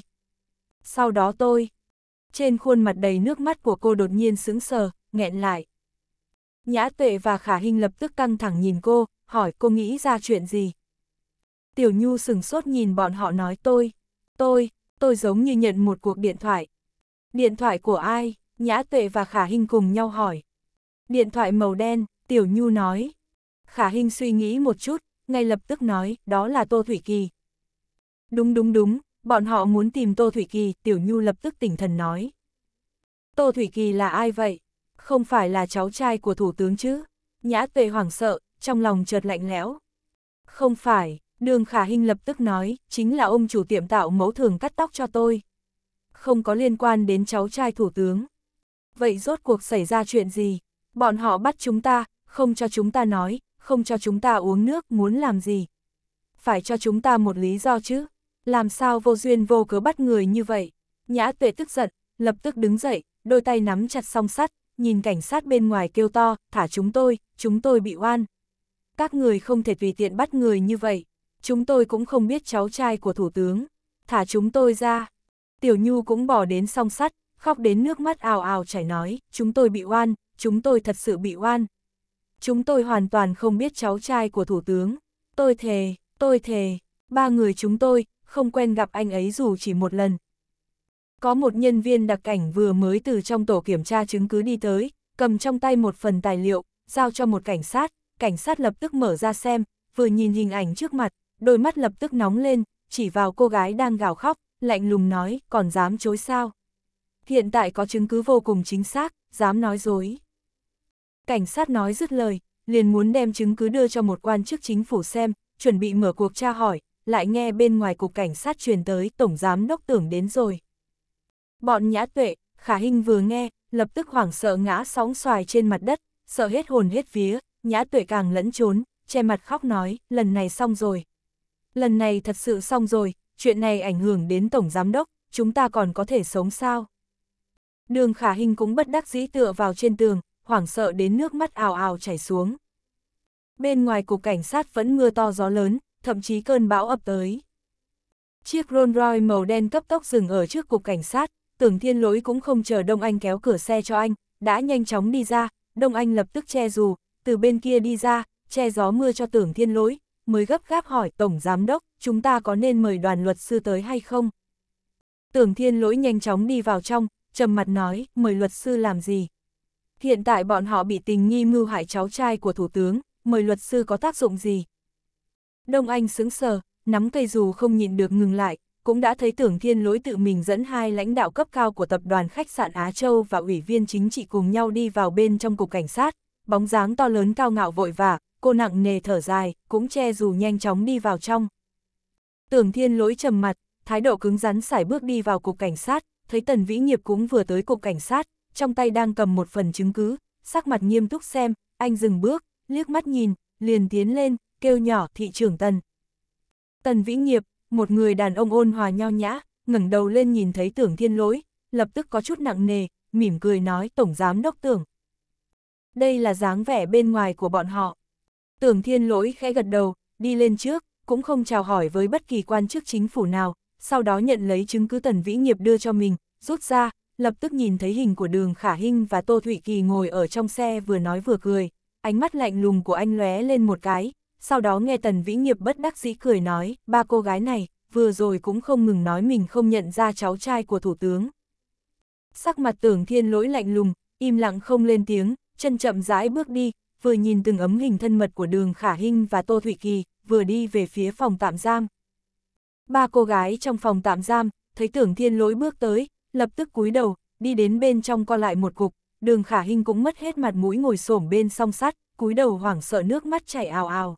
Sau đó tôi, trên khuôn mặt đầy nước mắt của cô đột nhiên sững sờ, nghẹn lại. Nhã tuệ và khả hình lập tức căng thẳng nhìn cô, hỏi cô nghĩ ra chuyện gì. Tiểu Nhu sừng sốt nhìn bọn họ nói tôi, tôi, tôi giống như nhận một cuộc điện thoại. Điện thoại của ai? Nhã tuệ và khả hình cùng nhau hỏi. Điện thoại màu đen, Tiểu Nhu nói. Khả hình suy nghĩ một chút, ngay lập tức nói, đó là Tô Thủy Kỳ. Đúng đúng đúng, bọn họ muốn tìm Tô Thủy Kỳ, Tiểu Nhu lập tức tỉnh thần nói. Tô Thủy Kỳ là ai vậy? Không phải là cháu trai của Thủ tướng chứ? Nhã Tề hoảng sợ, trong lòng chợt lạnh lẽo. Không phải, Đường Khả Hinh lập tức nói, chính là ông chủ tiệm tạo mẫu thường cắt tóc cho tôi. Không có liên quan đến cháu trai Thủ tướng. Vậy rốt cuộc xảy ra chuyện gì? Bọn họ bắt chúng ta, không cho chúng ta nói, không cho chúng ta uống nước, muốn làm gì? Phải cho chúng ta một lý do chứ? Làm sao vô duyên vô cớ bắt người như vậy? Nhã tuệ tức giận, lập tức đứng dậy, đôi tay nắm chặt song sắt, nhìn cảnh sát bên ngoài kêu to, thả chúng tôi, chúng tôi bị oan. Các người không thể tùy tiện bắt người như vậy. Chúng tôi cũng không biết cháu trai của thủ tướng. Thả chúng tôi ra. Tiểu Nhu cũng bỏ đến song sắt, khóc đến nước mắt ào ào chảy nói, chúng tôi bị oan, chúng tôi thật sự bị oan. Chúng tôi hoàn toàn không biết cháu trai của thủ tướng. Tôi thề, tôi thề, ba người chúng tôi, không quen gặp anh ấy dù chỉ một lần. Có một nhân viên đặc cảnh vừa mới từ trong tổ kiểm tra chứng cứ đi tới, cầm trong tay một phần tài liệu, giao cho một cảnh sát, cảnh sát lập tức mở ra xem, vừa nhìn hình ảnh trước mặt, đôi mắt lập tức nóng lên, chỉ vào cô gái đang gào khóc, lạnh lùng nói, còn dám chối sao. Hiện tại có chứng cứ vô cùng chính xác, dám nói dối. Cảnh sát nói dứt lời, liền muốn đem chứng cứ đưa cho một quan chức chính phủ xem, chuẩn bị mở cuộc tra hỏi, lại nghe bên ngoài cục cảnh sát truyền tới tổng giám đốc tưởng đến rồi. Bọn nhã tuệ, khả hình vừa nghe, lập tức hoảng sợ ngã sóng xoài trên mặt đất, sợ hết hồn hết vía, nhã tuệ càng lẫn trốn, che mặt khóc nói, lần này xong rồi. Lần này thật sự xong rồi, chuyện này ảnh hưởng đến tổng giám đốc, chúng ta còn có thể sống sao? Đường khả hình cũng bất đắc dĩ tựa vào trên tường, hoảng sợ đến nước mắt ào ào chảy xuống. Bên ngoài cục cảnh sát vẫn mưa to gió lớn, thậm chí cơn bão ập tới. Chiếc Rolls Royce màu đen cấp tốc dừng ở trước cục cảnh sát, tưởng thiên lỗi cũng không chờ Đông Anh kéo cửa xe cho anh, đã nhanh chóng đi ra, Đông Anh lập tức che dù, từ bên kia đi ra, che gió mưa cho tưởng thiên lỗi, mới gấp gáp hỏi Tổng Giám Đốc, chúng ta có nên mời đoàn luật sư tới hay không? Tưởng thiên lỗi nhanh chóng đi vào trong, trầm mặt nói, mời luật sư làm gì? Hiện tại bọn họ bị tình nghi mưu hại cháu trai của Thủ tướng, mời luật sư có tác dụng gì? Đông Anh sững sờ, nắm cây dù không nhịn được ngừng lại, cũng đã thấy tưởng thiên lỗi tự mình dẫn hai lãnh đạo cấp cao của tập đoàn khách sạn Á Châu và ủy viên chính trị cùng nhau đi vào bên trong cục cảnh sát, bóng dáng to lớn cao ngạo vội vã, cô nặng nề thở dài, cũng che dù nhanh chóng đi vào trong. Tưởng thiên lỗi trầm mặt, thái độ cứng rắn sải bước đi vào cục cảnh sát, thấy tần vĩ nghiệp cũng vừa tới cục cảnh sát, trong tay đang cầm một phần chứng cứ, sắc mặt nghiêm túc xem, anh dừng bước, liếc mắt nhìn, liền tiến lên, kêu nhỏ thị trưởng Tần. Tần Vĩ Nghiệp, một người đàn ông ôn hòa nho nhã, ngẩng đầu lên nhìn thấy tưởng thiên lỗi, lập tức có chút nặng nề, mỉm cười nói Tổng Giám Đốc Tưởng. Đây là dáng vẻ bên ngoài của bọn họ. Tưởng thiên lỗi khẽ gật đầu, đi lên trước, cũng không chào hỏi với bất kỳ quan chức chính phủ nào, sau đó nhận lấy chứng cứ Tần Vĩ Nghiệp đưa cho mình, rút ra, lập tức nhìn thấy hình của đường Khả Hinh và Tô Thụy Kỳ ngồi ở trong xe vừa nói vừa cười, ánh mắt lạnh lùng của anh lóe lên một cái, sau đó nghe Tần Vĩ Nghiệp bất đắc dĩ cười nói, ba cô gái này, vừa rồi cũng không ngừng nói mình không nhận ra cháu trai của Thủ tướng. Sắc mặt tưởng thiên lỗi lạnh lùng, im lặng không lên tiếng, chân chậm rãi bước đi, vừa nhìn từng ấm hình thân mật của đường Khả Hinh và Tô Thụy Kỳ, vừa đi về phía phòng tạm giam. Ba cô gái trong phòng tạm giam, thấy tưởng thiên lỗi bước tới, lập tức cúi đầu, đi đến bên trong co lại một cục, đường Khả Hinh cũng mất hết mặt mũi ngồi xổm bên song sắt, cúi đầu hoảng sợ nước mắt chảy ào ào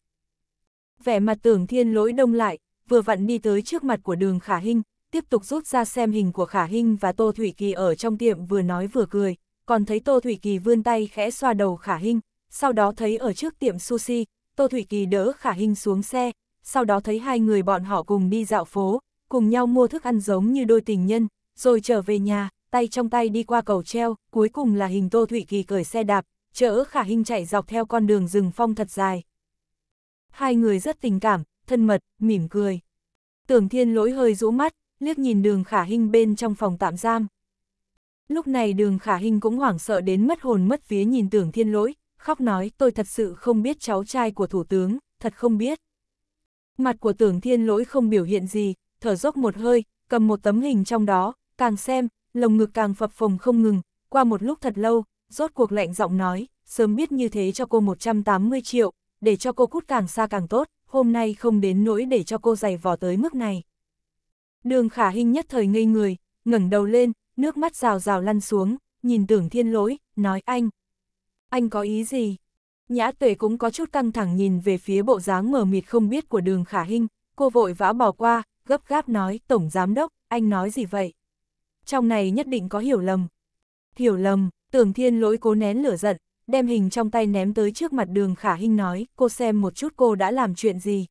vẻ mặt tưởng thiên lỗi đông lại, vừa vặn đi tới trước mặt của đường khả hinh, tiếp tục rút ra xem hình của khả hinh và Tô Thủy Kỳ ở trong tiệm vừa nói vừa cười, còn thấy Tô Thủy Kỳ vươn tay khẽ xoa đầu khả hinh, sau đó thấy ở trước tiệm sushi, Tô Thủy Kỳ đỡ khả hinh xuống xe, sau đó thấy hai người bọn họ cùng đi dạo phố, cùng nhau mua thức ăn giống như đôi tình nhân, rồi trở về nhà, tay trong tay đi qua cầu treo, cuối cùng là hình Tô Thủy Kỳ cởi xe đạp, chở khả hinh chạy dọc theo con đường rừng phong thật dài hai người rất tình cảm, thân mật, mỉm cười. Tưởng thiên lỗi hơi rũ mắt, liếc nhìn đường khả hình bên trong phòng tạm giam. Lúc này đường khả hình cũng hoảng sợ đến mất hồn mất vía nhìn tưởng thiên lỗi, khóc nói tôi thật sự không biết cháu trai của thủ tướng, thật không biết. Mặt của tưởng thiên lỗi không biểu hiện gì, thở dốc một hơi, cầm một tấm hình trong đó, càng xem, lồng ngực càng phập phồng không ngừng, qua một lúc thật lâu, rốt cuộc lạnh giọng nói, sớm biết như thế cho cô 180 triệu, để cho cô cút càng xa càng tốt, hôm nay không đến nỗi để cho cô giày vò tới mức này. Đường khả hình nhất thời ngây người, ngẩng đầu lên, nước mắt rào rào lăn xuống, nhìn tưởng thiên lỗi, nói anh. Anh có ý gì? Nhã tuệ cũng có chút căng thẳng nhìn về phía bộ dáng mờ mịt không biết của đường khả hình, cô vội vã bỏ qua, gấp gáp nói, tổng giám đốc, anh nói gì vậy? Trong này nhất định có hiểu lầm. Hiểu lầm, tưởng thiên lỗi cố nén lửa giận, đem hình trong tay ném tới trước mặt đường khả hinh nói, cô xem một chút cô đã làm chuyện gì.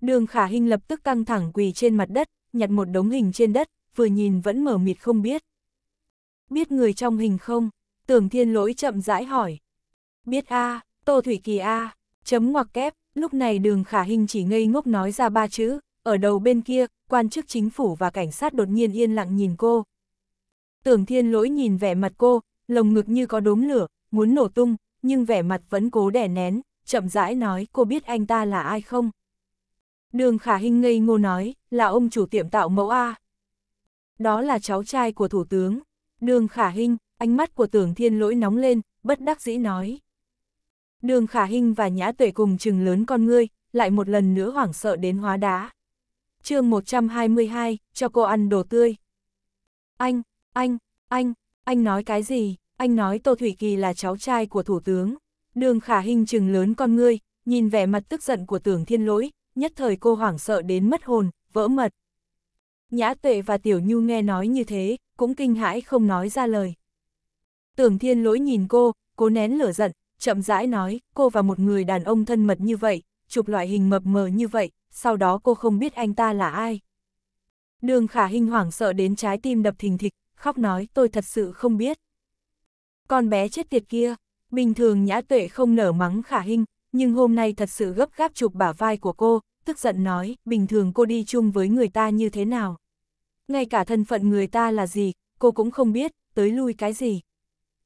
Đường khả hinh lập tức căng thẳng quỳ trên mặt đất, nhặt một đống hình trên đất, vừa nhìn vẫn mở mịt không biết. Biết người trong hình không? Tưởng thiên lỗi chậm rãi hỏi. Biết A, Tô Thủy Kỳ A, chấm ngoặc kép, lúc này đường khả hình chỉ ngây ngốc nói ra ba chữ, ở đầu bên kia, quan chức chính phủ và cảnh sát đột nhiên yên lặng nhìn cô. Tưởng thiên lỗi nhìn vẻ mặt cô, lồng ngực như có đốm lửa, muốn nổ tung, nhưng vẻ mặt vẫn cố đè nén, chậm rãi nói cô biết anh ta là ai không? Đường khả hình ngây ngô nói, là ông chủ tiệm tạo mẫu A. Đó là cháu trai của thủ tướng. Đường khả hình, ánh mắt của tưởng thiên lỗi nóng lên, bất đắc dĩ nói. Đường khả hình và nhã tuệ cùng chừng lớn con ngươi, lại một lần nữa hoảng sợ đến hóa đá. chương 122, cho cô ăn đồ tươi. Anh, anh, anh, anh nói cái gì? Anh nói Tô Thủy Kỳ là cháu trai của Thủ tướng. Đường khả hình trừng lớn con ngươi, nhìn vẻ mặt tức giận của tưởng thiên lỗi, nhất thời cô hoảng sợ đến mất hồn, vỡ mật. Nhã tuệ và tiểu nhu nghe nói như thế, cũng kinh hãi không nói ra lời. Tưởng thiên lỗi nhìn cô, cố nén lửa giận, chậm rãi nói, cô và một người đàn ông thân mật như vậy, chụp loại hình mập mờ như vậy, sau đó cô không biết anh ta là ai. Đường khả hình hoảng sợ đến trái tim đập thình thịch, khóc nói tôi thật sự không biết. Con bé chết tiệt kia, bình thường nhã tuệ không nở mắng khả hình, nhưng hôm nay thật sự gấp gáp chụp bả vai của cô, tức giận nói, bình thường cô đi chung với người ta như thế nào. Ngay cả thân phận người ta là gì, cô cũng không biết, tới lui cái gì.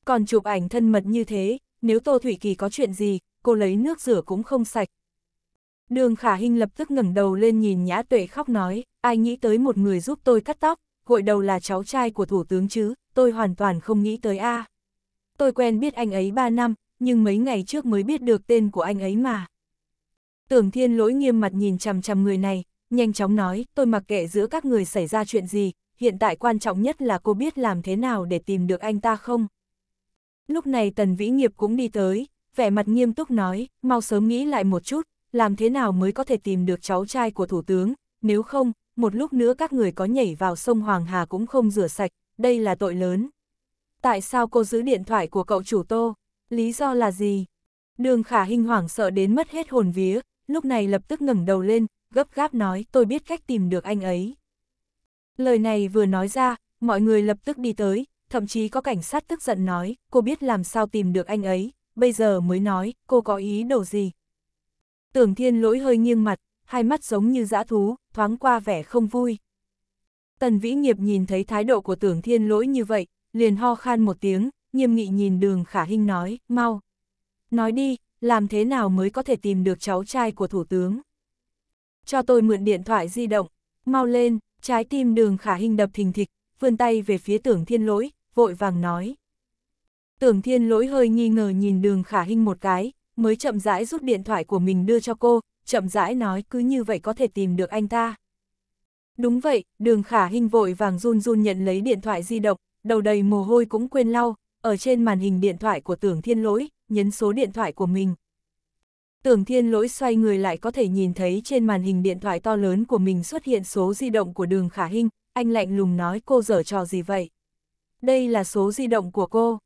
Còn chụp ảnh thân mật như thế, nếu Tô Thủy Kỳ có chuyện gì, cô lấy nước rửa cũng không sạch. Đường Khả hình lập tức ngẩng đầu lên nhìn Nhã Tuệ khóc nói, ai nghĩ tới một người giúp tôi cắt tóc, gội đầu là cháu trai của thủ tướng chứ, tôi hoàn toàn không nghĩ tới a. À tôi quen biết anh ấy 3 năm, nhưng mấy ngày trước mới biết được tên của anh ấy mà. Tưởng thiên lỗi nghiêm mặt nhìn chằm chằm người này, nhanh chóng nói, tôi mặc kệ giữa các người xảy ra chuyện gì, hiện tại quan trọng nhất là cô biết làm thế nào để tìm được anh ta không. Lúc này Tần Vĩ Nghiệp cũng đi tới, vẻ mặt nghiêm túc nói, mau sớm nghĩ lại một chút, làm thế nào mới có thể tìm được cháu trai của Thủ tướng, nếu không, một lúc nữa các người có nhảy vào sông Hoàng Hà cũng không rửa sạch, đây là tội lớn tại sao cô giữ điện thoại của cậu chủ tô, lý do là gì? Đường khả hình hoảng sợ đến mất hết hồn vía, lúc này lập tức ngẩng đầu lên, gấp gáp nói tôi biết cách tìm được anh ấy. Lời này vừa nói ra, mọi người lập tức đi tới, thậm chí có cảnh sát tức giận nói, cô biết làm sao tìm được anh ấy, bây giờ mới nói, cô có ý đồ gì. Tưởng thiên lỗi hơi nghiêng mặt, hai mắt giống như dã thú, thoáng qua vẻ không vui. Tần Vĩ Nghiệp nhìn thấy thái độ của tưởng thiên lỗi như vậy, liền ho khan một tiếng, nghiêm nghị nhìn đường khả hình nói, mau. Nói đi, làm thế nào mới có thể tìm được cháu trai của thủ tướng? Cho tôi mượn điện thoại di động, mau lên, trái tim đường khả hình đập thình thịch, vươn tay về phía tưởng thiên lỗi, vội vàng nói. Tưởng thiên lỗi hơi nghi ngờ nhìn đường khả hình một cái, mới chậm rãi rút điện thoại của mình đưa cho cô, chậm rãi nói cứ như vậy có thể tìm được anh ta. Đúng vậy, đường khả hình vội vàng run run nhận lấy điện thoại di động, đầu đầy mồ hôi cũng quên lau, ở trên màn hình điện thoại của tưởng thiên lỗi, nhấn số điện thoại của mình. Tưởng thiên lỗi xoay người lại có thể nhìn thấy trên màn hình điện thoại to lớn của mình xuất hiện số di động của đường khả hinh, anh lạnh lùng nói cô dở trò gì vậy. Đây là số di động của cô.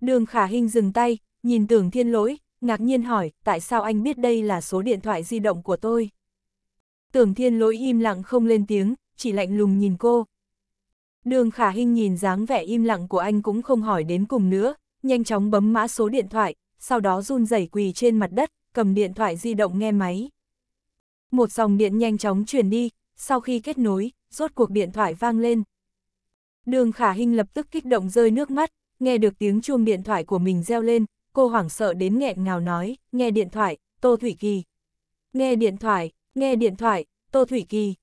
Đường khả hinh dừng tay, nhìn tưởng thiên lỗi, ngạc nhiên hỏi tại sao anh biết đây là số điện thoại di động của tôi. Tưởng thiên lỗi im lặng không lên tiếng, chỉ lạnh lùng nhìn cô, Đường Khả Hinh nhìn dáng vẻ im lặng của anh cũng không hỏi đến cùng nữa, nhanh chóng bấm mã số điện thoại, sau đó run rẩy quỳ trên mặt đất, cầm điện thoại di động nghe máy. Một dòng điện nhanh chóng truyền đi, sau khi kết nối, rốt cuộc điện thoại vang lên. Đường Khả Hinh lập tức kích động rơi nước mắt, nghe được tiếng chuông điện thoại của mình reo lên, cô hoảng sợ đến nghẹn ngào nói, nghe điện thoại, Tô Thủy Kỳ. Nghe điện thoại, nghe điện thoại, Tô Thủy Kỳ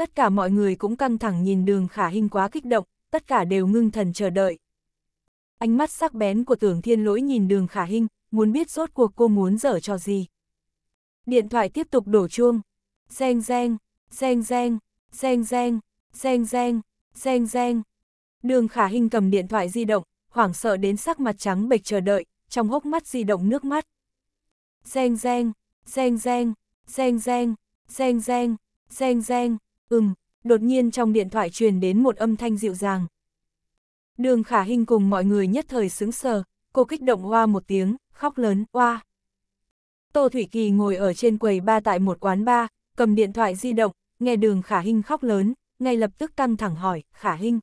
tất cả mọi người cũng căng thẳng nhìn đường khả hình quá kích động, tất cả đều ngưng thần chờ đợi. Ánh mắt sắc bén của tưởng thiên lỗi nhìn đường khả hình, muốn biết rốt cuộc cô muốn dở cho gì. Điện thoại tiếp tục đổ chuông. Reng reng, reng reng, reng reng, reng reng, reng reng. Đường khả hình cầm điện thoại di động, hoảng sợ đến sắc mặt trắng bệch chờ đợi, trong hốc mắt di động nước mắt. Reng reng, reng reng, reng reng, reng reng, reng reng. Ừm, đột nhiên trong điện thoại truyền đến một âm thanh dịu dàng. Đường khả hình cùng mọi người nhất thời sướng sờ, cô kích động hoa một tiếng, khóc lớn, hoa. Tô Thủy Kỳ ngồi ở trên quầy ba tại một quán ba, cầm điện thoại di động, nghe đường khả hình khóc lớn, ngay lập tức căng thẳng hỏi, khả hình.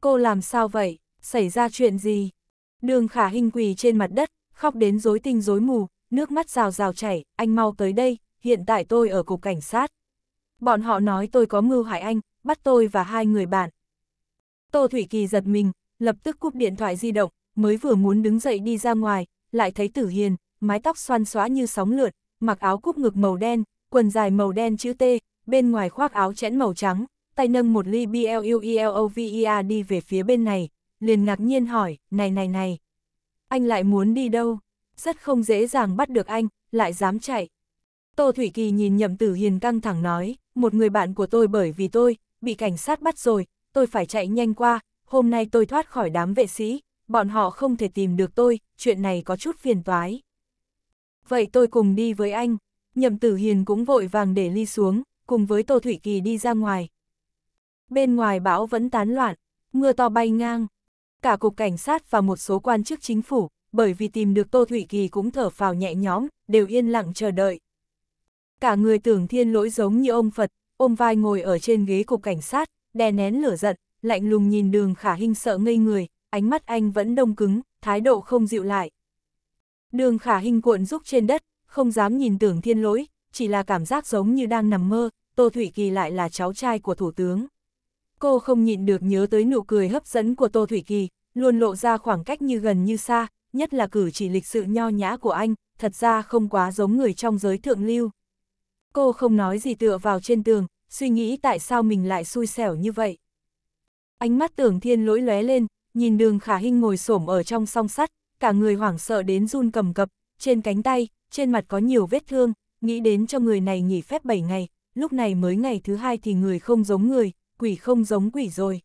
Cô làm sao vậy, xảy ra chuyện gì? Đường khả hình quỳ trên mặt đất, khóc đến rối tinh rối mù, nước mắt rào rào chảy, anh mau tới đây, hiện tại tôi ở cục cảnh sát bọn họ nói tôi có mưu hại anh, bắt tôi và hai người bạn. Tô Thủy Kỳ giật mình, lập tức cúp điện thoại di động, mới vừa muốn đứng dậy đi ra ngoài, lại thấy Tử Hiền, mái tóc xoăn xóa như sóng lượn, mặc áo cúp ngực màu đen, quần dài màu đen chữ T, bên ngoài khoác áo chẽn màu trắng, tay nâng một ly BLUELOVEA đi về phía bên này, liền ngạc nhiên hỏi, này này này, anh lại muốn đi đâu? Rất không dễ dàng bắt được anh, lại dám chạy. Tô Thủy Kỳ nhìn Nhậm Tử Hiền căng thẳng nói, một người bạn của tôi bởi vì tôi, bị cảnh sát bắt rồi, tôi phải chạy nhanh qua, hôm nay tôi thoát khỏi đám vệ sĩ, bọn họ không thể tìm được tôi, chuyện này có chút phiền toái. Vậy tôi cùng đi với anh, Nhậm Tử Hiền cũng vội vàng để ly xuống, cùng với Tô Thủy Kỳ đi ra ngoài. Bên ngoài bão vẫn tán loạn, mưa to bay ngang. Cả cục cảnh sát và một số quan chức chính phủ, bởi vì tìm được Tô Thủy Kỳ cũng thở phào nhẹ nhõm, đều yên lặng chờ đợi, cả người tưởng thiên lỗi giống như ông Phật, ôm vai ngồi ở trên ghế cục cảnh sát, đè nén lửa giận, lạnh lùng nhìn đường khả hình sợ ngây người, ánh mắt anh vẫn đông cứng, thái độ không dịu lại. Đường khả hình cuộn rúc trên đất, không dám nhìn tưởng thiên lỗi, chỉ là cảm giác giống như đang nằm mơ, Tô Thủy Kỳ lại là cháu trai của Thủ tướng. Cô không nhịn được nhớ tới nụ cười hấp dẫn của Tô Thủy Kỳ, luôn lộ ra khoảng cách như gần như xa, nhất là cử chỉ lịch sự nho nhã của anh, thật ra không quá giống người trong giới thượng lưu. Cô không nói gì tựa vào trên tường, suy nghĩ tại sao mình lại xui xẻo như vậy. Ánh mắt tưởng thiên lỗi lóe lên, nhìn đường khả hình ngồi xổm ở trong song sắt, cả người hoảng sợ đến run cầm cập, trên cánh tay, trên mặt có nhiều vết thương, nghĩ đến cho người này nghỉ phép 7 ngày, lúc này mới ngày thứ hai thì người không giống người, quỷ không giống quỷ rồi.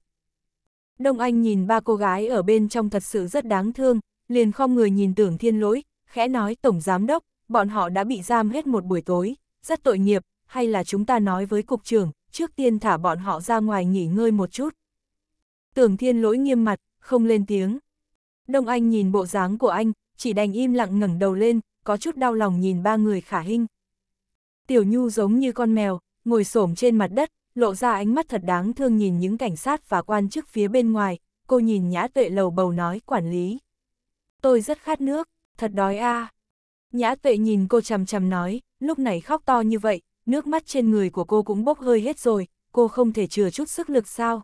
Đông Anh nhìn ba cô gái ở bên trong thật sự rất đáng thương, liền khom người nhìn tưởng thiên lỗi, khẽ nói tổng giám đốc, bọn họ đã bị giam hết một buổi tối, rất tội nghiệp, hay là chúng ta nói với cục trưởng, trước tiên thả bọn họ ra ngoài nghỉ ngơi một chút. Tưởng thiên lỗi nghiêm mặt, không lên tiếng. Đông Anh nhìn bộ dáng của anh, chỉ đành im lặng ngẩng đầu lên, có chút đau lòng nhìn ba người khả hinh. Tiểu Nhu giống như con mèo, ngồi xổm trên mặt đất, lộ ra ánh mắt thật đáng thương nhìn những cảnh sát và quan chức phía bên ngoài, cô nhìn Nhã Tuệ lầu bầu nói quản lý. Tôi rất khát nước, thật đói a. À. Nhã Tuệ nhìn cô chằm chằm nói, lúc này khóc to như vậy, nước mắt trên người của cô cũng bốc hơi hết rồi, cô không thể chừa chút sức lực sao.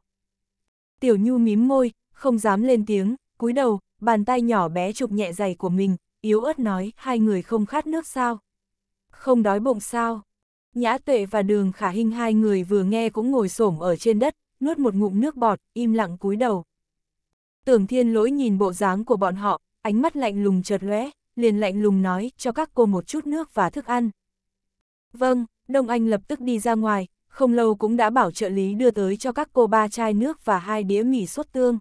Tiểu Nhu mím môi, không dám lên tiếng, cúi đầu, bàn tay nhỏ bé chụp nhẹ giày của mình, yếu ớt nói, hai người không khát nước sao? Không đói bụng sao? Nhã Tuệ và Đường Khả Hinh hai người vừa nghe cũng ngồi xổm ở trên đất, nuốt một ngụm nước bọt, im lặng cúi đầu. Tưởng Thiên Lỗi nhìn bộ dáng của bọn họ, ánh mắt lạnh lùng chợt lóe, liền lạnh lùng nói, cho các cô một chút nước và thức ăn. Vâng, Đông Anh lập tức đi ra ngoài, không lâu cũng đã bảo trợ lý đưa tới cho các cô ba chai nước và hai đĩa mì sốt tương.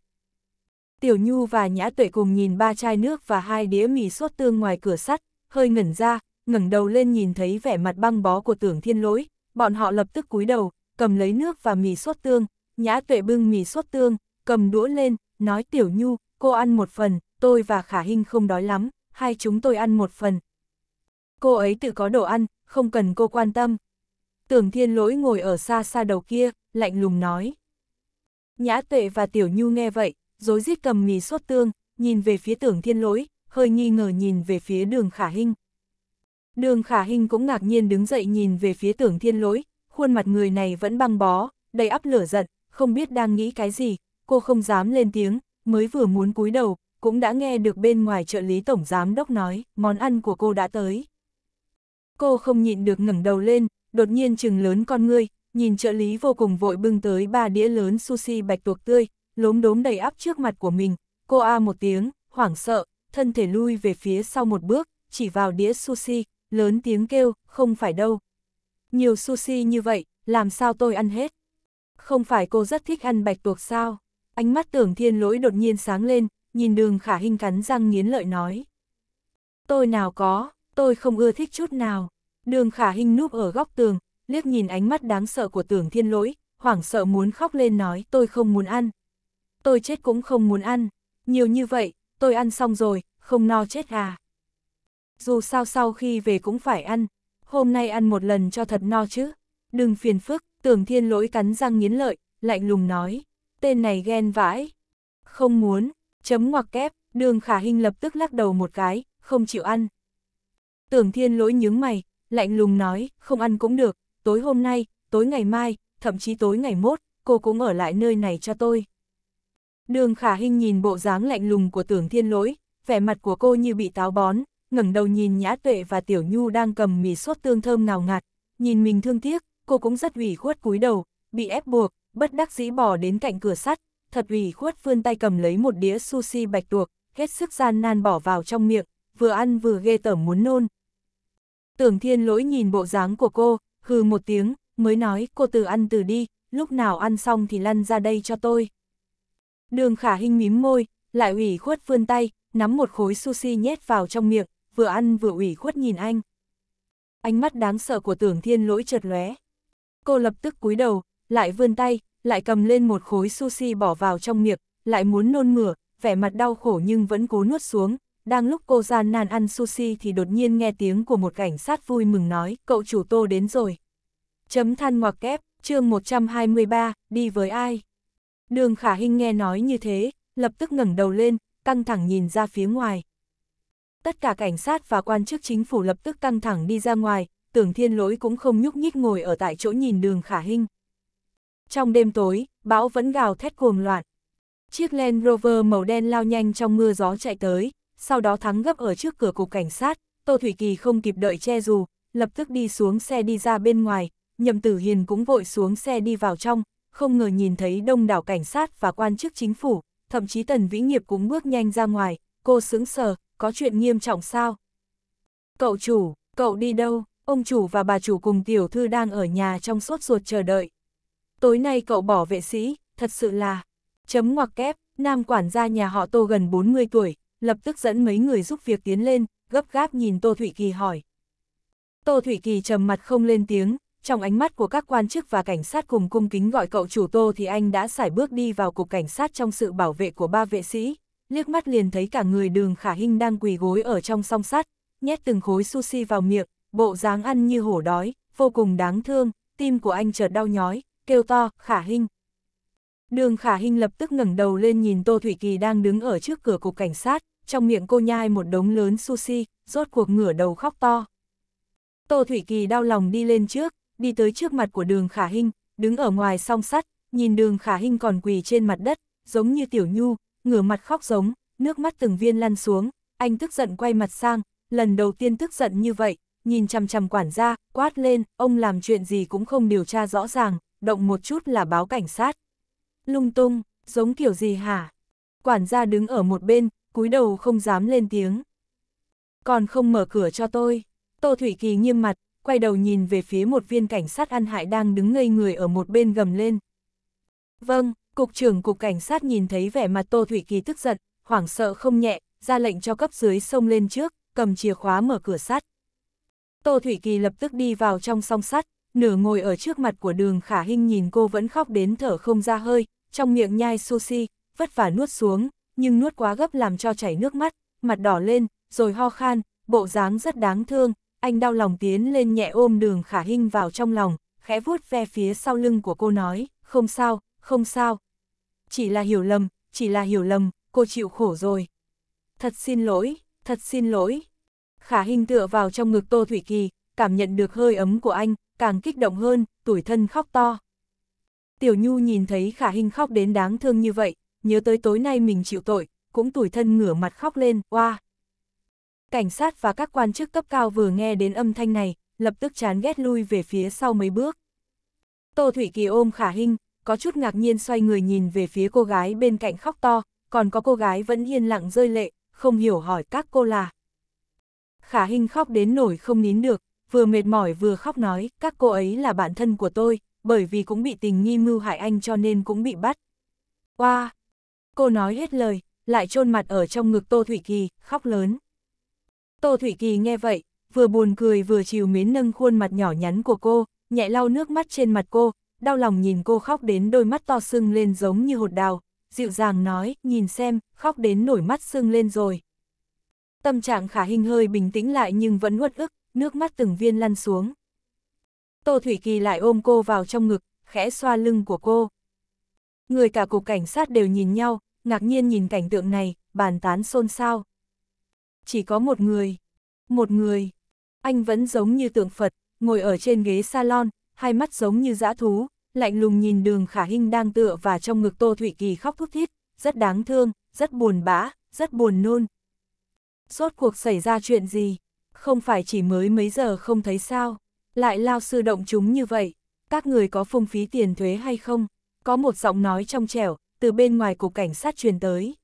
Tiểu Nhu và Nhã Tuệ cùng nhìn ba chai nước và hai đĩa mì sốt tương ngoài cửa sắt, hơi ngẩn ra, ngẩng đầu lên nhìn thấy vẻ mặt băng bó của tưởng thiên lỗi, bọn họ lập tức cúi đầu, cầm lấy nước và mì sốt tương, Nhã Tuệ bưng mì sốt tương, cầm đũa lên, nói Tiểu Nhu, cô ăn một phần, tôi và Khả Hinh không đói lắm, hai chúng tôi ăn một phần. Cô ấy tự có đồ ăn, không cần cô quan tâm. Tưởng thiên lỗi ngồi ở xa xa đầu kia, lạnh lùng nói. Nhã tuệ và tiểu nhu nghe vậy, dối rít cầm mì sốt tương, nhìn về phía tưởng thiên lỗi, hơi nghi ngờ nhìn về phía đường khả hinh. Đường khả hinh cũng ngạc nhiên đứng dậy nhìn về phía tưởng thiên lỗi, khuôn mặt người này vẫn băng bó, đầy áp lửa giận, không biết đang nghĩ cái gì, cô không dám lên tiếng, mới vừa muốn cúi đầu, cũng đã nghe được bên ngoài trợ lý tổng giám đốc nói, món ăn của cô đã tới cô không nhịn được ngẩng đầu lên, đột nhiên chừng lớn con ngươi, nhìn trợ lý vô cùng vội bưng tới ba đĩa lớn sushi bạch tuộc tươi, lốm đốm đầy áp trước mặt của mình, cô a một tiếng, hoảng sợ, thân thể lui về phía sau một bước, chỉ vào đĩa sushi, lớn tiếng kêu, không phải đâu. Nhiều sushi như vậy, làm sao tôi ăn hết? Không phải cô rất thích ăn bạch tuộc sao? Ánh mắt tưởng thiên lỗi đột nhiên sáng lên, nhìn đường khả hình cắn răng nghiến lợi nói. Tôi nào có, tôi không ưa thích chút nào. Đường khả hình núp ở góc tường, liếc nhìn ánh mắt đáng sợ của tưởng thiên lỗi, hoảng sợ muốn khóc lên nói tôi không muốn ăn. Tôi chết cũng không muốn ăn, nhiều như vậy, tôi ăn xong rồi, không no chết à. Dù sao sau khi về cũng phải ăn, hôm nay ăn một lần cho thật no chứ. Đừng phiền phức, tưởng thiên lỗi cắn răng nghiến lợi, lạnh lùng nói, tên này ghen vãi. Không muốn, chấm ngoặc kép, đường khả hình lập tức lắc đầu một cái, không chịu ăn. Tưởng thiên lỗi nhướng mày, lạnh lùng nói, không ăn cũng được, tối hôm nay, tối ngày mai, thậm chí tối ngày mốt, cô cũng ở lại nơi này cho tôi. Đường khả hình nhìn bộ dáng lạnh lùng của tưởng thiên lỗi, vẻ mặt của cô như bị táo bón, ngẩng đầu nhìn nhã tuệ và tiểu nhu đang cầm mì sốt tương thơm ngào ngạt, nhìn mình thương tiếc, cô cũng rất ủy khuất cúi đầu, bị ép buộc, bất đắc dĩ bỏ đến cạnh cửa sắt, thật ủy khuất vươn tay cầm lấy một đĩa sushi bạch tuộc, hết sức gian nan bỏ vào trong miệng, vừa ăn vừa ghê tởm muốn nôn, Tưởng thiên lỗi nhìn bộ dáng của cô, hừ một tiếng, mới nói cô từ ăn từ đi, lúc nào ăn xong thì lăn ra đây cho tôi. Đường khả hinh mím môi, lại ủy khuất vươn tay, nắm một khối sushi nhét vào trong miệng, vừa ăn vừa ủy khuất nhìn anh. Ánh mắt đáng sợ của tưởng thiên lỗi chợt lóe. Cô lập tức cúi đầu, lại vươn tay, lại cầm lên một khối sushi bỏ vào trong miệng, lại muốn nôn mửa, vẻ mặt đau khổ nhưng vẫn cố nuốt xuống, đang lúc cô gian nan ăn sushi thì đột nhiên nghe tiếng của một cảnh sát vui mừng nói, cậu chủ tô đến rồi. Chấm than ngoặc kép, chương 123, đi với ai? Đường khả hình nghe nói như thế, lập tức ngẩng đầu lên, căng thẳng nhìn ra phía ngoài. Tất cả cảnh sát và quan chức chính phủ lập tức căng thẳng đi ra ngoài, tưởng thiên lỗi cũng không nhúc nhích ngồi ở tại chỗ nhìn đường khả hình. Trong đêm tối, bão vẫn gào thét cuồng loạn. Chiếc Land Rover màu đen lao nhanh trong mưa gió chạy tới, sau đó thắng gấp ở trước cửa cục cảnh sát, Tô Thủy Kỳ không kịp đợi che dù, lập tức đi xuống xe đi ra bên ngoài, Nhậm Tử Hiền cũng vội xuống xe đi vào trong, không ngờ nhìn thấy đông đảo cảnh sát và quan chức chính phủ, thậm chí Tần Vĩ Nghiệp cũng bước nhanh ra ngoài, cô sững sờ, có chuyện nghiêm trọng sao? Cậu chủ, cậu đi đâu? Ông chủ và bà chủ cùng tiểu thư đang ở nhà trong sốt ruột chờ đợi. Tối nay cậu bỏ vệ sĩ, thật sự là... Chấm ngoặc kép, nam quản gia nhà họ tô gần 40 tuổi, lập tức dẫn mấy người giúp việc tiến lên, gấp gáp nhìn Tô Thụy Kỳ hỏi. Tô Thụy Kỳ trầm mặt không lên tiếng, trong ánh mắt của các quan chức và cảnh sát cùng cung kính gọi cậu chủ Tô thì anh đã xảy bước đi vào cục cảnh sát trong sự bảo vệ của ba vệ sĩ, liếc mắt liền thấy cả người đường khả hình đang quỳ gối ở trong song sắt, nhét từng khối sushi vào miệng, bộ dáng ăn như hổ đói, vô cùng đáng thương, tim của anh chợt đau nhói, kêu to, khả hình. Đường khả hình lập tức ngẩng đầu lên nhìn Tô Thủy Kỳ đang đứng ở trước cửa cục cảnh sát, trong miệng cô nhai một đống lớn sushi, rốt cuộc ngửa đầu khóc to. Tô Thủy Kỳ đau lòng đi lên trước, đi tới trước mặt của đường khả hình, đứng ở ngoài song sắt, nhìn đường khả hình còn quỳ trên mặt đất, giống như tiểu nhu, ngửa mặt khóc giống, nước mắt từng viên lăn xuống, anh tức giận quay mặt sang, lần đầu tiên tức giận như vậy, nhìn chằm chằm quản gia, quát lên, ông làm chuyện gì cũng không điều tra rõ ràng, động một chút là báo cảnh sát. Lung tung, giống kiểu gì hả? Quản gia đứng ở một bên, cúi đầu không dám lên tiếng. Còn không mở cửa cho tôi, Tô Thủy Kỳ nghiêm mặt, quay đầu nhìn về phía một viên cảnh sát ăn hại đang đứng ngây người ở một bên gầm lên. Vâng, Cục trưởng Cục Cảnh sát nhìn thấy vẻ mặt Tô Thủy Kỳ tức giận, hoảng sợ không nhẹ, ra lệnh cho cấp dưới xông lên trước, cầm chìa khóa mở cửa sắt. Tô Thủy Kỳ lập tức đi vào trong song sắt, nửa ngồi ở trước mặt của đường khả hinh nhìn cô vẫn khóc đến thở không ra hơi, trong miệng nhai sushi, vất vả nuốt xuống, nhưng nuốt quá gấp làm cho chảy nước mắt, mặt đỏ lên, rồi ho khan, bộ dáng rất đáng thương, anh đau lòng tiến lên nhẹ ôm đường khả hinh vào trong lòng, khẽ vuốt ve phía sau lưng của cô nói, không sao, không sao. Chỉ là hiểu lầm, chỉ là hiểu lầm, cô chịu khổ rồi. Thật xin lỗi, thật xin lỗi. Khả hình tựa vào trong ngực Tô Thủy Kỳ, cảm nhận được hơi ấm của anh, càng kích động hơn, tủi thân khóc to. Tiểu Nhu nhìn thấy Khả hình khóc đến đáng thương như vậy, nhớ tới tối nay mình chịu tội, cũng tủi thân ngửa mặt khóc lên, oa. Cảnh sát và các quan chức cấp cao vừa nghe đến âm thanh này, lập tức chán ghét lui về phía sau mấy bước. Tô Thủy Kỳ ôm khả hình, có chút ngạc nhiên xoay người nhìn về phía cô gái bên cạnh khóc to, còn có cô gái vẫn yên lặng rơi lệ, không hiểu hỏi các cô là. Khả hình khóc đến nổi không nín được, vừa mệt mỏi vừa khóc nói, các cô ấy là bạn thân của tôi, bởi vì cũng bị tình nghi mưu hại anh cho nên cũng bị bắt. Wow, Cô nói hết lời, lại chôn mặt ở trong ngực Tô Thủy Kỳ, khóc lớn. Tô Thủy Kỳ nghe vậy, vừa buồn cười vừa chiều mến nâng khuôn mặt nhỏ nhắn của cô, nhẹ lau nước mắt trên mặt cô, đau lòng nhìn cô khóc đến đôi mắt to sưng lên giống như hột đào, dịu dàng nói, nhìn xem, khóc đến nổi mắt sưng lên rồi. Tâm trạng khả hình hơi bình tĩnh lại nhưng vẫn nuốt ức, nước mắt từng viên lăn xuống. Tô Thủy Kỳ lại ôm cô vào trong ngực, khẽ xoa lưng của cô. Người cả cục cảnh sát đều nhìn nhau, ngạc nhiên nhìn cảnh tượng này, bàn tán xôn xao. Chỉ có một người, một người, anh vẫn giống như tượng Phật, ngồi ở trên ghế salon, hai mắt giống như dã thú, lạnh lùng nhìn đường khả hình đang tựa và trong ngực Tô Thụy Kỳ khóc thút thít, rất đáng thương, rất buồn bã, rất buồn nôn. Rốt cuộc xảy ra chuyện gì? Không phải chỉ mới mấy giờ không thấy sao? Lại lao sư động chúng như vậy? Các người có phung phí tiền thuế hay không? Có một giọng nói trong trẻo, từ bên ngoài cục cảnh sát truyền tới.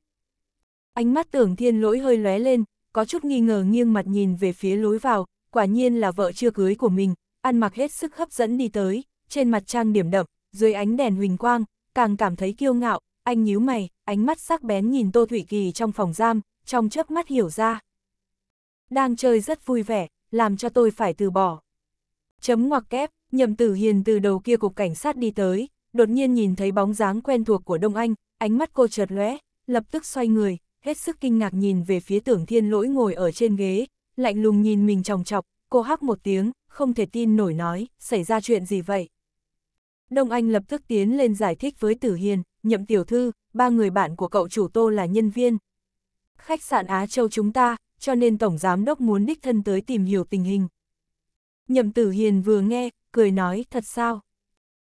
Ánh mắt tưởng thiên lỗi hơi lóe lên, có chút nghi ngờ nghiêng mặt nhìn về phía lối vào, quả nhiên là vợ chưa cưới của mình, ăn mặc hết sức hấp dẫn đi tới, trên mặt trang điểm đậm, dưới ánh đèn huỳnh quang, càng cảm thấy kiêu ngạo, anh nhíu mày, ánh mắt sắc bén nhìn Tô Thủy Kỳ trong phòng giam, trong chớp mắt hiểu ra. Đang chơi rất vui vẻ, làm cho tôi phải từ bỏ. Chấm ngoặc kép, nhầm tử hiền từ đầu kia cục cảnh sát đi tới, đột nhiên nhìn thấy bóng dáng quen thuộc của Đông Anh, ánh mắt cô chợt lóe, lập tức xoay người, hết sức kinh ngạc nhìn về phía tưởng thiên lỗi ngồi ở trên ghế, lạnh lùng nhìn mình chòng chọc, cô hắc một tiếng, không thể tin nổi nói, xảy ra chuyện gì vậy? Đông Anh lập tức tiến lên giải thích với Tử Hiền, nhậm tiểu thư, ba người bạn của cậu chủ tô là nhân viên. Khách sạn Á Châu chúng ta, cho nên Tổng Giám Đốc muốn đích thân tới tìm hiểu tình hình. Nhậm Tử Hiền vừa nghe, cười nói, thật sao?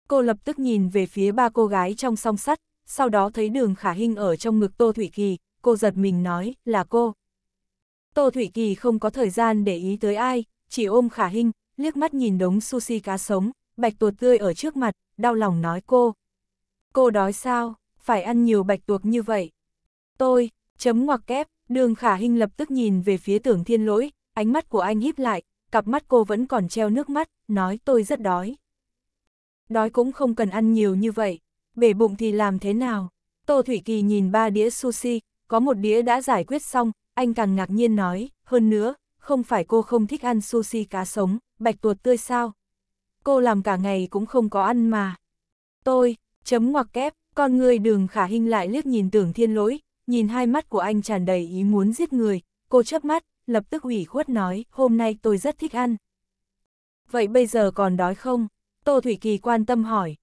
Cô lập tức nhìn về phía ba cô gái trong song sắt, sau đó thấy đường khả hinh ở trong ngực Tô Thủy Kỳ, cô giật mình nói, là cô. Tô Thủy Kỳ không có thời gian để ý tới ai, chỉ ôm khả hinh, liếc mắt nhìn đống sushi cá sống, bạch tuộc tươi ở trước mặt, đau lòng nói cô. Cô đói sao, phải ăn nhiều bạch tuộc như vậy. Tôi, chấm ngoặc kép, đường khả hinh lập tức nhìn về phía tưởng thiên lỗi, ánh mắt của anh híp lại, cặp mắt cô vẫn còn treo nước mắt, nói tôi rất đói. Đói cũng không cần ăn nhiều như vậy, bể bụng thì làm thế nào? Tô Thủy Kỳ nhìn ba đĩa sushi, có một đĩa đã giải quyết xong, anh càng ngạc nhiên nói, hơn nữa, không phải cô không thích ăn sushi cá sống, bạch tuột tươi sao? Cô làm cả ngày cũng không có ăn mà. Tôi, chấm ngoặc kép, con người đường khả hình lại liếc nhìn tưởng thiên lỗi, nhìn hai mắt của anh tràn đầy ý muốn giết người, cô chớp mắt, lập tức ủy khuất nói, hôm nay tôi rất thích ăn. Vậy bây giờ còn đói không? Tô Thủy Kỳ quan tâm hỏi.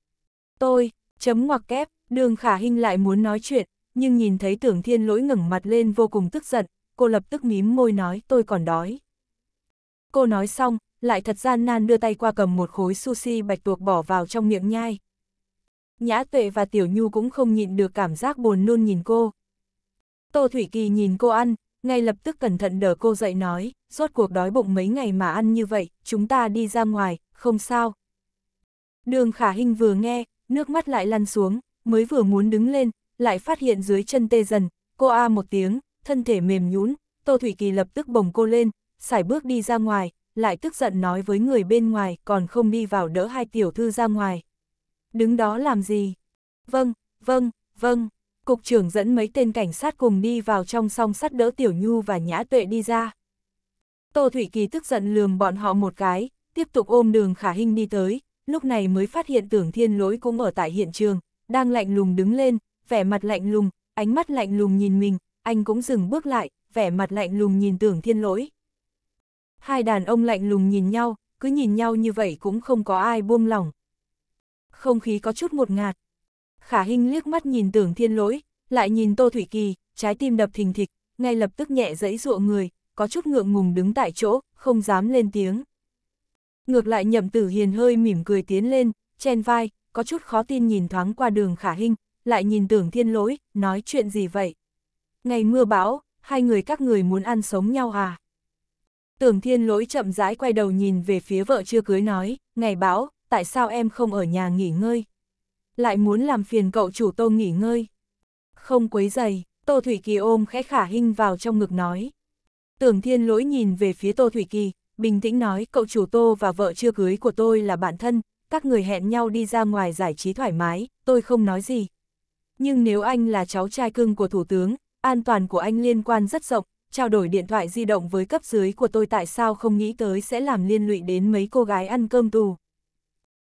Tôi, chấm ngoặc kép, đường khả hình lại muốn nói chuyện, nhưng nhìn thấy tưởng thiên lỗi ngẩng mặt lên vô cùng tức giận, cô lập tức mím môi nói tôi còn đói. Cô nói xong, lại thật gian nan đưa tay qua cầm một khối sushi bạch tuộc bỏ vào trong miệng nhai. Nhã tuệ và tiểu nhu cũng không nhịn được cảm giác buồn nôn nhìn cô. Tô Thủy Kỳ nhìn cô ăn, ngay lập tức cẩn thận đỡ cô dậy nói, rốt cuộc đói bụng mấy ngày mà ăn như vậy, chúng ta đi ra ngoài, không sao, Đường khả hình vừa nghe, nước mắt lại lăn xuống, mới vừa muốn đứng lên, lại phát hiện dưới chân tê dần, cô a một tiếng, thân thể mềm nhũn, Tô Thủy Kỳ lập tức bồng cô lên, xài bước đi ra ngoài, lại tức giận nói với người bên ngoài còn không đi vào đỡ hai tiểu thư ra ngoài. Đứng đó làm gì? Vâng, vâng, vâng. Cục trưởng dẫn mấy tên cảnh sát cùng đi vào trong song sắt đỡ Tiểu Nhu và Nhã Tuệ đi ra. Tô Thủy Kỳ tức giận lườm bọn họ một cái, tiếp tục ôm đường khả hình đi tới, lúc này mới phát hiện tưởng thiên lỗi cũng ở tại hiện trường, đang lạnh lùng đứng lên, vẻ mặt lạnh lùng, ánh mắt lạnh lùng nhìn mình, anh cũng dừng bước lại, vẻ mặt lạnh lùng nhìn tưởng thiên lỗi. Hai đàn ông lạnh lùng nhìn nhau, cứ nhìn nhau như vậy cũng không có ai buông lòng. Không khí có chút một ngạt. Khả Hinh liếc mắt nhìn tưởng thiên lỗi, lại nhìn Tô Thủy Kỳ, trái tim đập thình thịch, ngay lập tức nhẹ dẫy ruộng người, có chút ngượng ngùng đứng tại chỗ, không dám lên tiếng. Ngược lại nhậm tử hiền hơi mỉm cười tiến lên, chen vai, có chút khó tin nhìn thoáng qua đường khả hình, lại nhìn tưởng thiên lỗi, nói chuyện gì vậy? Ngày mưa bão, hai người các người muốn ăn sống nhau à? Tưởng thiên lỗi chậm rãi quay đầu nhìn về phía vợ chưa cưới nói, ngày bão, tại sao em không ở nhà nghỉ ngơi? Lại muốn làm phiền cậu chủ tô nghỉ ngơi? Không quấy giày, Tô Thủy Kỳ ôm khẽ khả hình vào trong ngực nói. Tưởng thiên lỗi nhìn về phía Tô Thủy Kỳ, bình tĩnh nói cậu chủ tô và vợ chưa cưới của tôi là bạn thân, các người hẹn nhau đi ra ngoài giải trí thoải mái, tôi không nói gì. Nhưng nếu anh là cháu trai cưng của Thủ tướng, an toàn của anh liên quan rất rộng, trao đổi điện thoại di động với cấp dưới của tôi tại sao không nghĩ tới sẽ làm liên lụy đến mấy cô gái ăn cơm tù.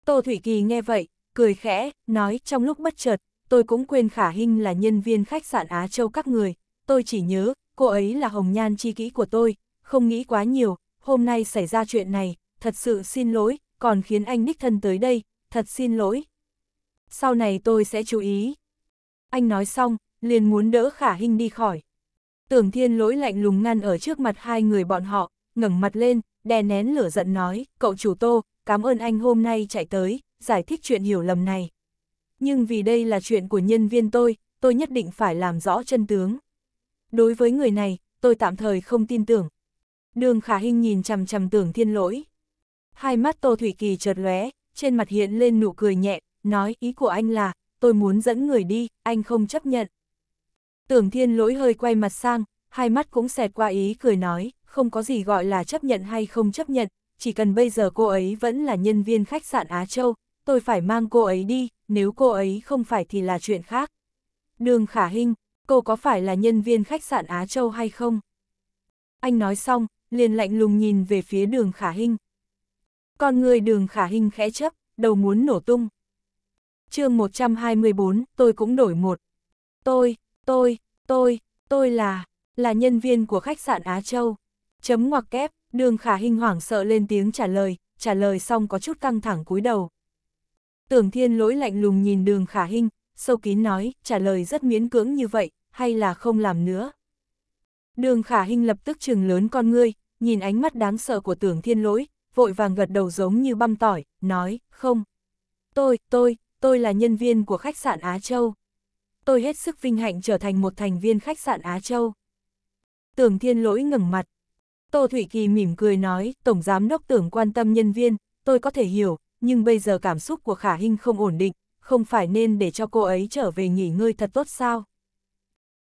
Tô Thủy Kỳ nghe vậy, cười khẽ, nói trong lúc bất chợt, tôi cũng quên Khả Hinh là nhân viên khách sạn Á Châu các người, tôi chỉ nhớ, cô ấy là hồng nhan chi kỹ của tôi, không nghĩ quá nhiều, hôm nay xảy ra chuyện này, thật sự xin lỗi, còn khiến anh đích thân tới đây, thật xin lỗi. Sau này tôi sẽ chú ý. Anh nói xong, liền muốn đỡ khả Hinh đi khỏi. Tưởng thiên lỗi lạnh lùng ngăn ở trước mặt hai người bọn họ, ngẩng mặt lên, đè nén lửa giận nói, cậu chủ tô, cảm ơn anh hôm nay chạy tới, giải thích chuyện hiểu lầm này. Nhưng vì đây là chuyện của nhân viên tôi, tôi nhất định phải làm rõ chân tướng. Đối với người này, tôi tạm thời không tin tưởng, Đường khả hình nhìn chằm chằm tưởng thiên lỗi. Hai mắt Tô Thủy Kỳ chợt lóe, trên mặt hiện lên nụ cười nhẹ, nói ý của anh là, tôi muốn dẫn người đi, anh không chấp nhận. Tưởng thiên lỗi hơi quay mặt sang, hai mắt cũng xẹt qua ý cười nói, không có gì gọi là chấp nhận hay không chấp nhận, chỉ cần bây giờ cô ấy vẫn là nhân viên khách sạn Á Châu, tôi phải mang cô ấy đi, nếu cô ấy không phải thì là chuyện khác. Đường khả hình, cô có phải là nhân viên khách sạn Á Châu hay không? Anh nói xong, liền lạnh lùng nhìn về phía đường khả hình. Con người đường khả hình khẽ chấp, đầu muốn nổ tung. chương 124, tôi cũng đổi một. Tôi, tôi, tôi, tôi là, là nhân viên của khách sạn Á Châu. Chấm ngoặc kép, đường khả hình hoảng sợ lên tiếng trả lời, trả lời xong có chút căng thẳng cúi đầu. Tưởng thiên lỗi lạnh lùng nhìn đường khả hình, sâu kín nói, trả lời rất miễn cưỡng như vậy, hay là không làm nữa. Đường khả hình lập tức trừng lớn con ngươi, nhìn ánh mắt đáng sợ của tưởng thiên lỗi, vội vàng gật đầu giống như băm tỏi, nói, không. Tôi, tôi, tôi là nhân viên của khách sạn Á Châu. Tôi hết sức vinh hạnh trở thành một thành viên khách sạn Á Châu. Tưởng thiên lỗi ngẩng mặt. Tô Thủy Kỳ mỉm cười nói, Tổng Giám Đốc tưởng quan tâm nhân viên, tôi có thể hiểu, nhưng bây giờ cảm xúc của khả hình không ổn định, không phải nên để cho cô ấy trở về nghỉ ngơi thật tốt sao?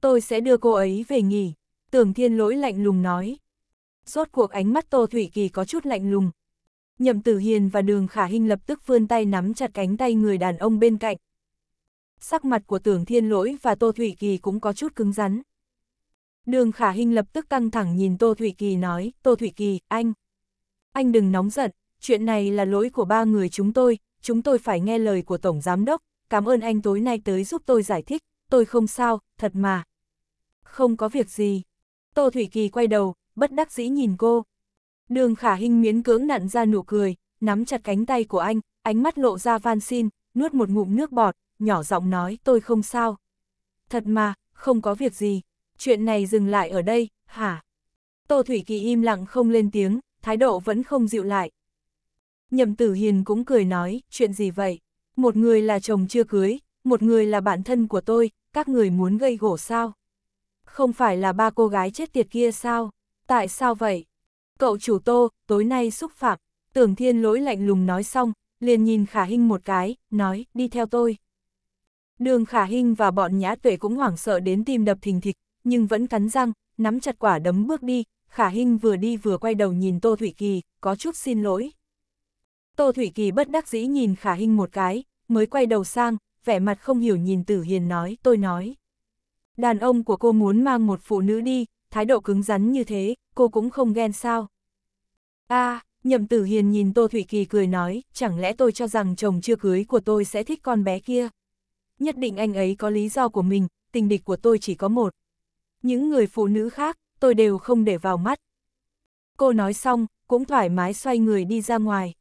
Tôi sẽ đưa cô ấy về nghỉ. Tưởng thiên lỗi lạnh lùng nói. Rốt cuộc ánh mắt Tô Thủy Kỳ có chút lạnh lùng. Nhậm Tử Hiền và Đường Khả Hinh lập tức vươn tay nắm chặt cánh tay người đàn ông bên cạnh. Sắc mặt của Tưởng Thiên Lỗi và Tô Thủy Kỳ cũng có chút cứng rắn. Đường Khả Hinh lập tức căng thẳng nhìn Tô Thủy Kỳ nói, Tô Thủy Kỳ, anh. Anh đừng nóng giận, chuyện này là lỗi của ba người chúng tôi, chúng tôi phải nghe lời của Tổng Giám Đốc, cảm ơn anh tối nay tới giúp tôi giải thích, tôi không sao, thật mà. Không có việc gì, Tô Thủy Kỳ quay đầu, bất đắc dĩ nhìn cô. Đường khả hình miến cưỡng nặn ra nụ cười, nắm chặt cánh tay của anh, ánh mắt lộ ra van xin, nuốt một ngụm nước bọt, nhỏ giọng nói tôi không sao. Thật mà, không có việc gì, chuyện này dừng lại ở đây, hả? Tô Thủy Kỳ im lặng không lên tiếng, thái độ vẫn không dịu lại. Nhậm Tử Hiền cũng cười nói, chuyện gì vậy? Một người là chồng chưa cưới, một người là bạn thân của tôi, các người muốn gây gổ sao? không phải là ba cô gái chết tiệt kia sao? Tại sao vậy? Cậu chủ tô, tối nay xúc phạm, tưởng thiên lỗi lạnh lùng nói xong, liền nhìn khả hinh một cái, nói, đi theo tôi. Đường khả hinh và bọn nhã tuệ cũng hoảng sợ đến tim đập thình thịch, nhưng vẫn cắn răng, nắm chặt quả đấm bước đi, khả hinh vừa đi vừa quay đầu nhìn Tô Thủy Kỳ, có chút xin lỗi. Tô Thủy Kỳ bất đắc dĩ nhìn khả hinh một cái, mới quay đầu sang, vẻ mặt không hiểu nhìn Tử Hiền nói, tôi nói. Đàn ông của cô muốn mang một phụ nữ đi, thái độ cứng rắn như thế, cô cũng không ghen sao. a à, nhậm tử hiền nhìn Tô Thủy Kỳ cười nói, chẳng lẽ tôi cho rằng chồng chưa cưới của tôi sẽ thích con bé kia. Nhất định anh ấy có lý do của mình, tình địch của tôi chỉ có một. Những người phụ nữ khác, tôi đều không để vào mắt. Cô nói xong, cũng thoải mái xoay người đi ra ngoài.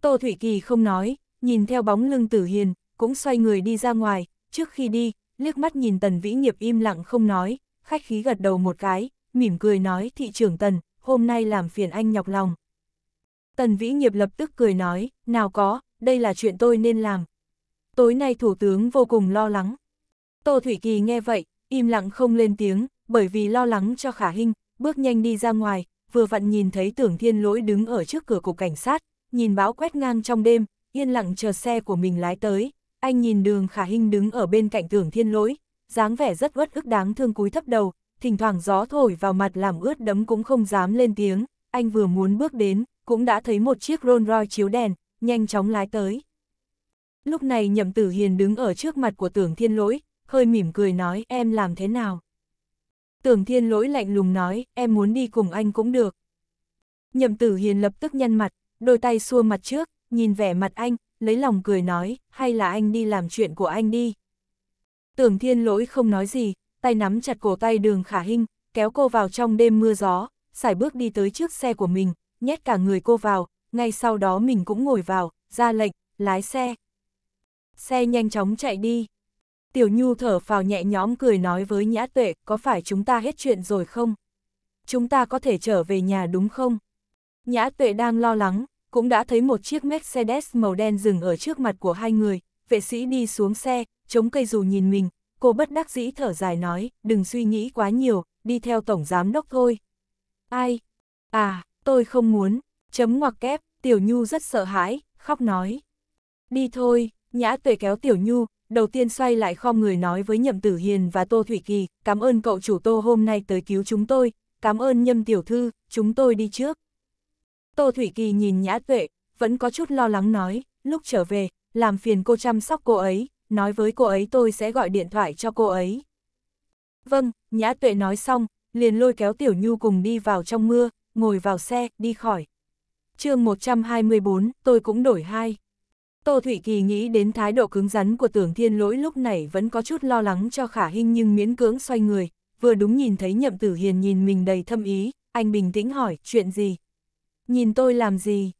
Tô Thủy Kỳ không nói, nhìn theo bóng lưng Tử Hiền, cũng xoay người đi ra ngoài, trước khi đi, liếc mắt nhìn Tần Vĩ Nghiệp im lặng không nói, khách khí gật đầu một cái, mỉm cười nói thị trưởng Tần, hôm nay làm phiền anh nhọc lòng. Tần Vĩ Nghiệp lập tức cười nói, nào có, đây là chuyện tôi nên làm. Tối nay Thủ tướng vô cùng lo lắng. Tô Thủy Kỳ nghe vậy, im lặng không lên tiếng, bởi vì lo lắng cho Khả Hinh, bước nhanh đi ra ngoài, vừa vặn nhìn thấy tưởng thiên lỗi đứng ở trước cửa cục cảnh sát, nhìn báo quét ngang trong đêm, yên lặng chờ xe của mình lái tới, anh nhìn đường khả hình đứng ở bên cạnh tưởng thiên lỗi, dáng vẻ rất uất ức đáng thương cúi thấp đầu, thỉnh thoảng gió thổi vào mặt làm ướt đấm cũng không dám lên tiếng, anh vừa muốn bước đến, cũng đã thấy một chiếc Rolls Royce chiếu đèn, nhanh chóng lái tới. Lúc này nhậm tử hiền đứng ở trước mặt của tưởng thiên lỗi, hơi mỉm cười nói em làm thế nào. Tưởng thiên lỗi lạnh lùng nói em muốn đi cùng anh cũng được. Nhậm tử hiền lập tức nhăn mặt, đôi tay xua mặt trước, nhìn vẻ mặt anh, lấy lòng cười nói, hay là anh đi làm chuyện của anh đi. Tưởng thiên lỗi không nói gì, tay nắm chặt cổ tay đường khả hinh, kéo cô vào trong đêm mưa gió, xài bước đi tới trước xe của mình, nhét cả người cô vào, ngay sau đó mình cũng ngồi vào, ra lệnh, lái xe. Xe nhanh chóng chạy đi. Tiểu Nhu thở phào nhẹ nhõm cười nói với Nhã Tuệ, có phải chúng ta hết chuyện rồi không? Chúng ta có thể trở về nhà đúng không? Nhã Tuệ đang lo lắng, cũng đã thấy một chiếc Mercedes màu đen dừng ở trước mặt của hai người, vệ sĩ đi xuống xe, chống cây dù nhìn mình, cô bất đắc dĩ thở dài nói, đừng suy nghĩ quá nhiều, đi theo tổng giám đốc thôi. Ai? À, tôi không muốn, chấm ngoặc kép, Tiểu Nhu rất sợ hãi, khóc nói. Đi thôi, nhã tuệ kéo Tiểu Nhu, đầu tiên xoay lại kho người nói với Nhậm Tử Hiền và Tô Thủy Kỳ, cảm ơn cậu chủ Tô hôm nay tới cứu chúng tôi, cảm ơn Nhâm Tiểu Thư, chúng tôi đi trước. Tô Thủy Kỳ nhìn nhã tuệ, vẫn có chút lo lắng nói, lúc trở về, làm phiền cô chăm sóc cô ấy, nói với cô ấy tôi sẽ gọi điện thoại cho cô ấy. Vâng, nhã tuệ nói xong, liền lôi kéo Tiểu Nhu cùng đi vào trong mưa, ngồi vào xe, đi khỏi. chương 124, tôi cũng đổi hai. Tô Thủy Kỳ nghĩ đến thái độ cứng rắn của tưởng thiên lỗi lúc này vẫn có chút lo lắng cho khả hình nhưng miễn cưỡng xoay người, vừa đúng nhìn thấy nhậm tử hiền nhìn mình đầy thâm ý, anh bình tĩnh hỏi, chuyện gì, nhìn tôi làm gì?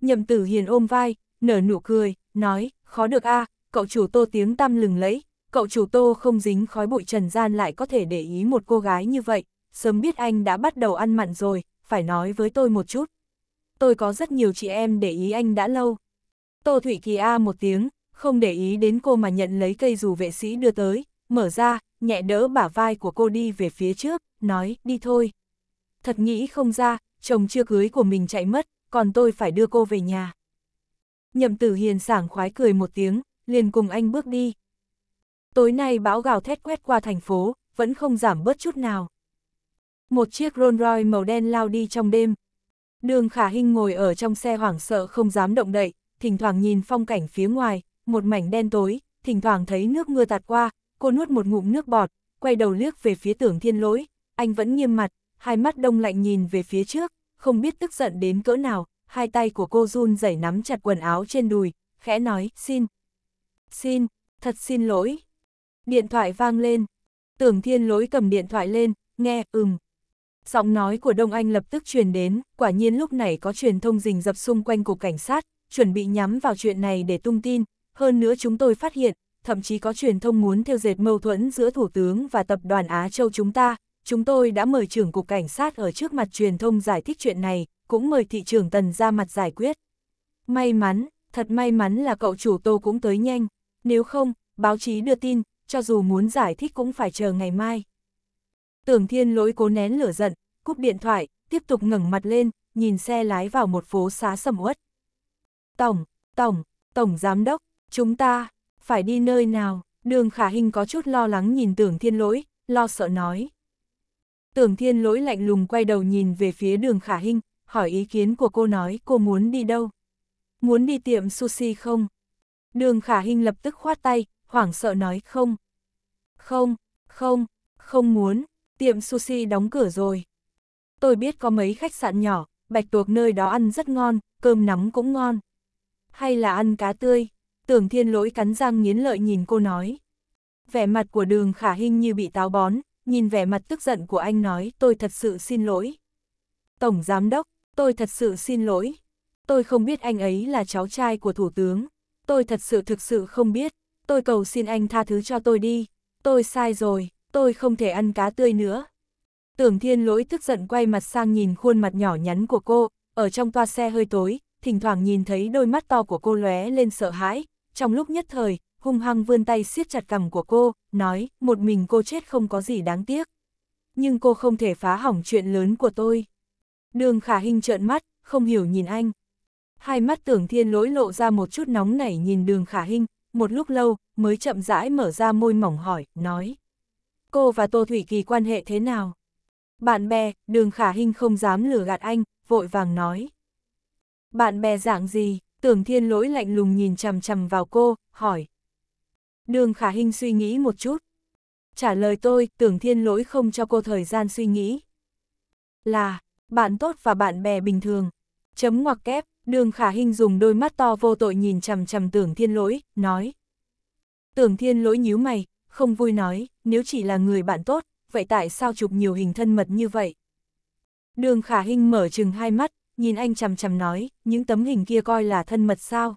Nhậm tử hiền ôm vai, nở nụ cười, nói, khó được a à, cậu chủ tô tiếng tăm lừng lẫy, cậu chủ tô không dính khói bụi trần gian lại có thể để ý một cô gái như vậy, sớm biết anh đã bắt đầu ăn mặn rồi, phải nói với tôi một chút. Tôi có rất nhiều chị em để ý anh đã lâu. Tô Thủy Kỳ A một tiếng, không để ý đến cô mà nhận lấy cây dù vệ sĩ đưa tới, mở ra, nhẹ đỡ bả vai của cô đi về phía trước, nói, đi thôi. Thật nghĩ không ra, chồng chưa cưới của mình chạy mất, còn tôi phải đưa cô về nhà. Nhậm tử hiền sảng khoái cười một tiếng, liền cùng anh bước đi. Tối nay bão gào thét quét qua thành phố, vẫn không giảm bớt chút nào. Một chiếc Rolls Royce màu đen lao đi trong đêm. Đường khả Hinh ngồi ở trong xe hoảng sợ không dám động đậy, thỉnh thoảng nhìn phong cảnh phía ngoài, một mảnh đen tối, thỉnh thoảng thấy nước mưa tạt qua, cô nuốt một ngụm nước bọt, quay đầu liếc về phía tưởng thiên lỗi, anh vẫn nghiêm mặt, hai mắt đông lạnh nhìn về phía trước, không biết tức giận đến cỡ nào, hai tay của cô run rẩy nắm chặt quần áo trên đùi, khẽ nói, xin. Xin, thật xin lỗi. Điện thoại vang lên. Tưởng thiên lỗi cầm điện thoại lên, nghe, ừm. Giọng nói của Đông Anh lập tức truyền đến, quả nhiên lúc này có truyền thông rình dập xung quanh cục cảnh sát, chuẩn bị nhắm vào chuyện này để tung tin. Hơn nữa chúng tôi phát hiện, thậm chí có truyền thông muốn theo dệt mâu thuẫn giữa Thủ tướng và Tập đoàn Á Châu chúng ta, chúng tôi đã mời trưởng cục cảnh sát ở trước mặt truyền thông giải thích chuyện này, cũng mời thị trưởng Tần ra mặt giải quyết. May mắn, thật may mắn là cậu chủ Tô cũng tới nhanh, nếu không, báo chí đưa tin, cho dù muốn giải thích cũng phải chờ ngày mai. Tưởng Thiên lỗi cố nén lửa giận, cúp điện thoại, tiếp tục ngẩng mặt lên, nhìn xe lái vào một phố xá sầm uất. Tổng, tổng, tổng giám đốc, chúng ta, phải đi nơi nào? Đường khả hình có chút lo lắng nhìn tưởng thiên lỗi, lo sợ nói. Tưởng thiên lỗi lạnh lùng quay đầu nhìn về phía đường khả hinh, hỏi ý kiến của cô nói cô muốn đi đâu. Muốn đi tiệm sushi không? Đường khả hinh lập tức khoát tay, hoảng sợ nói không. Không, không, không muốn, tiệm sushi đóng cửa rồi. Tôi biết có mấy khách sạn nhỏ, bạch tuộc nơi đó ăn rất ngon, cơm nắm cũng ngon. Hay là ăn cá tươi, tưởng thiên lỗi cắn răng nghiến lợi nhìn cô nói. Vẻ mặt của đường khả hinh như bị táo bón, nhìn vẻ mặt tức giận của anh nói tôi thật sự xin lỗi. Tổng Giám đốc, tôi thật sự xin lỗi. Tôi không biết anh ấy là cháu trai của Thủ tướng. Tôi thật sự thực sự không biết. Tôi cầu xin anh tha thứ cho tôi đi. Tôi sai rồi, tôi không thể ăn cá tươi nữa. Tưởng thiên lỗi tức giận quay mặt sang nhìn khuôn mặt nhỏ nhắn của cô, ở trong toa xe hơi tối, thỉnh thoảng nhìn thấy đôi mắt to của cô lóe lên sợ hãi, trong lúc nhất thời, hung hăng vươn tay siết chặt cằm của cô, nói, một mình cô chết không có gì đáng tiếc. Nhưng cô không thể phá hỏng chuyện lớn của tôi. Đường khả hình trợn mắt, không hiểu nhìn anh. Hai mắt tưởng thiên lỗi lộ ra một chút nóng nảy nhìn đường khả hình, một lúc lâu, mới chậm rãi mở ra môi mỏng hỏi, nói. Cô và Tô Thủy Kỳ quan hệ thế nào? Bạn bè, đường khả hình không dám lừa gạt anh, vội vàng nói. Bạn bè dạng gì? Tưởng thiên lỗi lạnh lùng nhìn chằm chằm vào cô, hỏi, Đường khả hình suy nghĩ một chút. Trả lời tôi, tưởng thiên lỗi không cho cô thời gian suy nghĩ. Là, bạn tốt và bạn bè bình thường. Chấm ngoặc kép, đường khả hình dùng đôi mắt to vô tội nhìn chằm chằm tưởng thiên lỗi, nói. Tưởng thiên lỗi nhíu mày, không vui nói, nếu chỉ là người bạn tốt, vậy tại sao chụp nhiều hình thân mật như vậy? Đường khả hình mở chừng hai mắt, nhìn anh chằm chằm nói, những tấm hình kia coi là thân mật sao?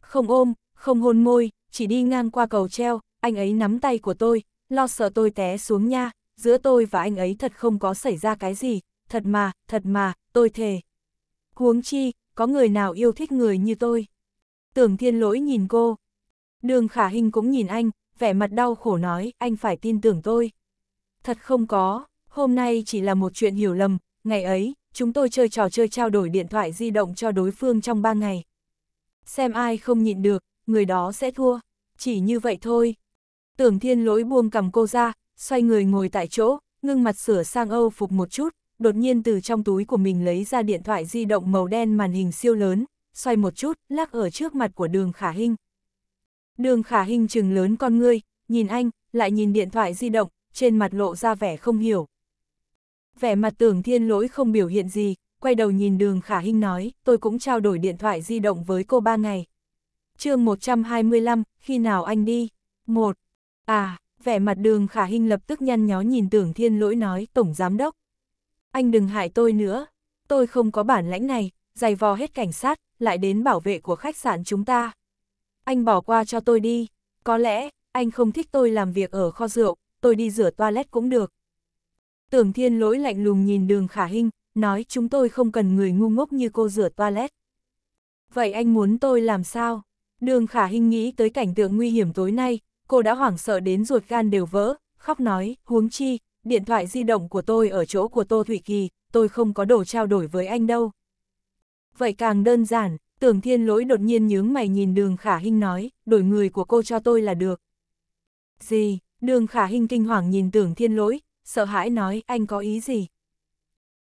Không ôm, không hôn môi, chỉ đi ngang qua cầu treo, anh ấy nắm tay của tôi, lo sợ tôi té xuống nha, giữa tôi và anh ấy thật không có xảy ra cái gì, thật mà, thật mà, tôi thề. Huống chi, có người nào yêu thích người như tôi? Tưởng thiên lỗi nhìn cô. Đường khả hình cũng nhìn anh, vẻ mặt đau khổ nói, anh phải tin tưởng tôi. Thật không có, hôm nay chỉ là một chuyện hiểu lầm, ngày ấy, chúng tôi chơi trò chơi trao đổi điện thoại di động cho đối phương trong ba ngày. Xem ai không nhịn được, người đó sẽ thua, chỉ như vậy thôi. Tưởng thiên lỗi buông cầm cô ra, xoay người ngồi tại chỗ, ngưng mặt sửa sang âu phục một chút, đột nhiên từ trong túi của mình lấy ra điện thoại di động màu đen màn hình siêu lớn, xoay một chút, lắc ở trước mặt của đường khả hình. Đường khả hình trừng lớn con ngươi, nhìn anh, lại nhìn điện thoại di động, trên mặt lộ ra vẻ không hiểu. Vẻ mặt tưởng thiên lỗi không biểu hiện gì, quay đầu nhìn đường khả hình nói, tôi cũng trao đổi điện thoại di động với cô ba ngày chương 125, khi nào anh đi? một À, vẻ mặt đường khả hình lập tức nhăn nhó nhìn tưởng thiên lỗi nói, Tổng Giám Đốc. Anh đừng hại tôi nữa, tôi không có bản lãnh này, giày vò hết cảnh sát, lại đến bảo vệ của khách sạn chúng ta. Anh bỏ qua cho tôi đi, có lẽ, anh không thích tôi làm việc ở kho rượu, tôi đi rửa toilet cũng được. Tưởng thiên lỗi lạnh lùng nhìn đường khả hình, nói chúng tôi không cần người ngu ngốc như cô rửa toilet. Vậy anh muốn tôi làm sao? Đường khả hình nghĩ tới cảnh tượng nguy hiểm tối nay, cô đã hoảng sợ đến ruột gan đều vỡ, khóc nói, huống chi, điện thoại di động của tôi ở chỗ của Tô Thụy Kỳ, tôi không có đồ trao đổi với anh đâu. Vậy càng đơn giản, tưởng thiên lỗi đột nhiên nhướng mày nhìn đường khả hình nói, đổi người của cô cho tôi là được. Gì, đường khả hình kinh hoàng nhìn tưởng thiên lỗi, sợ hãi nói, anh có ý gì?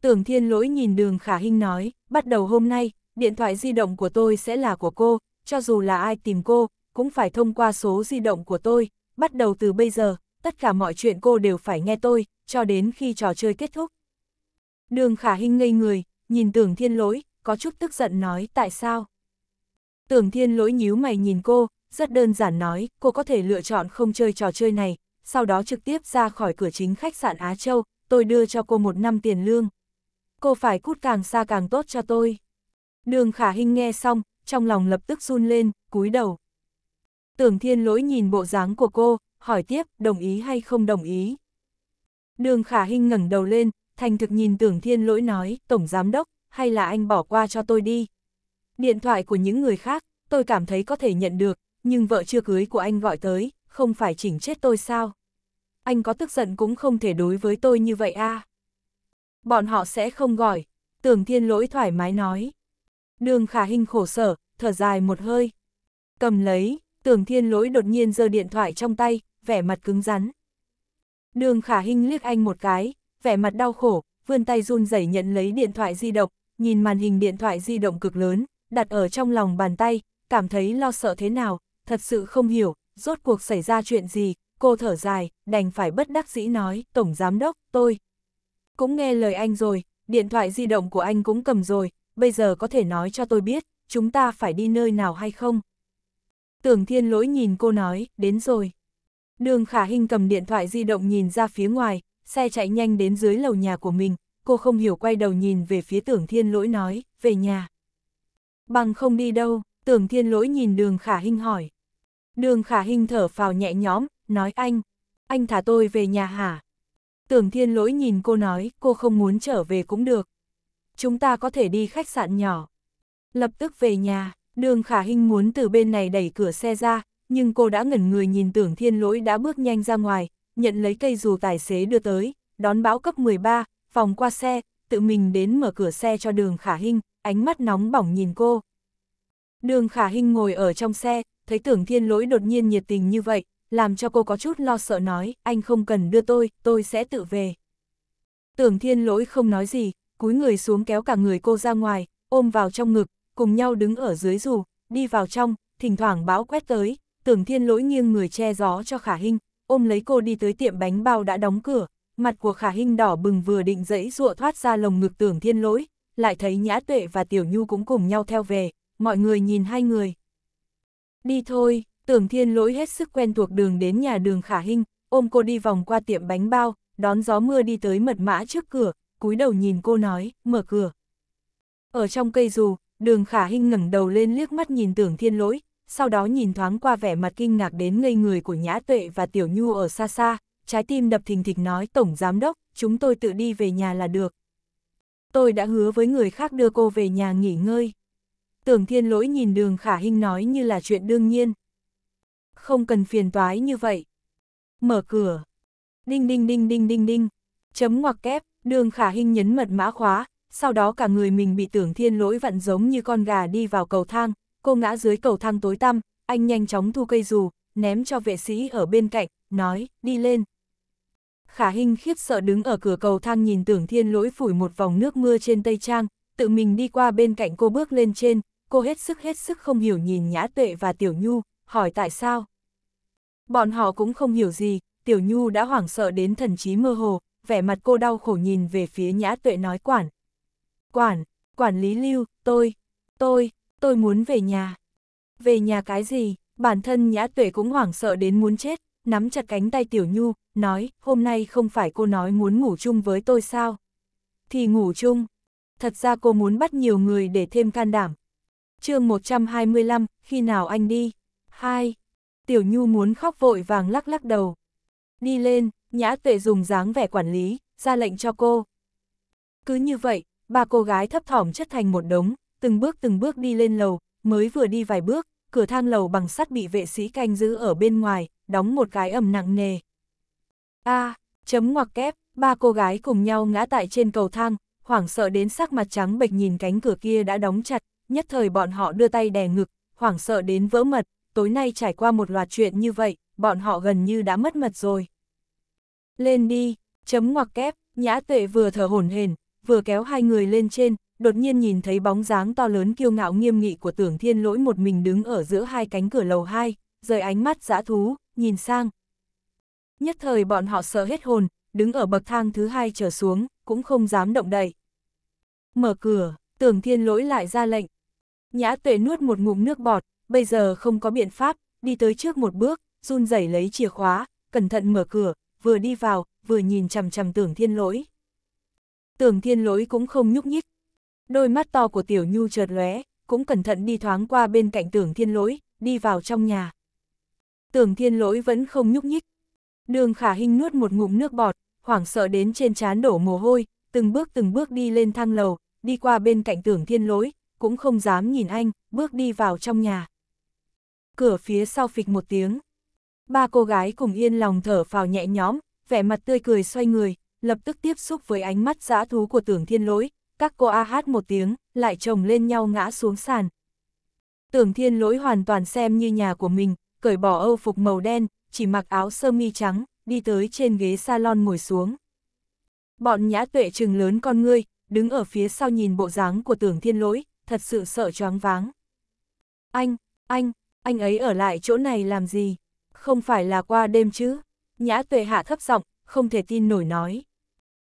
Tưởng thiên lỗi nhìn đường khả hình nói, bắt đầu hôm nay, điện thoại di động của tôi sẽ là của cô, cho dù là ai tìm cô, cũng phải thông qua số di động của tôi, bắt đầu từ bây giờ, tất cả mọi chuyện cô đều phải nghe tôi, cho đến khi trò chơi kết thúc. Đường khả hình ngây người, nhìn tưởng thiên lỗi, có chút tức giận nói tại sao. Tưởng thiên lỗi nhíu mày nhìn cô, rất đơn giản nói, cô có thể lựa chọn không chơi trò chơi này, sau đó trực tiếp ra khỏi cửa chính khách sạn Á Châu, tôi đưa cho cô một năm tiền lương. Cô phải cút càng xa càng tốt cho tôi. Đường khả hình nghe xong, trong lòng lập tức run lên, cúi đầu. Tưởng thiên lỗi nhìn bộ dáng của cô, hỏi tiếp, đồng ý hay không đồng ý. Đường khả hình ngẩng đầu lên, thành thực nhìn tưởng thiên lỗi nói, tổng giám đốc, hay là anh bỏ qua cho tôi đi. Điện thoại của những người khác, tôi cảm thấy có thể nhận được, nhưng vợ chưa cưới của anh gọi tới, không phải chỉnh chết tôi sao. Anh có tức giận cũng không thể đối với tôi như vậy a. À. Bọn họ sẽ không gọi, tưởng thiên lỗi thoải mái nói. Đường khả hình khổ sở, thở dài một hơi. Cầm lấy, tưởng thiên lỗi đột nhiên giơ điện thoại trong tay, vẻ mặt cứng rắn. Đường khả hình liếc anh một cái, vẻ mặt đau khổ, vươn tay run rẩy nhận lấy điện thoại di động, nhìn màn hình điện thoại di động cực lớn, đặt ở trong lòng bàn tay, cảm thấy lo sợ thế nào, thật sự không hiểu, rốt cuộc xảy ra chuyện gì, cô thở dài, đành phải bất đắc dĩ nói, Tổng Giám Đốc, tôi. Cũng nghe lời anh rồi, điện thoại di động của anh cũng cầm rồi, bây giờ có thể nói cho tôi biết, chúng ta phải đi nơi nào hay không? Tưởng thiên lỗi nhìn cô nói, đến rồi. Đường khả hình cầm điện thoại di động nhìn ra phía ngoài, xe chạy nhanh đến dưới lầu nhà của mình, cô không hiểu quay đầu nhìn về phía tưởng thiên lỗi nói, về nhà. Bằng không đi đâu, tưởng thiên lỗi nhìn đường khả hình hỏi. Đường khả hình thở phào nhẹ nhõm, nói anh, anh thả tôi về nhà hả? Tưởng thiên lỗi nhìn cô nói, cô không muốn trở về cũng được chúng ta có thể đi khách sạn nhỏ. Lập tức về nhà, đường khả hình muốn từ bên này đẩy cửa xe ra, nhưng cô đã ngẩn người nhìn tưởng thiên lỗi đã bước nhanh ra ngoài, nhận lấy cây dù tài xế đưa tới, đón báo cấp 13, phòng qua xe, tự mình đến mở cửa xe cho đường khả hình ánh mắt nóng bỏng nhìn cô. Đường khả hình ngồi ở trong xe, thấy tưởng thiên lỗi đột nhiên nhiệt tình như vậy, làm cho cô có chút lo sợ nói, anh không cần đưa tôi, tôi sẽ tự về. Tưởng thiên lỗi không nói gì, cúi người xuống kéo cả người cô ra ngoài, ôm vào trong ngực, cùng nhau đứng ở dưới dù, đi vào trong, thỉnh thoảng bão quét tới, tưởng thiên lỗi nghiêng người che gió cho khả hình, ôm lấy cô đi tới tiệm bánh bao đã đóng cửa, mặt của khả hình đỏ bừng vừa định dẫy dụa thoát ra lồng ngực tưởng thiên lỗi, lại thấy nhã tuệ và tiểu nhu cũng cùng nhau theo về, mọi người nhìn hai người. Đi thôi, tưởng thiên lỗi hết sức quen thuộc đường đến nhà đường khả hình, ôm cô đi vòng qua tiệm bánh bao, đón gió mưa đi tới mật mã trước cửa, cúi đầu nhìn cô nói, mở cửa. Ở trong cây dù, đường khả hinh ngẩng đầu lên liếc mắt nhìn tưởng thiên lỗi, sau đó nhìn thoáng qua vẻ mặt kinh ngạc đến ngây người của Nhã Tuệ và Tiểu Nhu ở xa xa, trái tim đập thình thịch nói Tổng Giám Đốc, chúng tôi tự đi về nhà là được. Tôi đã hứa với người khác đưa cô về nhà nghỉ ngơi. Tưởng thiên lỗi nhìn đường khả hinh nói như là chuyện đương nhiên. Không cần phiền toái như vậy. Mở cửa. Đinh đinh đinh đinh đinh đinh. Chấm ngoặc kép. Đường khả hình nhấn mật mã khóa, sau đó cả người mình bị tưởng thiên lỗi vặn giống như con gà đi vào cầu thang, cô ngã dưới cầu thang tối tăm, anh nhanh chóng thu cây dù, ném cho vệ sĩ ở bên cạnh, nói, đi lên. Khả hình khiếp sợ đứng ở cửa cầu thang nhìn tưởng thiên lỗi phủi một vòng nước mưa trên tây trang, tự mình đi qua bên cạnh cô bước lên trên, cô hết sức hết sức không hiểu nhìn Nhã Tuệ và Tiểu Nhu, hỏi tại sao. Bọn họ cũng không hiểu gì, Tiểu Nhu đã hoảng sợ đến thần trí mơ hồ, vẻ mặt cô đau khổ nhìn về phía nhã tuệ nói quản. Quản, quản lý lưu, tôi, tôi, tôi muốn về nhà. Về nhà cái gì, bản thân nhã tuệ cũng hoảng sợ đến muốn chết, nắm chặt cánh tay tiểu nhu, nói, hôm nay không phải cô nói muốn ngủ chung với tôi sao? Thì ngủ chung. Thật ra cô muốn bắt nhiều người để thêm can đảm. chương 125, khi nào anh đi? 2. Tiểu Nhu muốn khóc vội vàng lắc lắc đầu. Đi lên, Nhã tuệ dùng dáng vẻ quản lý, ra lệnh cho cô. Cứ như vậy, ba cô gái thấp thỏm chất thành một đống, từng bước từng bước đi lên lầu, mới vừa đi vài bước, cửa thang lầu bằng sắt bị vệ sĩ canh giữ ở bên ngoài, đóng một cái ầm nặng nề. A, à, chấm ngoặc kép, ba cô gái cùng nhau ngã tại trên cầu thang, hoảng sợ đến sắc mặt trắng bệch nhìn cánh cửa kia đã đóng chặt, nhất thời bọn họ đưa tay đè ngực, hoảng sợ đến vỡ mật, tối nay trải qua một loạt chuyện như vậy, bọn họ gần như đã mất mật rồi. Lên đi, chấm ngoặc kép, nhã tuệ vừa thở hổn hển, vừa kéo hai người lên trên, đột nhiên nhìn thấy bóng dáng to lớn kiêu ngạo nghiêm nghị của tưởng thiên lỗi một mình đứng ở giữa hai cánh cửa lầu hai, rời ánh mắt dã thú, nhìn sang. Nhất thời bọn họ sợ hết hồn, đứng ở bậc thang thứ hai trở xuống, cũng không dám động đậy. Mở cửa, tưởng thiên lỗi lại ra lệnh. Nhã tuệ nuốt một ngụm nước bọt, bây giờ không có biện pháp, đi tới trước một bước, run rẩy lấy chìa khóa, cẩn thận mở cửa, vừa đi vào, vừa nhìn chằm chằm tưởng thiên lỗi. Tưởng thiên lỗi cũng không nhúc nhích. Đôi mắt to của tiểu nhu chợt lóe, cũng cẩn thận đi thoáng qua bên cạnh tưởng thiên lỗi, đi vào trong nhà. Tưởng thiên lỗi vẫn không nhúc nhích. Đường khả hình nuốt một ngụm nước bọt, hoảng sợ đến trên trán đổ mồ hôi, từng bước từng bước đi lên thang lầu, đi qua bên cạnh tưởng thiên lỗi, cũng không dám nhìn anh, bước đi vào trong nhà. Cửa phía sau phịch một tiếng. Ba cô gái cùng yên lòng thở phào nhẹ nhõm, vẻ mặt tươi cười xoay người, lập tức tiếp xúc với ánh mắt dã thú của tưởng thiên lỗi, các cô a hát một tiếng, lại chồng lên nhau ngã xuống sàn. Tưởng thiên lỗi hoàn toàn xem như nhà của mình, cởi bỏ âu phục màu đen, chỉ mặc áo sơ mi trắng, đi tới trên ghế salon ngồi xuống. Bọn nhã tuệ trừng lớn con ngươi, đứng ở phía sau nhìn bộ dáng của tưởng thiên lỗi, thật sự sợ choáng váng. Anh, anh, anh ấy ở lại chỗ này làm gì? Không phải là qua đêm chứ? Nhã tuệ hạ thấp giọng, không thể tin nổi nói.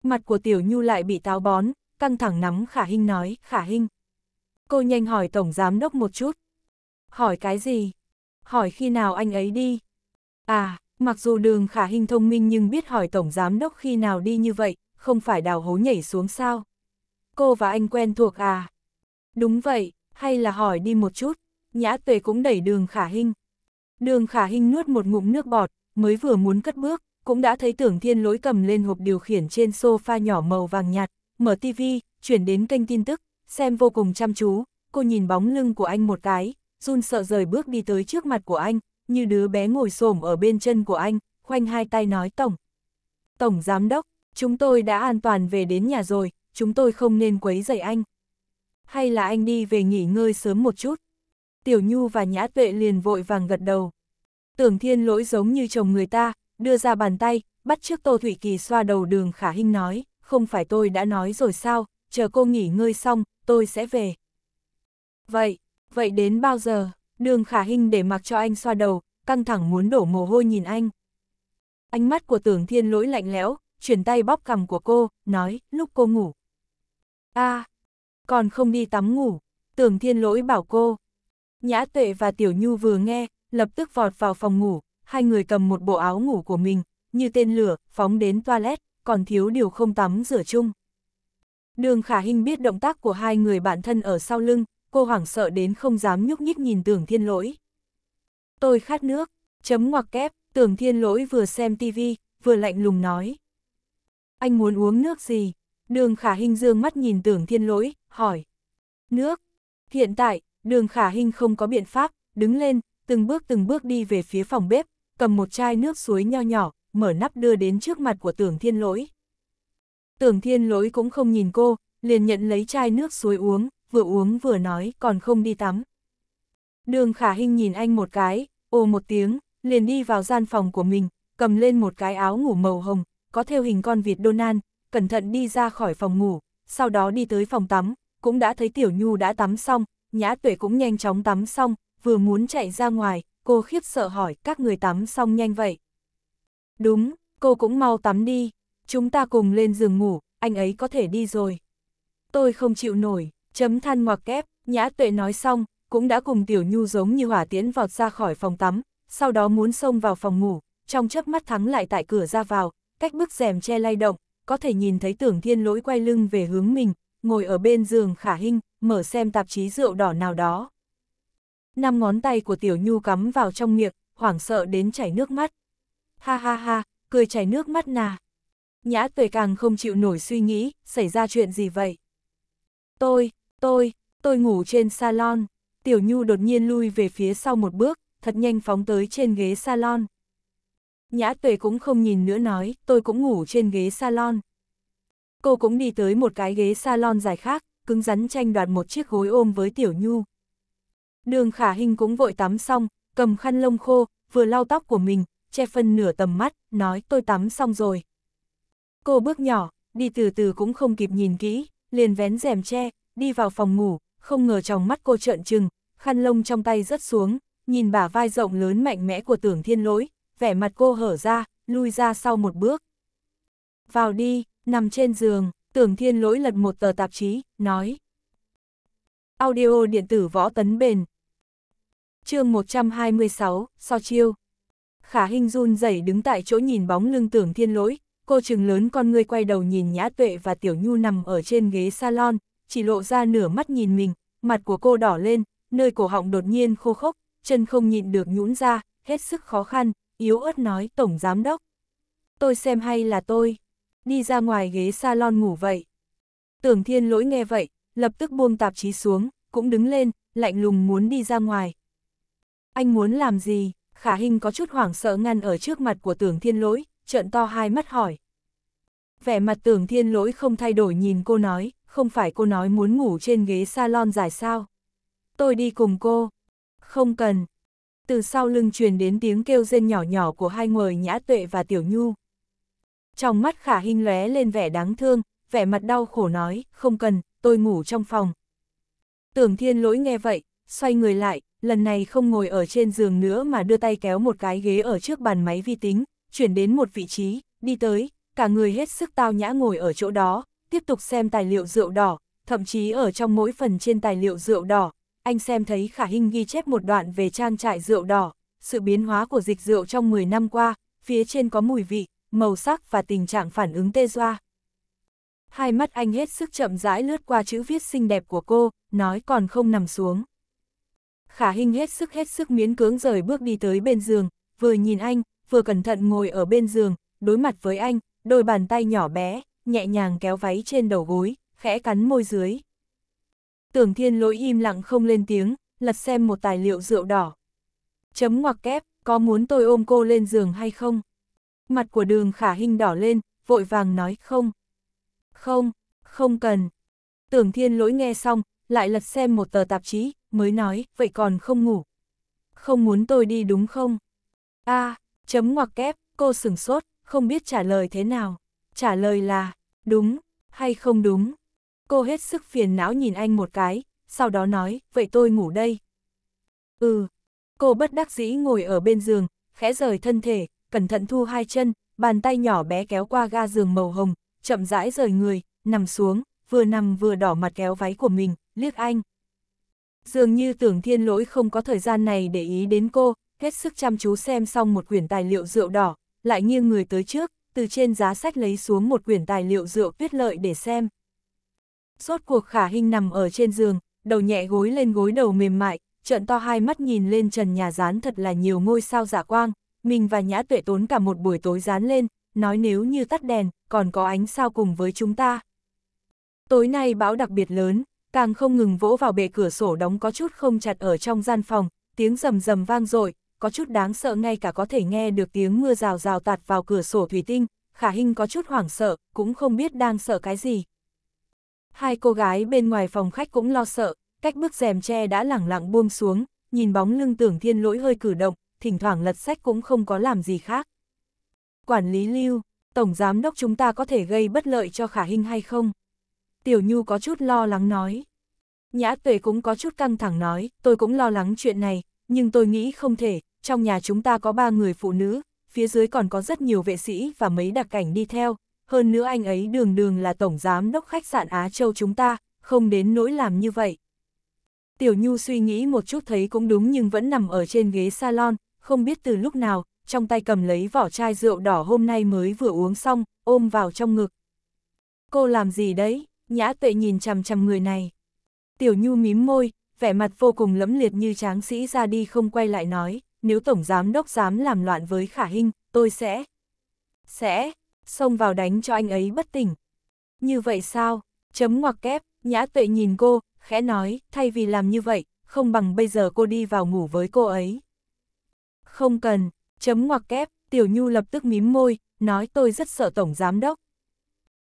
Mặt của tiểu nhu lại bị táo bón, căng thẳng nắm khả hinh nói, khả hinh. Cô nhanh hỏi tổng giám đốc một chút. Hỏi cái gì? Hỏi khi nào anh ấy đi? À, mặc dù đường khả hinh thông minh nhưng biết hỏi tổng giám đốc khi nào đi như vậy, không phải đào hố nhảy xuống sao? Cô và anh quen thuộc à? Đúng vậy, hay là hỏi đi một chút, nhã tuệ cũng đẩy đường khả hinh. Đường khả hình nuốt một ngụm nước bọt, mới vừa muốn cất bước, cũng đã thấy tưởng thiên lỗi cầm lên hộp điều khiển trên sofa nhỏ màu vàng nhạt, mở TV chuyển đến kênh tin tức, xem vô cùng chăm chú, cô nhìn bóng lưng của anh một cái, run sợ rời bước đi tới trước mặt của anh, như đứa bé ngồi xổm ở bên chân của anh, khoanh hai tay nói Tổng. Tổng Giám Đốc, chúng tôi đã an toàn về đến nhà rồi, chúng tôi không nên quấy rầy anh. Hay là anh đi về nghỉ ngơi sớm một chút? Tiểu Nhu và Nhã Tuệ liền vội vàng gật đầu. Tưởng thiên lỗi giống như chồng người ta, đưa ra bàn tay, bắt trước Tô Thủy Kỳ xoa đầu đường khả Hinh nói, không phải tôi đã nói rồi sao, chờ cô nghỉ ngơi xong, tôi sẽ về. Vậy, vậy đến bao giờ, đường khả Hinh để mặc cho anh xoa đầu, căng thẳng muốn đổ mồ hôi nhìn anh. Ánh mắt của tưởng thiên lỗi lạnh lẽo, chuyển tay bóp cằm của cô, nói, lúc cô ngủ. a à, còn không đi tắm ngủ, tưởng thiên lỗi bảo cô, Nhã Tuệ và Tiểu Nhu vừa nghe, lập tức vọt vào phòng ngủ, hai người cầm một bộ áo ngủ của mình, như tên lửa, phóng đến toilet, còn thiếu điều không tắm rửa chung. Đường Khả Hinh biết động tác của hai người bạn thân ở sau lưng, cô hoảng sợ đến không dám nhúc nhích nhìn tưởng thiên lỗi. Tôi khát nước, chấm ngoặc kép, tưởng thiên lỗi vừa xem tivi, vừa lạnh lùng nói. Anh muốn uống nước gì? Đường Khả Hinh dương mắt nhìn tưởng thiên lỗi, hỏi. Nước. Hiện tại, Đường khả hình không có biện pháp, đứng lên, từng bước từng bước đi về phía phòng bếp, cầm một chai nước suối nho nhỏ, mở nắp đưa đến trước mặt của tưởng thiên lỗi. Tưởng thiên lỗi cũng không nhìn cô, liền nhận lấy chai nước suối uống, vừa uống vừa nói còn không đi tắm. Đường khả hình nhìn anh một cái, ô một tiếng, liền đi vào gian phòng của mình, cầm lên một cái áo ngủ màu hồng, có theo hình con vịt Donald, cẩn thận đi ra khỏi phòng ngủ, sau đó đi tới phòng tắm, cũng đã thấy Tiểu Nhu đã tắm xong, Nhã Tuệ cũng nhanh chóng tắm xong, vừa muốn chạy ra ngoài, cô khiếp sợ hỏi các người tắm xong nhanh vậy. Đúng, cô cũng mau tắm đi, chúng ta cùng lên giường ngủ, anh ấy có thể đi rồi. Tôi không chịu nổi, chấm than ngoặc kép, Nhã Tuệ nói xong, cũng đã cùng Tiểu Nhu giống như hỏa tiễn vọt ra khỏi phòng tắm, sau đó muốn xông vào phòng ngủ, trong chớp mắt thắng lại tại cửa ra vào, cách bức rèm che lay động, có thể nhìn thấy tưởng thiên lỗi quay lưng về hướng mình, ngồi ở bên giường khả hình, mở xem tạp chí rượu đỏ nào đó. Năm ngón tay của Tiểu Nhu cắm vào trong miệng, hoảng sợ đến chảy nước mắt. Ha ha ha, cười chảy nước mắt nà. Nhã tuệ càng không chịu nổi suy nghĩ, xảy ra chuyện gì vậy? Tôi, tôi, tôi ngủ trên salon. Tiểu Nhu đột nhiên lui về phía sau một bước, thật nhanh phóng tới trên ghế salon. Nhã tuệ cũng không nhìn nữa nói, tôi cũng ngủ trên ghế salon. Cô cũng đi tới một cái ghế salon dài khác, cứng rắn tranh đoạt một chiếc gối ôm với Tiểu Nhu. Đường Khả Hinh cũng vội tắm xong, cầm khăn lông khô, vừa lau tóc của mình, che phân nửa tầm mắt, nói tôi tắm xong rồi. Cô bước nhỏ, đi từ từ cũng không kịp nhìn kỹ, liền vén rèm che, đi vào phòng ngủ, không ngờ trong mắt cô trợn trừng, khăn lông trong tay rớt xuống, nhìn bả vai rộng lớn mạnh mẽ của tưởng thiên lỗi, vẻ mặt cô hở ra, lui ra sau một bước. Vào đi, nằm trên giường, tưởng thiên lỗi lật một tờ tạp chí, nói. Audio điện tử võ tấn bền. chương 126, so chiêu. Khả hình run rẩy đứng tại chỗ nhìn bóng lưng tưởng thiên lỗi, cô trừng lớn con ngươi quay đầu nhìn nhã tuệ và tiểu nhu nằm ở trên ghế salon, chỉ lộ ra nửa mắt nhìn mình, mặt của cô đỏ lên, nơi cổ họng đột nhiên khô khốc, chân không nhịn được nhũn ra, hết sức khó khăn, yếu ớt nói tổng giám đốc. Tôi xem hay là tôi đi ra ngoài ghế salon ngủ vậy. Tưởng thiên lỗi nghe vậy, lập tức buông tạp chí xuống, cũng đứng lên, lạnh lùng muốn đi ra ngoài. Anh muốn làm gì? Khả Hinh có chút hoảng sợ ngăn ở trước mặt của tưởng thiên lỗi, trợn to hai mắt hỏi. Vẻ mặt tưởng thiên lỗi không thay đổi nhìn cô nói, không phải cô nói muốn ngủ trên ghế salon dài sao. Tôi đi cùng cô. Không cần. Từ sau lưng truyền đến tiếng kêu rên nhỏ nhỏ của hai người nhã tuệ và tiểu nhu trong mắt khả hình lóe lên vẻ đáng thương, vẻ mặt đau khổ nói, không cần, tôi ngủ trong phòng. Tưởng thiên lỗi nghe vậy, xoay người lại, lần này không ngồi ở trên giường nữa mà đưa tay kéo một cái ghế ở trước bàn máy vi tính, chuyển đến một vị trí, đi tới, cả người hết sức tao nhã ngồi ở chỗ đó, tiếp tục xem tài liệu rượu đỏ, thậm chí ở trong mỗi phần trên tài liệu rượu đỏ, anh xem thấy khả hình ghi chép một đoạn về trang trại rượu đỏ, sự biến hóa của dịch rượu trong 10 năm qua, phía trên có mùi vị, màu sắc và tình trạng phản ứng tê doa. Hai mắt anh hết sức chậm rãi lướt qua chữ viết xinh đẹp của cô, nói còn không nằm xuống. Khả Hinh hết sức hết sức miễn cưỡng rời bước đi tới bên giường, vừa nhìn anh, vừa cẩn thận ngồi ở bên giường, đối mặt với anh, đôi bàn tay nhỏ bé, nhẹ nhàng kéo váy trên đầu gối, khẽ cắn môi dưới. Tưởng Thiên Lỗi im lặng không lên tiếng, lật xem một tài liệu rượu đỏ. Chấm ngoặc kép, có muốn tôi ôm cô lên giường hay không? mặt của đường khả hình đỏ lên, vội vàng nói không. Không, không cần. Tưởng thiên lỗi nghe xong, lại lật xem một tờ tạp chí, mới nói, vậy còn không ngủ. Không muốn tôi đi đúng không? a chấm ngoặc kép, cô sửng sốt, không biết trả lời thế nào. Trả lời là, đúng, hay không đúng. Cô hết sức phiền não nhìn anh một cái, sau đó nói, vậy tôi ngủ đây. Ừ, cô bất đắc dĩ ngồi ở bên giường, khẽ rời thân thể, cẩn thận thu hai chân, bàn tay nhỏ bé kéo qua ga giường màu hồng, chậm rãi rời người, nằm xuống, vừa nằm vừa đỏ mặt kéo váy của mình, liếc anh. Dường như tưởng thiên lỗi không có thời gian này để ý đến cô, hết sức chăm chú xem xong một quyển tài liệu rượu đỏ, lại nghiêng người tới trước, từ trên giá sách lấy xuống một quyển tài liệu rượu tuyết lợi để xem. Rốt cuộc khả hình nằm ở trên giường, đầu nhẹ gối lên gối đầu mềm mại, trợn to hai mắt nhìn lên trần nhà rán thật là nhiều ngôi sao giả dạ quang, mình và Nhã Tuệ tốn cả một buổi tối dán lên, nói nếu như tắt đèn, còn có ánh sao cùng với chúng ta. Tối nay bão đặc biệt lớn, càng không ngừng vỗ vào bệ cửa sổ đóng có chút không chặt ở trong gian phòng, tiếng rầm rầm vang dội có chút đáng sợ ngay cả có thể nghe được tiếng mưa rào rào tạt vào cửa sổ thủy tinh, khả hình có chút hoảng sợ, cũng không biết đang sợ cái gì. Hai cô gái bên ngoài phòng khách cũng lo sợ, cách bước rèm tre đã lẳng lặng buông xuống, nhìn bóng lưng tưởng thiên lỗi hơi cử động, thỉnh thoảng lật sách cũng không có làm gì khác. Quản lý lưu, Tổng Giám đốc chúng ta có thể gây bất lợi cho khả hình hay không? Tiểu Nhu có chút lo lắng nói. Nhã tuệ cũng có chút căng thẳng nói, tôi cũng lo lắng chuyện này, nhưng tôi nghĩ không thể, trong nhà chúng ta có ba người phụ nữ, phía dưới còn có rất nhiều vệ sĩ và mấy đặc cảnh đi theo, hơn nữa anh ấy đường đường là tổng giám đốc khách sạn Á Châu chúng ta, không đến nỗi làm như vậy. Tiểu Nhu suy nghĩ một chút thấy cũng đúng nhưng vẫn nằm ở trên ghế salon, không biết từ lúc nào, trong tay cầm lấy vỏ chai rượu đỏ hôm nay mới vừa uống xong, ôm vào trong ngực. Cô làm gì đấy? Nhã tuệ nhìn chằm chằm người này. Tiểu Nhu mím môi, vẻ mặt vô cùng lẫm liệt như tráng sĩ ra đi không quay lại nói, nếu Tổng Giám Đốc dám làm loạn với Khả hình tôi sẽ... Sẽ... xông vào đánh cho anh ấy bất tỉnh. Như vậy sao? Chấm ngoặc kép, Nhã tuệ nhìn cô, khẽ nói, thay vì làm như vậy, không bằng bây giờ cô đi vào ngủ với cô ấy. Không cần, chấm ngoặc kép, Tiểu Nhu lập tức mím môi, nói tôi rất sợ Tổng Giám Đốc.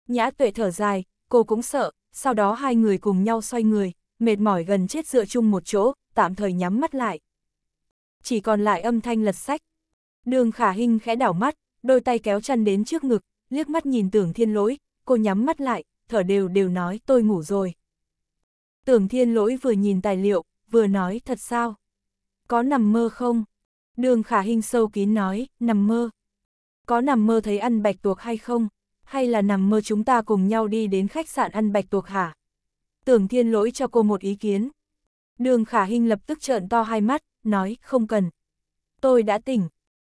Nhã tuệ thở dài, cô cũng sợ, sau đó hai người cùng nhau xoay người, mệt mỏi gần chết dựa chung một chỗ, tạm thời nhắm mắt lại. Chỉ còn lại âm thanh lật sách. Đường khả hình khẽ đảo mắt, đôi tay kéo chăn đến trước ngực, liếc mắt nhìn tưởng thiên lỗi, cô nhắm mắt lại, thở đều đều nói tôi ngủ rồi. Tưởng thiên lỗi vừa nhìn tài liệu, vừa nói thật sao? Có nằm mơ không? Đường khả hình sâu kín nói, nằm mơ. Có nằm mơ thấy ăn bạch tuộc hay không? Hay là nằm mơ chúng ta cùng nhau đi đến khách sạn ăn bạch tuộc hả? Tưởng thiên lỗi cho cô một ý kiến. Đường khả hình lập tức trợn to hai mắt, nói, không cần. Tôi đã tỉnh.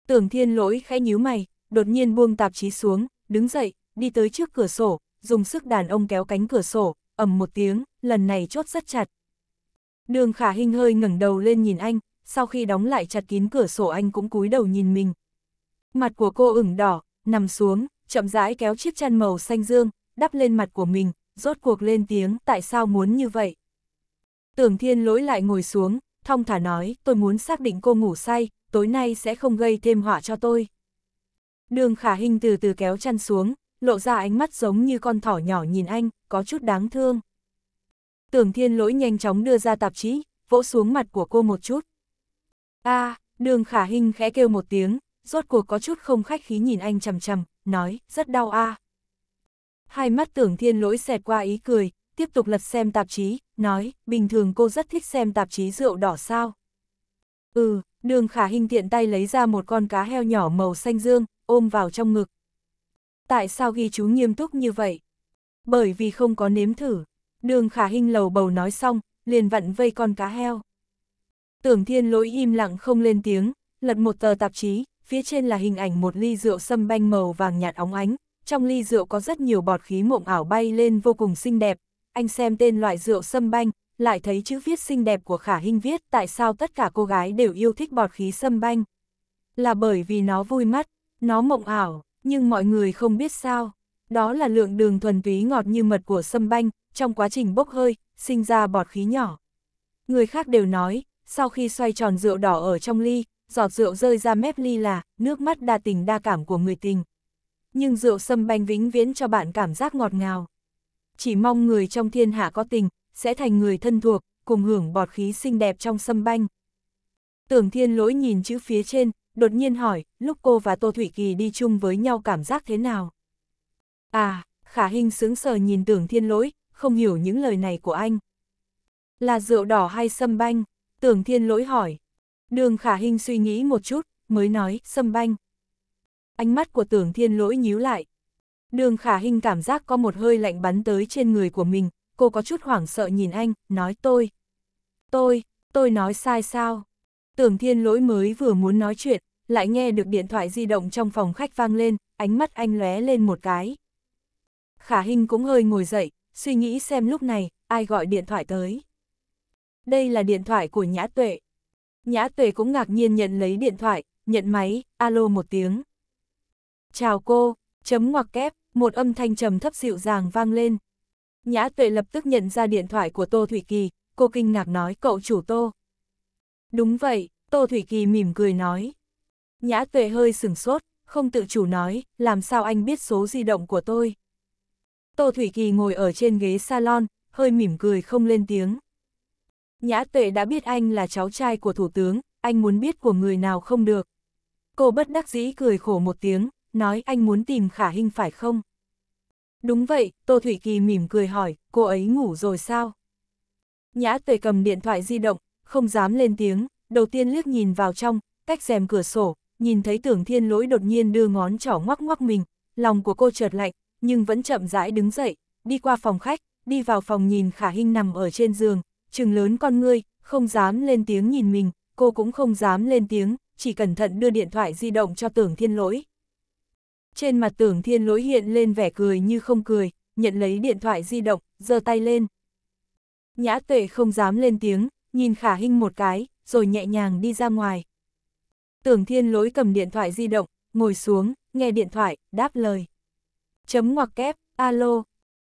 Tưởng thiên lỗi khẽ nhíu mày, đột nhiên buông tạp chí xuống, đứng dậy, đi tới trước cửa sổ, dùng sức đàn ông kéo cánh cửa sổ, ầm một tiếng, lần này chốt rất chặt. Đường khả hình hơi ngẩng đầu lên nhìn anh, sau khi đóng lại chặt kín cửa sổ anh cũng cúi đầu nhìn mình. Mặt của cô ửng đỏ, nằm xuống, chậm rãi kéo chiếc chăn màu xanh dương, đắp lên mặt của mình, rốt cuộc lên tiếng tại sao muốn như vậy. Tưởng thiên lỗi lại ngồi xuống, thong thả nói tôi muốn xác định cô ngủ say, tối nay sẽ không gây thêm họa cho tôi. Đường khả hình từ từ kéo chăn xuống, lộ ra ánh mắt giống như con thỏ nhỏ nhìn anh, có chút đáng thương. Tưởng thiên lỗi nhanh chóng đưa ra tạp chí, vỗ xuống mặt của cô một chút a à, đường khả hình khẽ kêu một tiếng, rốt cuộc có chút không khách khí nhìn anh chầm chầm, nói, rất đau a à. Hai mắt tưởng thiên lỗi xẹt qua ý cười, tiếp tục lật xem tạp chí, nói, bình thường cô rất thích xem tạp chí rượu đỏ sao. Ừ, đường khả hình tiện tay lấy ra một con cá heo nhỏ màu xanh dương, ôm vào trong ngực. Tại sao ghi chú nghiêm túc như vậy? Bởi vì không có nếm thử. Đường khả hình lầu bầu nói xong, liền vặn vây con cá heo. Tưởng thiên lỗi im lặng không lên tiếng, lật một tờ tạp chí, phía trên là hình ảnh một ly rượu sâm banh màu vàng nhạt óng ánh, trong ly rượu có rất nhiều bọt khí mộng ảo bay lên vô cùng xinh đẹp. Anh xem tên loại rượu sâm banh, lại thấy chữ viết xinh đẹp của Khả Hinh viết tại sao tất cả cô gái đều yêu thích bọt khí sâm banh. Là bởi vì nó vui mắt, nó mộng ảo, nhưng mọi người không biết sao. Đó là lượng đường thuần túy ngọt như mật của sâm banh, trong quá trình bốc hơi, sinh ra bọt khí nhỏ. Người khác đều nói, sau khi xoay tròn rượu đỏ ở trong ly, giọt rượu rơi ra mép ly là nước mắt đa tình đa cảm của người tình. Nhưng rượu sâm banh vĩnh viễn cho bạn cảm giác ngọt ngào. Chỉ mong người trong thiên hạ có tình, sẽ thành người thân thuộc, cùng hưởng bọt khí xinh đẹp trong sâm banh. Tưởng thiên lỗi nhìn chữ phía trên, đột nhiên hỏi, lúc cô và Tô Thủy Kỳ đi chung với nhau cảm giác thế nào? À, khả hình sướng sờ nhìn tưởng thiên lỗi, không hiểu những lời này của anh. Là rượu đỏ hay sâm banh? Tưởng thiên lỗi hỏi. Đường khả hình suy nghĩ một chút, mới nói, sâm banh. Ánh mắt của tưởng thiên lỗi nhíu lại. Đường khả hình cảm giác có một hơi lạnh bắn tới trên người của mình, cô có chút hoảng sợ nhìn anh, nói tôi. Tôi, tôi nói sai sao? Tưởng thiên lỗi mới vừa muốn nói chuyện, lại nghe được điện thoại di động trong phòng khách vang lên, ánh mắt anh lóe lên một cái. Khả Hinh cũng hơi ngồi dậy, suy nghĩ xem lúc này, ai gọi điện thoại tới đây là điện thoại của Nhã Tuệ. Nhã Tuệ cũng ngạc nhiên nhận lấy điện thoại, nhận máy, alo một tiếng. Chào cô, chấm ngoặc kép, một âm thanh trầm thấp dịu dàng vang lên. Nhã Tuệ lập tức nhận ra điện thoại của Tô Thủy Kỳ, cô kinh ngạc nói cậu chủ Tô. Đúng vậy, Tô Thủy Kỳ mỉm cười nói. Nhã Tuệ hơi sửng sốt, không tự chủ nói, làm sao anh biết số di động của tôi. Tô Thủy Kỳ ngồi ở trên ghế salon, hơi mỉm cười không lên tiếng. Nhã tuệ đã biết anh là cháu trai của thủ tướng, anh muốn biết của người nào không được. Cô bất đắc dĩ cười khổ một tiếng, nói anh muốn tìm khả hình phải không? Đúng vậy, Tô Thủy Kỳ mỉm cười hỏi, cô ấy ngủ rồi sao? Nhã tuệ cầm điện thoại di động, không dám lên tiếng, đầu tiên liếc nhìn vào trong, cách rèm cửa sổ, nhìn thấy tưởng thiên lỗi đột nhiên đưa ngón trỏ ngoắc ngoắc mình, lòng của cô chợt lạnh, nhưng vẫn chậm rãi đứng dậy, đi qua phòng khách, đi vào phòng nhìn khả hình nằm ở trên giường, trừng lớn con ngươi, không dám lên tiếng nhìn mình, cô cũng không dám lên tiếng, chỉ cẩn thận đưa điện thoại di động cho tưởng thiên lỗi. Trên mặt tưởng thiên lỗi hiện lên vẻ cười như không cười, nhận lấy điện thoại di động, giơ tay lên. Nhã tuệ không dám lên tiếng, nhìn khả hinh một cái, rồi nhẹ nhàng đi ra ngoài. Tưởng thiên lỗi cầm điện thoại di động, ngồi xuống, nghe điện thoại, đáp lời. Chấm ngoặc kép, alo.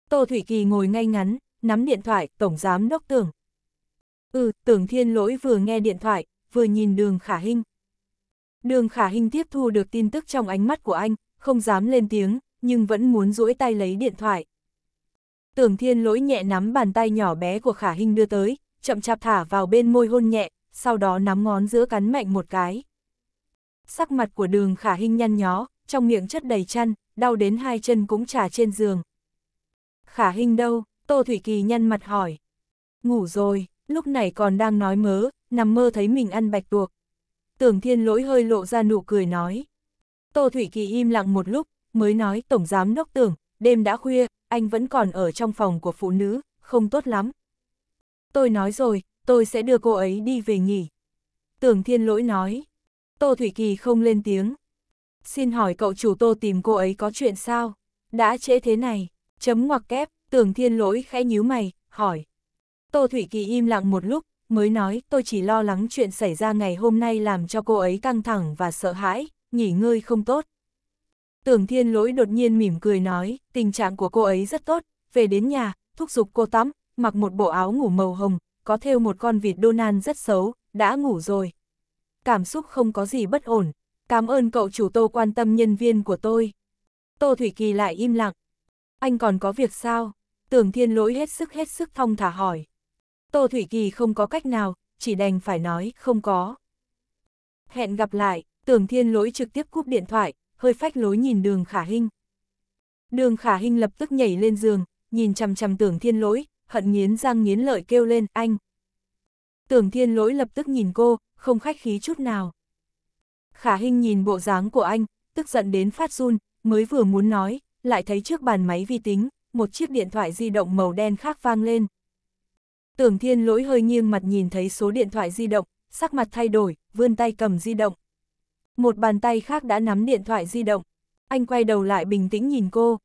Tô Thủy Kỳ ngồi ngay ngắn, nắm điện thoại, tổng giám đốc tưởng, Ừ, tưởng thiên lỗi vừa nghe điện thoại, vừa nhìn đường khả hình. Đường khả hình tiếp thu được tin tức trong ánh mắt của anh, không dám lên tiếng, nhưng vẫn muốn duỗi tay lấy điện thoại. Tưởng thiên lỗi nhẹ nắm bàn tay nhỏ bé của khả hình đưa tới, chậm chạp thả vào bên môi hôn nhẹ, sau đó nắm ngón giữa cắn mạnh một cái. Sắc mặt của đường khả hình nhăn nhó, trong miệng chất đầy chăn, đau đến hai chân cũng trà trên giường. Khả hình đâu? Tô Thủy Kỳ nhăn mặt hỏi. Ngủ rồi, lúc này còn đang nói mớ, nằm mơ thấy mình ăn bạch tuộc. Tưởng thiên lỗi hơi lộ ra nụ cười nói. Tô Thủy Kỳ im lặng một lúc, mới nói Tổng Giám Đốc Tưởng, đêm đã khuya, anh vẫn còn ở trong phòng của phụ nữ, không tốt lắm. Tôi nói rồi, tôi sẽ đưa cô ấy đi về nghỉ. Tưởng thiên lỗi nói. Tô Thủy Kỳ không lên tiếng. Xin hỏi cậu chủ Tô tìm cô ấy có chuyện sao? Đã trễ thế này, chấm ngoặc kép, tưởng thiên lỗi khẽ nhíu mày, hỏi, Tô Thủy Kỳ im lặng một lúc, mới nói tôi chỉ lo lắng chuyện xảy ra ngày hôm nay làm cho cô ấy căng thẳng và sợ hãi, nghỉ ngơi không tốt. Tưởng thiên lỗi đột nhiên mỉm cười nói, tình trạng của cô ấy rất tốt, về đến nhà, thúc giục cô tắm, mặc một bộ áo ngủ màu hồng, có thêu một con vịt Donan rất xấu, đã ngủ rồi. Cảm xúc không có gì bất ổn, cảm ơn cậu chủ tô quan tâm nhân viên của tôi. Tô Thủy Kỳ lại im lặng. Anh còn có việc sao? Tưởng thiên lỗi hết sức hết sức thong thả hỏi. Tô Thủy Kỳ không có cách nào, chỉ đành phải nói không có. Hẹn gặp lại, tưởng thiên lỗi trực tiếp cúp điện thoại, hơi phách lối nhìn đường khả hinh. Đường khả hinh lập tức nhảy lên giường, nhìn chằm chằm tưởng thiên lỗi, hận nghiến răng nghiến lợi kêu lên anh. Tưởng thiên lỗi lập tức nhìn cô, không khách khí chút nào. Khả hinh nhìn bộ dáng của anh, tức giận đến phát run, mới vừa muốn nói, lại thấy trước bàn máy vi tính, một chiếc điện thoại di động màu đen khác vang lên. Tưởng thiên lỗi hơi nghiêng mặt nhìn thấy số điện thoại di động, sắc mặt thay đổi, vươn tay cầm di động. Một bàn tay khác đã nắm điện thoại di động. Anh quay đầu lại bình tĩnh nhìn cô.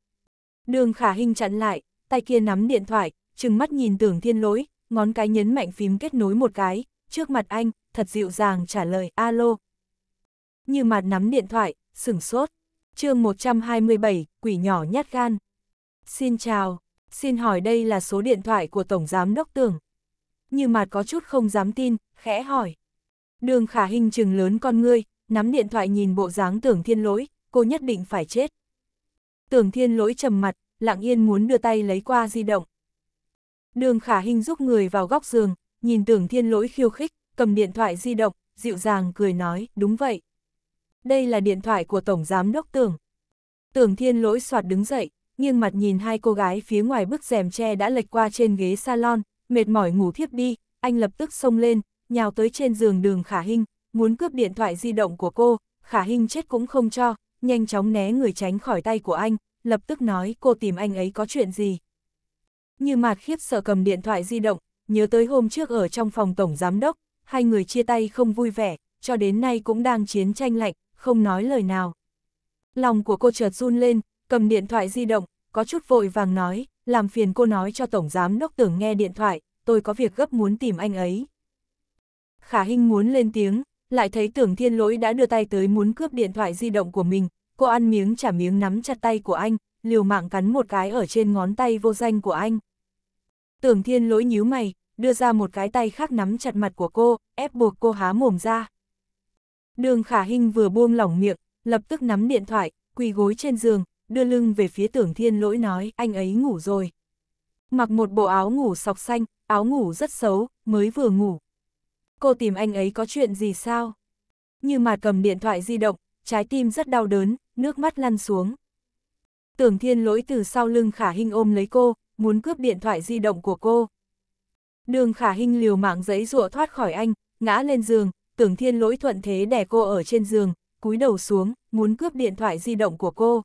Đường khả hình chặn lại, tay kia nắm điện thoại, trừng mắt nhìn tưởng thiên lỗi, ngón cái nhấn mạnh phím kết nối một cái, trước mặt anh, thật dịu dàng trả lời alo. Như mặt nắm điện thoại, sửng sốt. chương 127, quỷ nhỏ nhát gan. Xin chào, xin hỏi đây là số điện thoại của Tổng Giám Đốc Tưởng như mặt có chút không dám tin, khẽ hỏi. Đường khả hình trừng lớn con ngươi, nắm điện thoại nhìn bộ dáng tưởng thiên lỗi, cô nhất định phải chết. Tưởng thiên lỗi trầm mặt, lặng yên muốn đưa tay lấy qua di động. Đường khả hình giúp người vào góc giường, nhìn tưởng thiên lỗi khiêu khích, cầm điện thoại di động, dịu dàng cười nói, đúng vậy. Đây là điện thoại của Tổng Giám Đốc Tưởng. Tưởng thiên lỗi soạt đứng dậy, nghiêng mặt nhìn hai cô gái phía ngoài bức rèm tre đã lệch qua trên ghế salon, mệt mỏi ngủ thiếp đi, anh lập tức xông lên, nhào tới trên giường đường Khả Hinh, muốn cướp điện thoại di động của cô, Khả Hinh chết cũng không cho, nhanh chóng né người tránh khỏi tay của anh, lập tức nói cô tìm anh ấy có chuyện gì. Như mạt khiếp sợ cầm điện thoại di động, nhớ tới hôm trước ở trong phòng tổng giám đốc, hai người chia tay không vui vẻ, cho đến nay cũng đang chiến tranh lạnh, không nói lời nào. Lòng của cô chợt run lên, cầm điện thoại di động, có chút vội vàng nói, làm phiền cô nói cho Tổng Giám Đốc Tưởng nghe điện thoại, tôi có việc gấp muốn tìm anh ấy. Khả Hinh muốn lên tiếng, lại thấy Tưởng Thiên Lỗi đã đưa tay tới muốn cướp điện thoại di động của mình, cô ăn miếng trả miếng nắm chặt tay của anh, liều mạng cắn một cái ở trên ngón tay vô danh của anh. Tưởng Thiên Lỗi nhíu mày, đưa ra một cái tay khác nắm chặt mặt của cô, ép buộc cô há mồm ra. Đường Khả Hinh vừa buông lỏng miệng, lập tức nắm điện thoại, quỳ gối trên giường, đưa lưng về phía tưởng thiên lỗi nói, anh ấy ngủ rồi. Mặc một bộ áo ngủ sọc xanh, áo ngủ rất xấu, mới vừa ngủ. Cô tìm anh ấy có chuyện gì sao? Như mà cầm điện thoại di động, trái tim rất đau đớn, nước mắt lăn xuống. Tưởng thiên lỗi từ sau lưng khả hình ôm lấy cô, muốn cướp điện thoại di động của cô. Đường khả hình liều mạng giấy rụa thoát khỏi anh, ngã lên giường, tưởng thiên lỗi thuận thế đè cô ở trên giường, cúi đầu xuống, muốn cướp điện thoại di động của cô.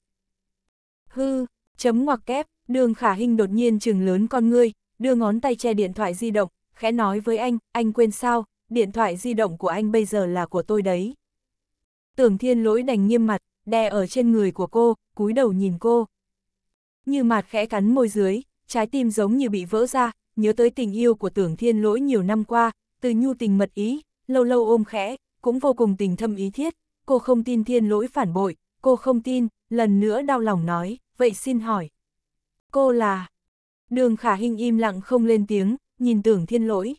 Hư, chấm ngoặc kép, đường khả hình đột nhiên trừng lớn con ngươi, đưa ngón tay che điện thoại di động, khẽ nói với anh, anh quên sao, điện thoại di động của anh bây giờ là của tôi đấy. Tưởng thiên lỗi đành nghiêm mặt, đè ở trên người của cô, cúi đầu nhìn cô. Như mạt khẽ cắn môi dưới, trái tim giống như bị vỡ ra, nhớ tới tình yêu của tưởng thiên lỗi nhiều năm qua, từ nhu tình mật ý, lâu lâu ôm khẽ, cũng vô cùng tình thâm ý thiết, cô không tin thiên lỗi phản bội, cô không tin, lần nữa đau lòng nói, vậy xin hỏi. Cô là... Đường khả hình im lặng không lên tiếng, nhìn tưởng thiên lỗi.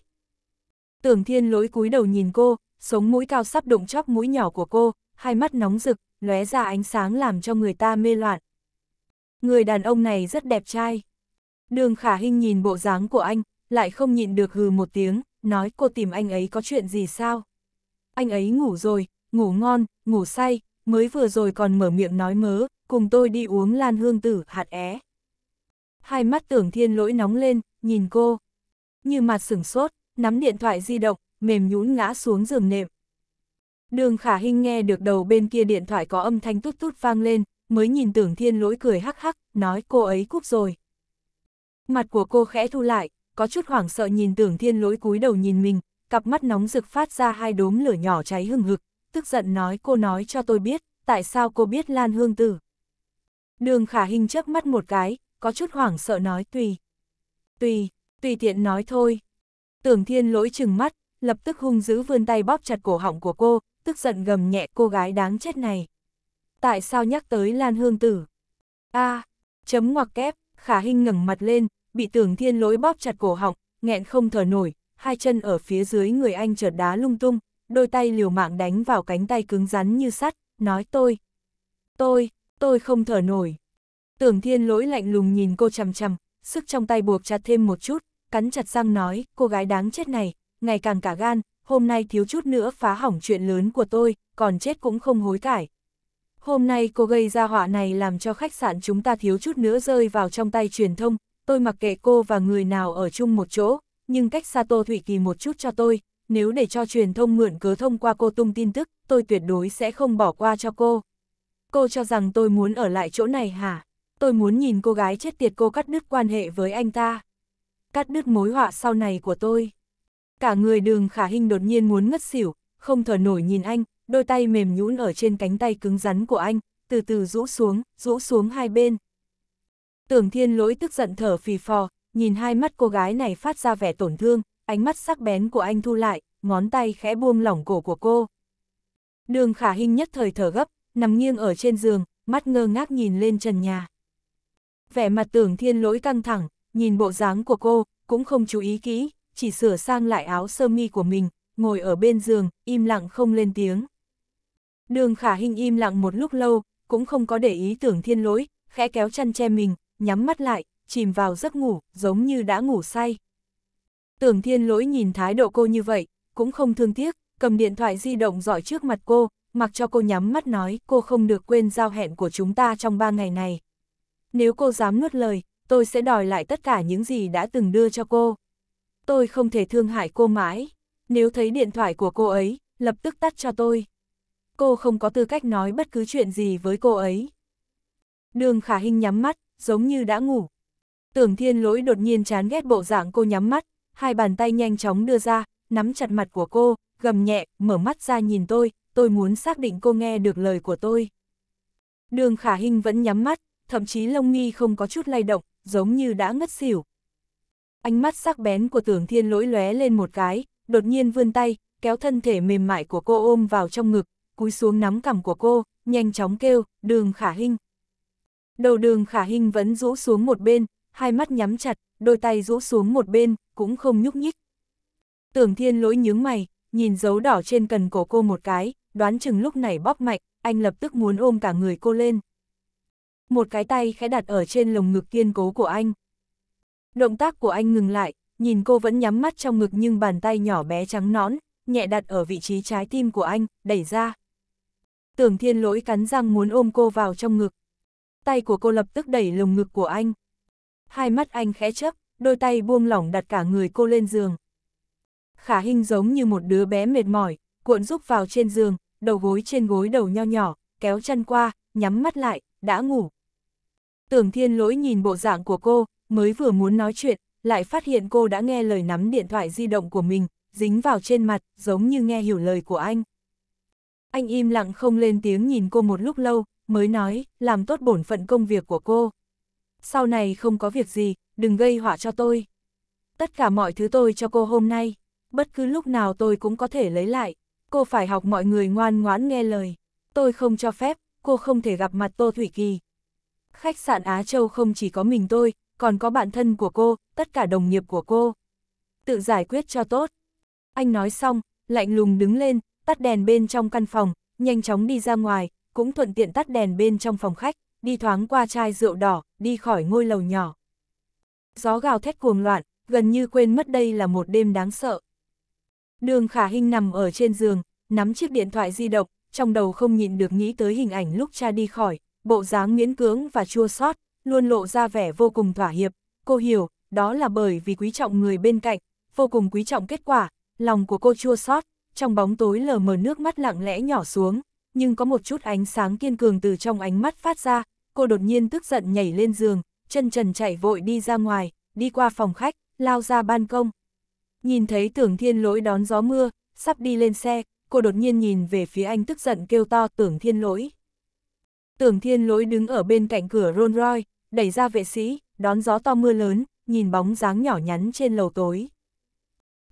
Tưởng thiên lỗi cúi đầu nhìn cô, sống mũi cao sắp đụng chóp mũi nhỏ của cô, hai mắt nóng rực, lóe ra ánh sáng làm cho người ta mê loạn. Người đàn ông này rất đẹp trai. Đường khả hình nhìn bộ dáng của anh, lại không nhịn được hừ một tiếng, nói cô tìm anh ấy có chuyện gì sao? Anh ấy ngủ rồi, ngủ ngon, ngủ say, mới vừa rồi còn mở miệng nói mớ, cùng tôi đi uống lan hương tử, hạt é. Hai mắt tưởng thiên lỗi nóng lên, nhìn cô. Như mặt sửng sốt, nắm điện thoại di động, mềm nhũn ngã xuống giường nệm. Đường khả hình nghe được đầu bên kia điện thoại có âm thanh tút tút vang lên, mới nhìn tưởng thiên lỗi cười hắc hắc, nói cô ấy cúp rồi. Mặt của cô khẽ thu lại, có chút hoảng sợ nhìn tưởng thiên lỗi cúi đầu nhìn mình, cặp mắt nóng rực phát ra hai đốm lửa nhỏ cháy hừng hực, tức giận nói cô nói cho tôi biết, tại sao cô biết Lan Hương Tử. Đường khả hình chớp mắt một cái, có chút hoảng sợ nói tùy. Tùy, tùy tiện nói thôi. Tưởng thiên lỗi chừng mắt, lập tức hung dữ vươn tay bóp chặt cổ họng của cô, tức giận gầm nhẹ cô gái đáng chết này. Tại sao nhắc tới Lan Hương Tử? a chấm ngoặc kép, khả hình ngẩng mặt lên, bị tưởng thiên lỗi bóp chặt cổ họng, nghẹn không thở nổi, hai chân ở phía dưới người anh chợt đá lung tung, đôi tay liều mạng đánh vào cánh tay cứng rắn như sắt, nói tôi. Tôi, tôi không thở nổi. Tưởng thiên lỗi lạnh lùng nhìn cô chằm chằm, sức trong tay buộc chặt thêm một chút, cắn chặt răng nói, cô gái đáng chết này, ngày càng cả gan, hôm nay thiếu chút nữa phá hỏng chuyện lớn của tôi, còn chết cũng không hối cải. Hôm nay cô gây ra họa này làm cho khách sạn chúng ta thiếu chút nữa rơi vào trong tay truyền thông, tôi mặc kệ cô và người nào ở chung một chỗ, nhưng cách xa Tô Thụy Kỳ một chút cho tôi, nếu để cho truyền thông mượn cớ thông qua cô tung tin tức, tôi tuyệt đối sẽ không bỏ qua cho cô. Cô cho rằng tôi muốn ở lại chỗ này hả? Tôi muốn nhìn cô gái chết tiệt cô cắt đứt quan hệ với anh ta. Cắt đứt mối họa sau này của tôi. Cả người đường khả hình đột nhiên muốn ngất xỉu, không thở nổi nhìn anh, đôi tay mềm nhũn ở trên cánh tay cứng rắn của anh, từ từ rũ xuống, rũ xuống hai bên. Tưởng thiên lỗi tức giận thở phì phò, nhìn hai mắt cô gái này phát ra vẻ tổn thương, ánh mắt sắc bén của anh thu lại, ngón tay khẽ buông lỏng cổ của cô. Đường khả hình nhất thời thở gấp, nằm nghiêng ở trên giường, mắt ngơ ngác nhìn lên trần nhà. Vẻ mặt tưởng thiên lỗi căng thẳng, nhìn bộ dáng của cô, cũng không chú ý kỹ, chỉ sửa sang lại áo sơ mi của mình, ngồi ở bên giường, im lặng không lên tiếng. Đường khả hình im lặng một lúc lâu, cũng không có để ý tưởng thiên lỗi, khẽ kéo chăn che mình, nhắm mắt lại, chìm vào giấc ngủ, giống như đã ngủ say. Tưởng thiên lỗi nhìn thái độ cô như vậy, cũng không thương tiếc, cầm điện thoại di động dọi trước mặt cô, mặc cho cô nhắm mắt nói cô không được quên giao hẹn của chúng ta trong ba ngày này. Nếu cô dám nuốt lời, tôi sẽ đòi lại tất cả những gì đã từng đưa cho cô. Tôi không thể thương hại cô mãi. Nếu thấy điện thoại của cô ấy, lập tức tắt cho tôi. Cô không có tư cách nói bất cứ chuyện gì với cô ấy. Đường khả hình nhắm mắt, giống như đã ngủ. Tưởng thiên lỗi đột nhiên chán ghét bộ dạng cô nhắm mắt, hai bàn tay nhanh chóng đưa ra, nắm chặt mặt của cô, gầm nhẹ, mở mắt ra nhìn tôi, tôi muốn xác định cô nghe được lời của tôi. Đường khả hình vẫn nhắm mắt, thậm chí lông nghi không có chút lay động, giống như đã ngất xỉu. Ánh mắt sắc bén của tưởng thiên lỗi lóe lên một cái, đột nhiên vươn tay, kéo thân thể mềm mại của cô ôm vào trong ngực, cúi xuống nắm cằm của cô, nhanh chóng kêu, đường khả hình. Đầu đường khả hình vẫn rũ xuống một bên, hai mắt nhắm chặt, đôi tay rũ xuống một bên, cũng không nhúc nhích. Tưởng thiên lỗi nhướng mày, nhìn dấu đỏ trên cần cổ cô một cái, đoán chừng lúc này bóp mạnh, anh lập tức muốn ôm cả người cô lên. Một cái tay khẽ đặt ở trên lồng ngực kiên cố của anh. Động tác của anh ngừng lại, nhìn cô vẫn nhắm mắt trong ngực nhưng bàn tay nhỏ bé trắng nõn, nhẹ đặt ở vị trí trái tim của anh, đẩy ra. Tưởng thiên lỗi cắn răng muốn ôm cô vào trong ngực. Tay của cô lập tức đẩy lồng ngực của anh hai mắt anh khẽ chấp, đôi tay buông lỏng đặt cả người cô lên giường. Khả Hinh giống như một đứa bé mệt mỏi, cuộn rúc vào trên giường, đầu gối trên gối đầu nho nhỏ, kéo chân qua, nhắm mắt lại, đã ngủ. Tưởng Thiên Lỗi nhìn bộ dạng của cô, mới vừa muốn nói chuyện, lại phát hiện cô đã nghe lời nắm điện thoại di động của mình, dính vào trên mặt, giống như nghe hiểu lời của anh. Anh im lặng không lên tiếng nhìn cô một lúc lâu, mới nói, làm tốt bổn phận công việc của cô sau này không có việc gì, đừng gây họa cho tôi. Tất cả mọi thứ tôi cho cô hôm nay, bất cứ lúc nào tôi cũng có thể lấy lại, cô phải học mọi người ngoan ngoãn nghe lời. Tôi không cho phép, cô không thể gặp mặt Tô Thủy Kỳ. Khách sạn Á Châu không chỉ có mình tôi, còn có bạn thân của cô, tất cả đồng nghiệp của cô. Tự giải quyết cho tốt. Anh nói xong, lạnh lùng đứng lên, tắt đèn bên trong căn phòng, nhanh chóng đi ra ngoài, cũng thuận tiện tắt đèn bên trong phòng khách đi thoáng qua chai rượu đỏ, đi khỏi ngôi lầu nhỏ. Gió gào thét cuồng loạn, gần như quên mất đây là một đêm đáng sợ. Đường khả hình nằm ở trên giường, nắm chiếc điện thoại di động, trong đầu không nhịn được nghĩ tới hình ảnh lúc cha đi khỏi, bộ dáng miễn cưỡng và chua xót luôn lộ ra vẻ vô cùng thỏa hiệp. Cô hiểu, đó là bởi vì quý trọng người bên cạnh, vô cùng quý trọng kết quả, lòng của cô chua xót trong bóng tối lờ mờ nước mắt lặng lẽ nhỏ xuống, nhưng có một chút ánh sáng kiên cường từ trong ánh mắt phát ra, cô đột nhiên tức giận nhảy lên giường, chân trần chạy vội đi ra ngoài, đi qua phòng khách, lao ra ban công. Nhìn thấy tưởng thiên lỗi đón gió mưa, sắp đi lên xe, cô đột nhiên nhìn về phía anh tức giận kêu to tưởng thiên lỗi. Tưởng thiên lỗi đứng ở bên cạnh cửa Rolls Royce, đẩy ra vệ sĩ, đón gió to mưa lớn, nhìn bóng dáng nhỏ nhắn trên lầu tối.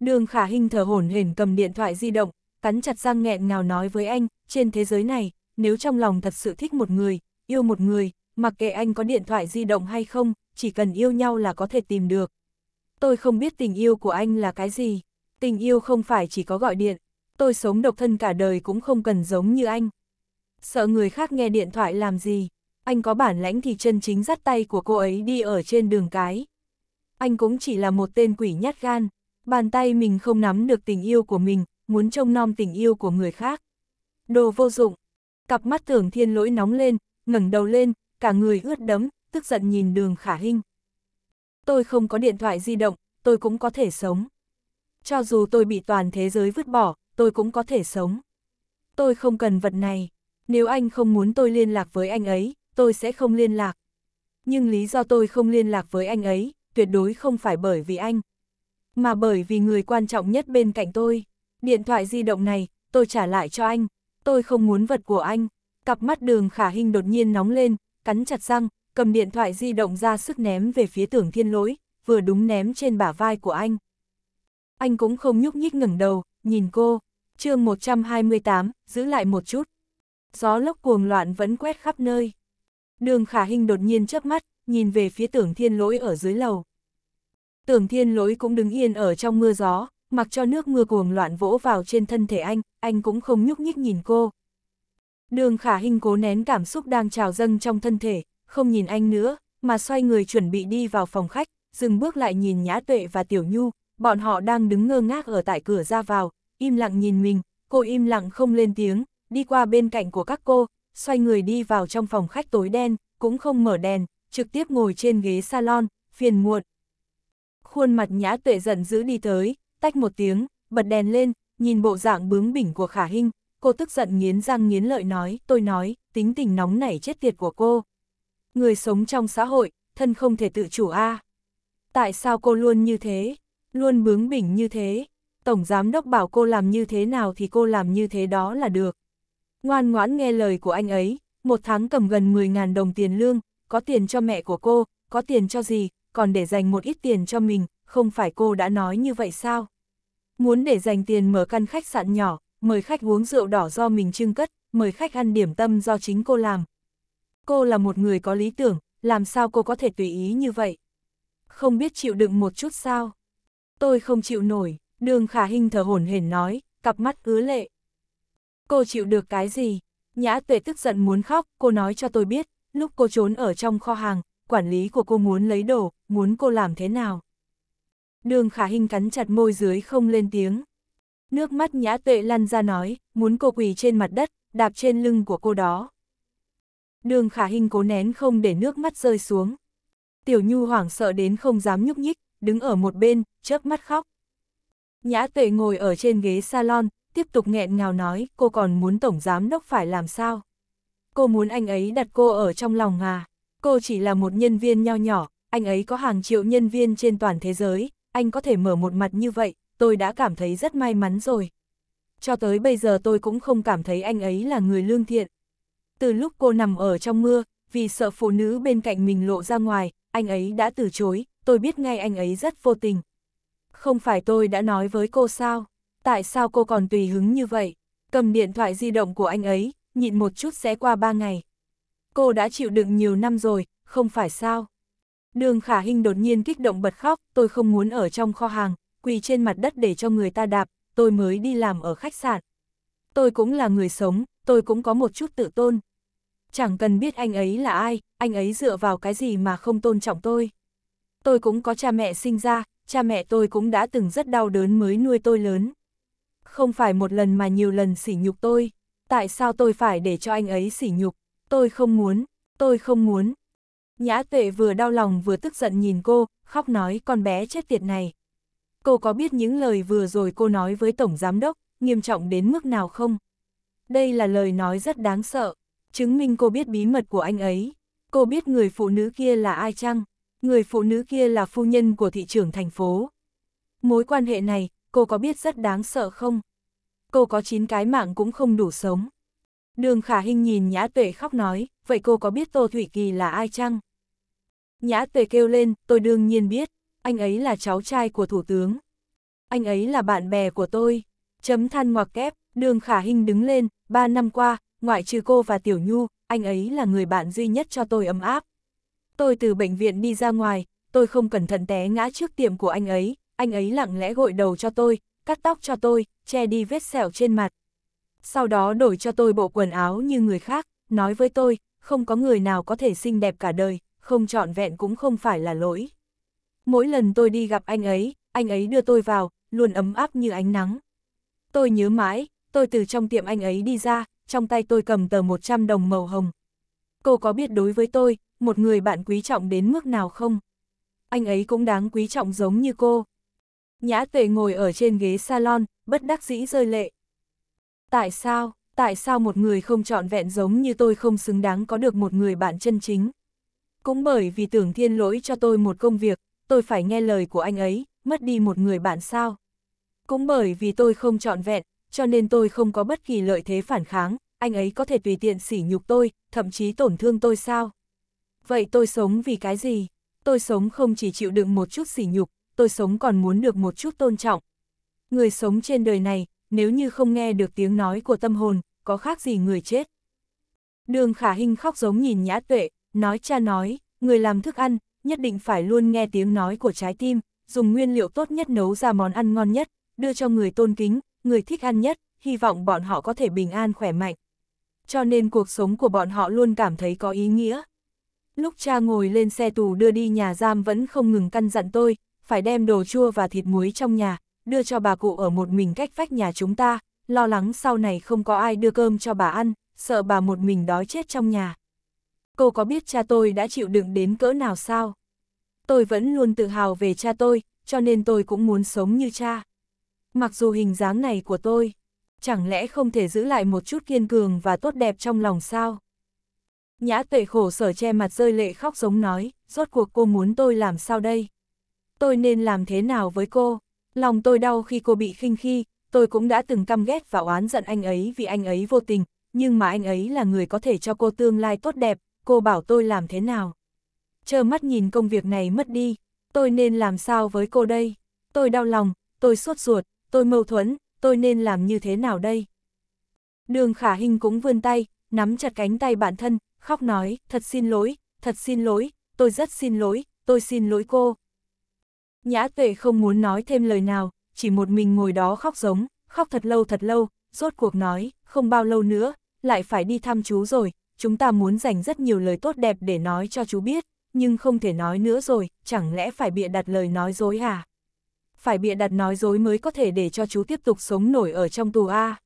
Đường khả hình thở hổn hển cầm điện thoại di động, cắn chặt răng nghẹn ngào nói với anh, trên thế giới này, nếu trong lòng thật sự thích một người, yêu một người, mặc kệ anh có điện thoại di động hay không, chỉ cần yêu nhau là có thể tìm được. Tôi không biết tình yêu của anh là cái gì, tình yêu không phải chỉ có gọi điện, tôi sống độc thân cả đời cũng không cần giống như anh. Sợ người khác nghe điện thoại làm gì, anh có bản lãnh thì chân chính dắt tay của cô ấy đi ở trên đường cái. Anh cũng chỉ là một tên quỷ nhát gan, bàn tay mình không nắm được tình yêu của mình, muốn trông nom tình yêu của người khác. Đồ vô dụng, cặp mắt tưởng thiên lỗi nóng lên, ngẩng đầu lên, cả người ướt đẫm, tức giận nhìn đường khả hinh. Tôi không có điện thoại di động, tôi cũng có thể sống. Cho dù tôi bị toàn thế giới vứt bỏ, tôi cũng có thể sống. Tôi không cần vật này. Nếu anh không muốn tôi liên lạc với anh ấy, tôi sẽ không liên lạc. Nhưng lý do tôi không liên lạc với anh ấy, tuyệt đối không phải bởi vì anh. Mà bởi vì người quan trọng nhất bên cạnh tôi. Điện thoại di động này, tôi trả lại cho anh. Tôi không muốn vật của anh cặp mắt đường khả hình đột nhiên nóng lên, cắn chặt răng, cầm điện thoại di động ra sức ném về phía tưởng thiên lỗi, vừa đúng ném trên bả vai của anh. Anh cũng không nhúc nhích ngẩng đầu, nhìn cô, chương 128, giữ lại một chút. Gió lốc cuồng loạn vẫn quét khắp nơi. Đường khả hình đột nhiên chớp mắt, nhìn về phía tưởng thiên lỗi ở dưới lầu. Tưởng thiên lỗi cũng đứng yên ở trong mưa gió, mặc cho nước mưa cuồng loạn vỗ vào trên thân thể anh, anh cũng không nhúc nhích nhìn cô, Đường khả hình cố nén cảm xúc đang trào dâng trong thân thể, không nhìn anh nữa, mà xoay người chuẩn bị đi vào phòng khách, dừng bước lại nhìn Nhã Tuệ và Tiểu Nhu, bọn họ đang đứng ngơ ngác ở tại cửa ra vào, im lặng nhìn mình, cô im lặng không lên tiếng, đi qua bên cạnh của các cô, xoay người đi vào trong phòng khách tối đen, cũng không mở đèn, trực tiếp ngồi trên ghế salon, phiền muộn. Khuôn mặt Nhã Tuệ giận dữ đi tới, tách một tiếng, bật đèn lên, nhìn bộ dạng bướng bỉnh của Khả Hinh, cô tức giận nghiến răng nghiến lợi nói, tôi nói, tính tình nóng nảy chết tiệt của cô. Người sống trong xã hội, thân không thể tự chủ a Tại sao cô luôn như thế, luôn bướng bỉnh như thế, Tổng Giám Đốc bảo cô làm như thế nào thì cô làm như thế đó là được. Ngoan ngoãn nghe lời của anh ấy, một tháng cầm gần 10.000 đồng tiền lương, có tiền cho mẹ của cô, có tiền cho gì, còn để dành một ít tiền cho mình, không phải cô đã nói như vậy sao? Muốn để dành tiền mở căn khách sạn nhỏ, mời khách uống rượu đỏ do mình trưng cất, mời khách ăn điểm tâm do chính cô làm. Cô là một người có lý tưởng, làm sao cô có thể tùy ý như vậy? Không biết chịu đựng một chút sao? Tôi không chịu nổi, đường khả hình thở hổn hển nói, cặp mắt ứa lệ. Cô chịu được cái gì? Nhã tuệ tức giận muốn khóc, cô nói cho tôi biết, lúc cô trốn ở trong kho hàng, quản lý của cô muốn lấy đồ, muốn cô làm thế nào? Đường khả hình cắn chặt môi dưới không lên tiếng. Nước mắt nhã tuệ lăn ra nói, muốn cô quỳ trên mặt đất, đạp trên lưng của cô đó. Đường khả hình cố nén không để nước mắt rơi xuống. Tiểu Nhu hoảng sợ đến không dám nhúc nhích, đứng ở một bên, chớp mắt khóc. Nhã tuệ ngồi ở trên ghế salon, tiếp tục nghẹn ngào nói, cô còn muốn tổng giám đốc phải làm sao? Cô muốn anh ấy đặt cô ở trong lòng à? Cô chỉ là một nhân viên nho nhỏ, anh ấy có hàng triệu nhân viên trên toàn thế giới, anh có thể mở một mặt như vậy, tôi đã cảm thấy rất may mắn rồi. Cho tới bây giờ tôi cũng không cảm thấy anh ấy là người lương thiện. Từ lúc cô nằm ở trong mưa, vì sợ phụ nữ bên cạnh mình lộ ra ngoài, anh ấy đã từ chối, tôi biết ngay anh ấy rất vô tình. Không phải tôi đã nói với cô sao? Tại sao cô còn tùy hứng như vậy? Cầm điện thoại di động của anh ấy, nhịn một chút sẽ qua ba ngày. Cô đã chịu đựng nhiều năm rồi, không phải sao? Đường Khả hình đột nhiên kích động bật khóc, tôi không muốn ở trong kho hàng, quỳ trên mặt đất để cho người ta đạp, tôi mới đi làm ở khách sạn. Tôi cũng là người sống, tôi cũng có một chút tự tôn. Chẳng cần biết anh ấy là ai, anh ấy dựa vào cái gì mà không tôn trọng tôi. Tôi cũng có cha mẹ sinh ra, cha mẹ tôi cũng đã từng rất đau đớn mới nuôi tôi lớn. Không phải một lần mà nhiều lần sỉ nhục tôi, tại sao tôi phải để cho anh ấy sỉ nhục, tôi không muốn, tôi không muốn. Nhã tuệ vừa đau lòng vừa tức giận nhìn cô, khóc nói con bé chết tiệt này cô có biết những lời vừa rồi cô nói với Tổng Giám Đốc, nghiêm trọng đến mức nào không? Đây là lời nói rất đáng sợ, chứng minh cô biết bí mật của anh ấy. Cô biết người phụ nữ kia là ai chăng? Người phụ nữ kia là phu nhân của thị trưởng thành phố. Mối quan hệ này, cô có biết rất đáng sợ không? Cô có chín cái mạng cũng không đủ sống. Đường khả Hinh nhìn Nhã Tuệ khóc nói, vậy cô có biết Tô Thủy Kỳ là ai chăng? Nhã Tuệ kêu lên, tôi đương nhiên biết anh ấy là cháu trai của thủ tướng. Anh ấy là bạn bè của tôi. Chấm than ngoặc kép, đường khả hình đứng lên, ba năm qua, ngoại trừ cô và Tiểu Nhu, anh ấy là người bạn duy nhất cho tôi ấm áp. Tôi từ bệnh viện đi ra ngoài, tôi không cẩn thận té ngã trước tiệm của anh ấy, anh ấy lặng lẽ gội đầu cho tôi, cắt tóc cho tôi, che đi vết sẹo trên mặt. Sau đó đổi cho tôi bộ quần áo như người khác, nói với tôi, không có người nào có thể xinh đẹp cả đời, không trọn vẹn cũng không phải là lỗi. Mỗi lần tôi đi gặp anh ấy, anh ấy đưa tôi vào, luôn ấm áp như ánh nắng. Tôi nhớ mãi, tôi từ trong tiệm anh ấy đi ra, trong tay tôi cầm tờ 100 đồng màu hồng. Cô có biết đối với tôi, một người bạn quý trọng đến mức nào không? Anh ấy cũng đáng quý trọng giống như cô. Nhã tuệ ngồi ở trên ghế salon, bất đắc dĩ rơi lệ. Tại sao, tại sao một người không trọn vẹn giống như tôi không xứng đáng có được một người bạn chân chính? Cũng bởi vì tưởng thiên lỗi cho tôi một công việc, tôi phải nghe lời của anh ấy, mất đi một người bạn sao. Cũng bởi vì tôi không trọn vẹn, cho nên tôi không có bất kỳ lợi thế phản kháng, anh ấy có thể tùy tiện sỉ nhục tôi, thậm chí tổn thương tôi sao. Vậy tôi sống vì cái gì? Tôi sống không chỉ chịu đựng một chút sỉ nhục, tôi sống còn muốn được một chút tôn trọng. Người sống trên đời này, nếu như không nghe được tiếng nói của tâm hồn, có khác gì người chết. Đường khả hình khóc giống nhìn nhã tuệ, nói cha nói, người làm thức ăn, nhất định phải luôn nghe tiếng nói của trái tim, dùng nguyên liệu tốt nhất nấu ra món ăn ngon nhất, đưa cho người tôn kính, người thích ăn nhất, hy vọng bọn họ có thể bình an khỏe mạnh. Cho nên cuộc sống của bọn họ luôn cảm thấy có ý nghĩa. Lúc cha ngồi lên xe tù đưa đi nhà giam vẫn không ngừng căn dặn tôi, phải đem đồ chua và thịt muối trong nhà, đưa cho bà cụ ở một mình cách vách nhà chúng ta, lo lắng sau này không có ai đưa cơm cho bà ăn, sợ bà một mình đói chết trong nhà cô có biết cha tôi đã chịu đựng đến cỡ nào sao? Tôi vẫn luôn tự hào về cha tôi, cho nên tôi cũng muốn sống như cha. Mặc dù hình dáng này của tôi, chẳng lẽ không thể giữ lại một chút kiên cường và tốt đẹp trong lòng sao? Nhã tuệ khổ sở che mặt rơi lệ khóc giống nói, rốt cuộc cô muốn tôi làm sao đây? Tôi nên làm thế nào với cô? Lòng tôi đau khi cô bị khinh khi, tôi cũng đã từng căm ghét và oán giận anh ấy vì anh ấy vô tình, nhưng mà anh ấy là người có thể cho cô tương lai tốt đẹp, cô bảo tôi làm thế nào? Chờ mắt nhìn công việc này mất đi, tôi nên làm sao với cô đây? Tôi đau lòng, tôi sốt ruột, tôi mâu thuẫn, tôi nên làm như thế nào đây? Đường khả hình cũng vươn tay, nắm chặt cánh tay bản thân, khóc nói, thật xin lỗi, thật xin lỗi, tôi rất xin lỗi, tôi xin lỗi cô. Nhã tuệ không muốn nói thêm lời nào, chỉ một mình ngồi đó khóc giống, khóc thật lâu thật lâu, rốt cuộc nói, không bao lâu nữa, lại phải đi thăm chú rồi, chúng ta muốn dành rất nhiều lời tốt đẹp để nói cho chú biết, nhưng không thể nói nữa rồi, chẳng lẽ phải bịa đặt lời nói dối à? Phải bịa đặt nói dối mới có thể để cho chú tiếp tục sống nổi ở trong tù A. À?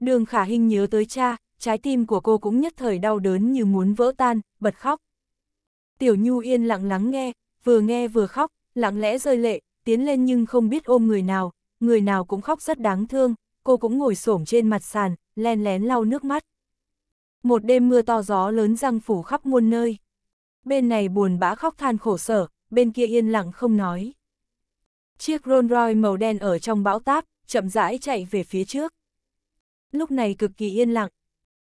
Đường khả hình nhớ tới cha, trái tim của cô cũng nhất thời đau đớn như muốn vỡ tan, bật khóc. Tiểu Nhu yên lặng lắng nghe, vừa nghe vừa khóc, lặng lẽ rơi lệ, tiến lên nhưng không biết ôm người nào, người nào cũng khóc rất đáng thương, cô cũng ngồi xổm trên mặt sàn, len lén lau nước mắt. Một đêm mưa to gió lớn răng phủ khắp muôn nơi. Bên này buồn bã khóc than khổ sở, bên kia yên lặng không nói. Chiếc Rolls Royce màu đen ở trong bão táp, chậm rãi chạy về phía trước. Lúc này cực kỳ yên lặng.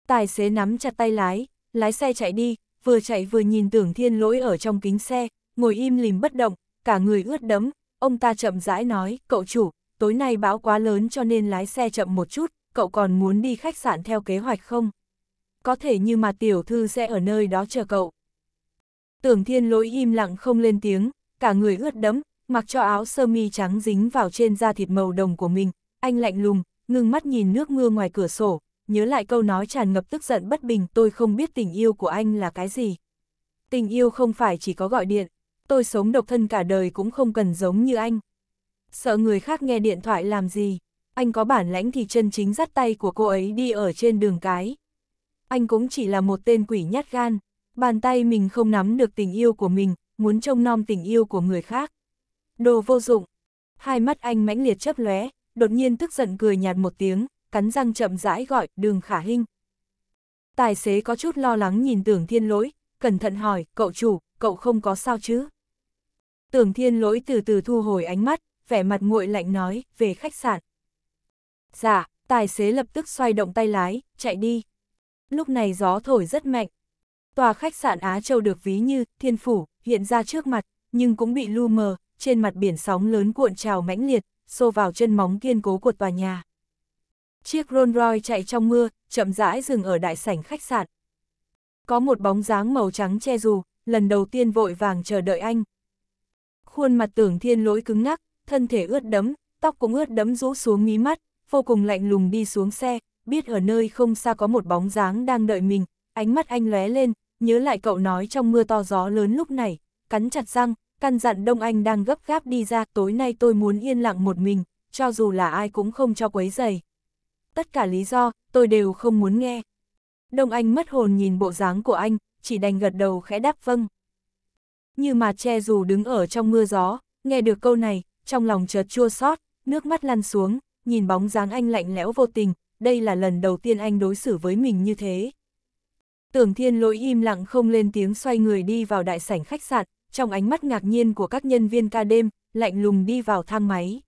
Tài xế nắm chặt tay lái, lái xe chạy đi, vừa chạy vừa nhìn tưởng thiên lỗi ở trong kính xe, ngồi im lìm bất động, cả người ướt đẫm. Ông ta chậm rãi nói, cậu chủ, tối nay bão quá lớn cho nên lái xe chậm một chút, cậu còn muốn đi khách sạn theo kế hoạch không? có thể như mà tiểu thư sẽ ở nơi đó chờ cậu. Tưởng thiên lỗi im lặng không lên tiếng, cả người ướt đẫm, mặc cho áo sơ mi trắng dính vào trên da thịt màu đồng của mình, anh lạnh lùng, ngừng mắt nhìn nước mưa ngoài cửa sổ, nhớ lại câu nói tràn ngập tức giận bất bình tôi không biết tình yêu của anh là cái gì. Tình yêu không phải chỉ có gọi điện, tôi sống độc thân cả đời cũng không cần giống như anh. Sợ người khác nghe điện thoại làm gì, anh có bản lãnh thì chân chính dắt tay của cô ấy đi ở trên đường cái anh cũng chỉ là một tên quỷ nhát gan, bàn tay mình không nắm được tình yêu của mình, muốn trông nom tình yêu của người khác. Đồ vô dụng. Hai mắt anh mãnh liệt chấp lóe, đột nhiên tức giận cười nhạt một tiếng, cắn răng chậm rãi gọi, đường khả hinh. Tài xế có chút lo lắng nhìn tưởng thiên lỗi, cẩn thận hỏi, cậu chủ, cậu không có sao chứ? Tưởng thiên lỗi từ từ thu hồi ánh mắt, vẻ mặt nguội lạnh nói, về khách sạn. Dạ, tài xế lập tức xoay động tay lái, chạy đi lúc này gió thổi rất mạnh. Tòa khách sạn Á Châu được ví như thiên phủ, hiện ra trước mặt, nhưng cũng bị lu mờ, trên mặt biển sóng lớn cuộn trào mãnh liệt, xô vào chân móng kiên cố của tòa nhà. Chiếc Rolls Royce chạy trong mưa, chậm rãi dừng ở đại sảnh khách sạn. Có một bóng dáng màu trắng che dù, lần đầu tiên vội vàng chờ đợi anh. Khuôn mặt tưởng thiên lỗi cứng ngắc, thân thể ướt đẫm, tóc cũng ướt đẫm rũ xuống mí mắt, vô cùng lạnh lùng đi xuống xe, biết ở nơi không xa có một bóng dáng đang đợi mình, ánh mắt anh lóe lên, nhớ lại cậu nói trong mưa to gió lớn lúc này, cắn chặt răng, căn dặn Đông Anh đang gấp gáp đi ra, tối nay tôi muốn yên lặng một mình, cho dù là ai cũng không cho quấy rầy Tất cả lý do, tôi đều không muốn nghe. Đông Anh mất hồn nhìn bộ dáng của anh, chỉ đành gật đầu khẽ đáp vâng. Như mà che dù đứng ở trong mưa gió, nghe được câu này, trong lòng chợt chua xót, nước mắt lăn xuống, nhìn bóng dáng anh lạnh lẽo vô tình, đây là lần đầu tiên anh đối xử với mình như thế. Tưởng thiên lỗi im lặng không lên tiếng xoay người đi vào đại sảnh khách sạn, trong ánh mắt ngạc nhiên của các nhân viên ca đêm, lạnh lùng đi vào thang máy.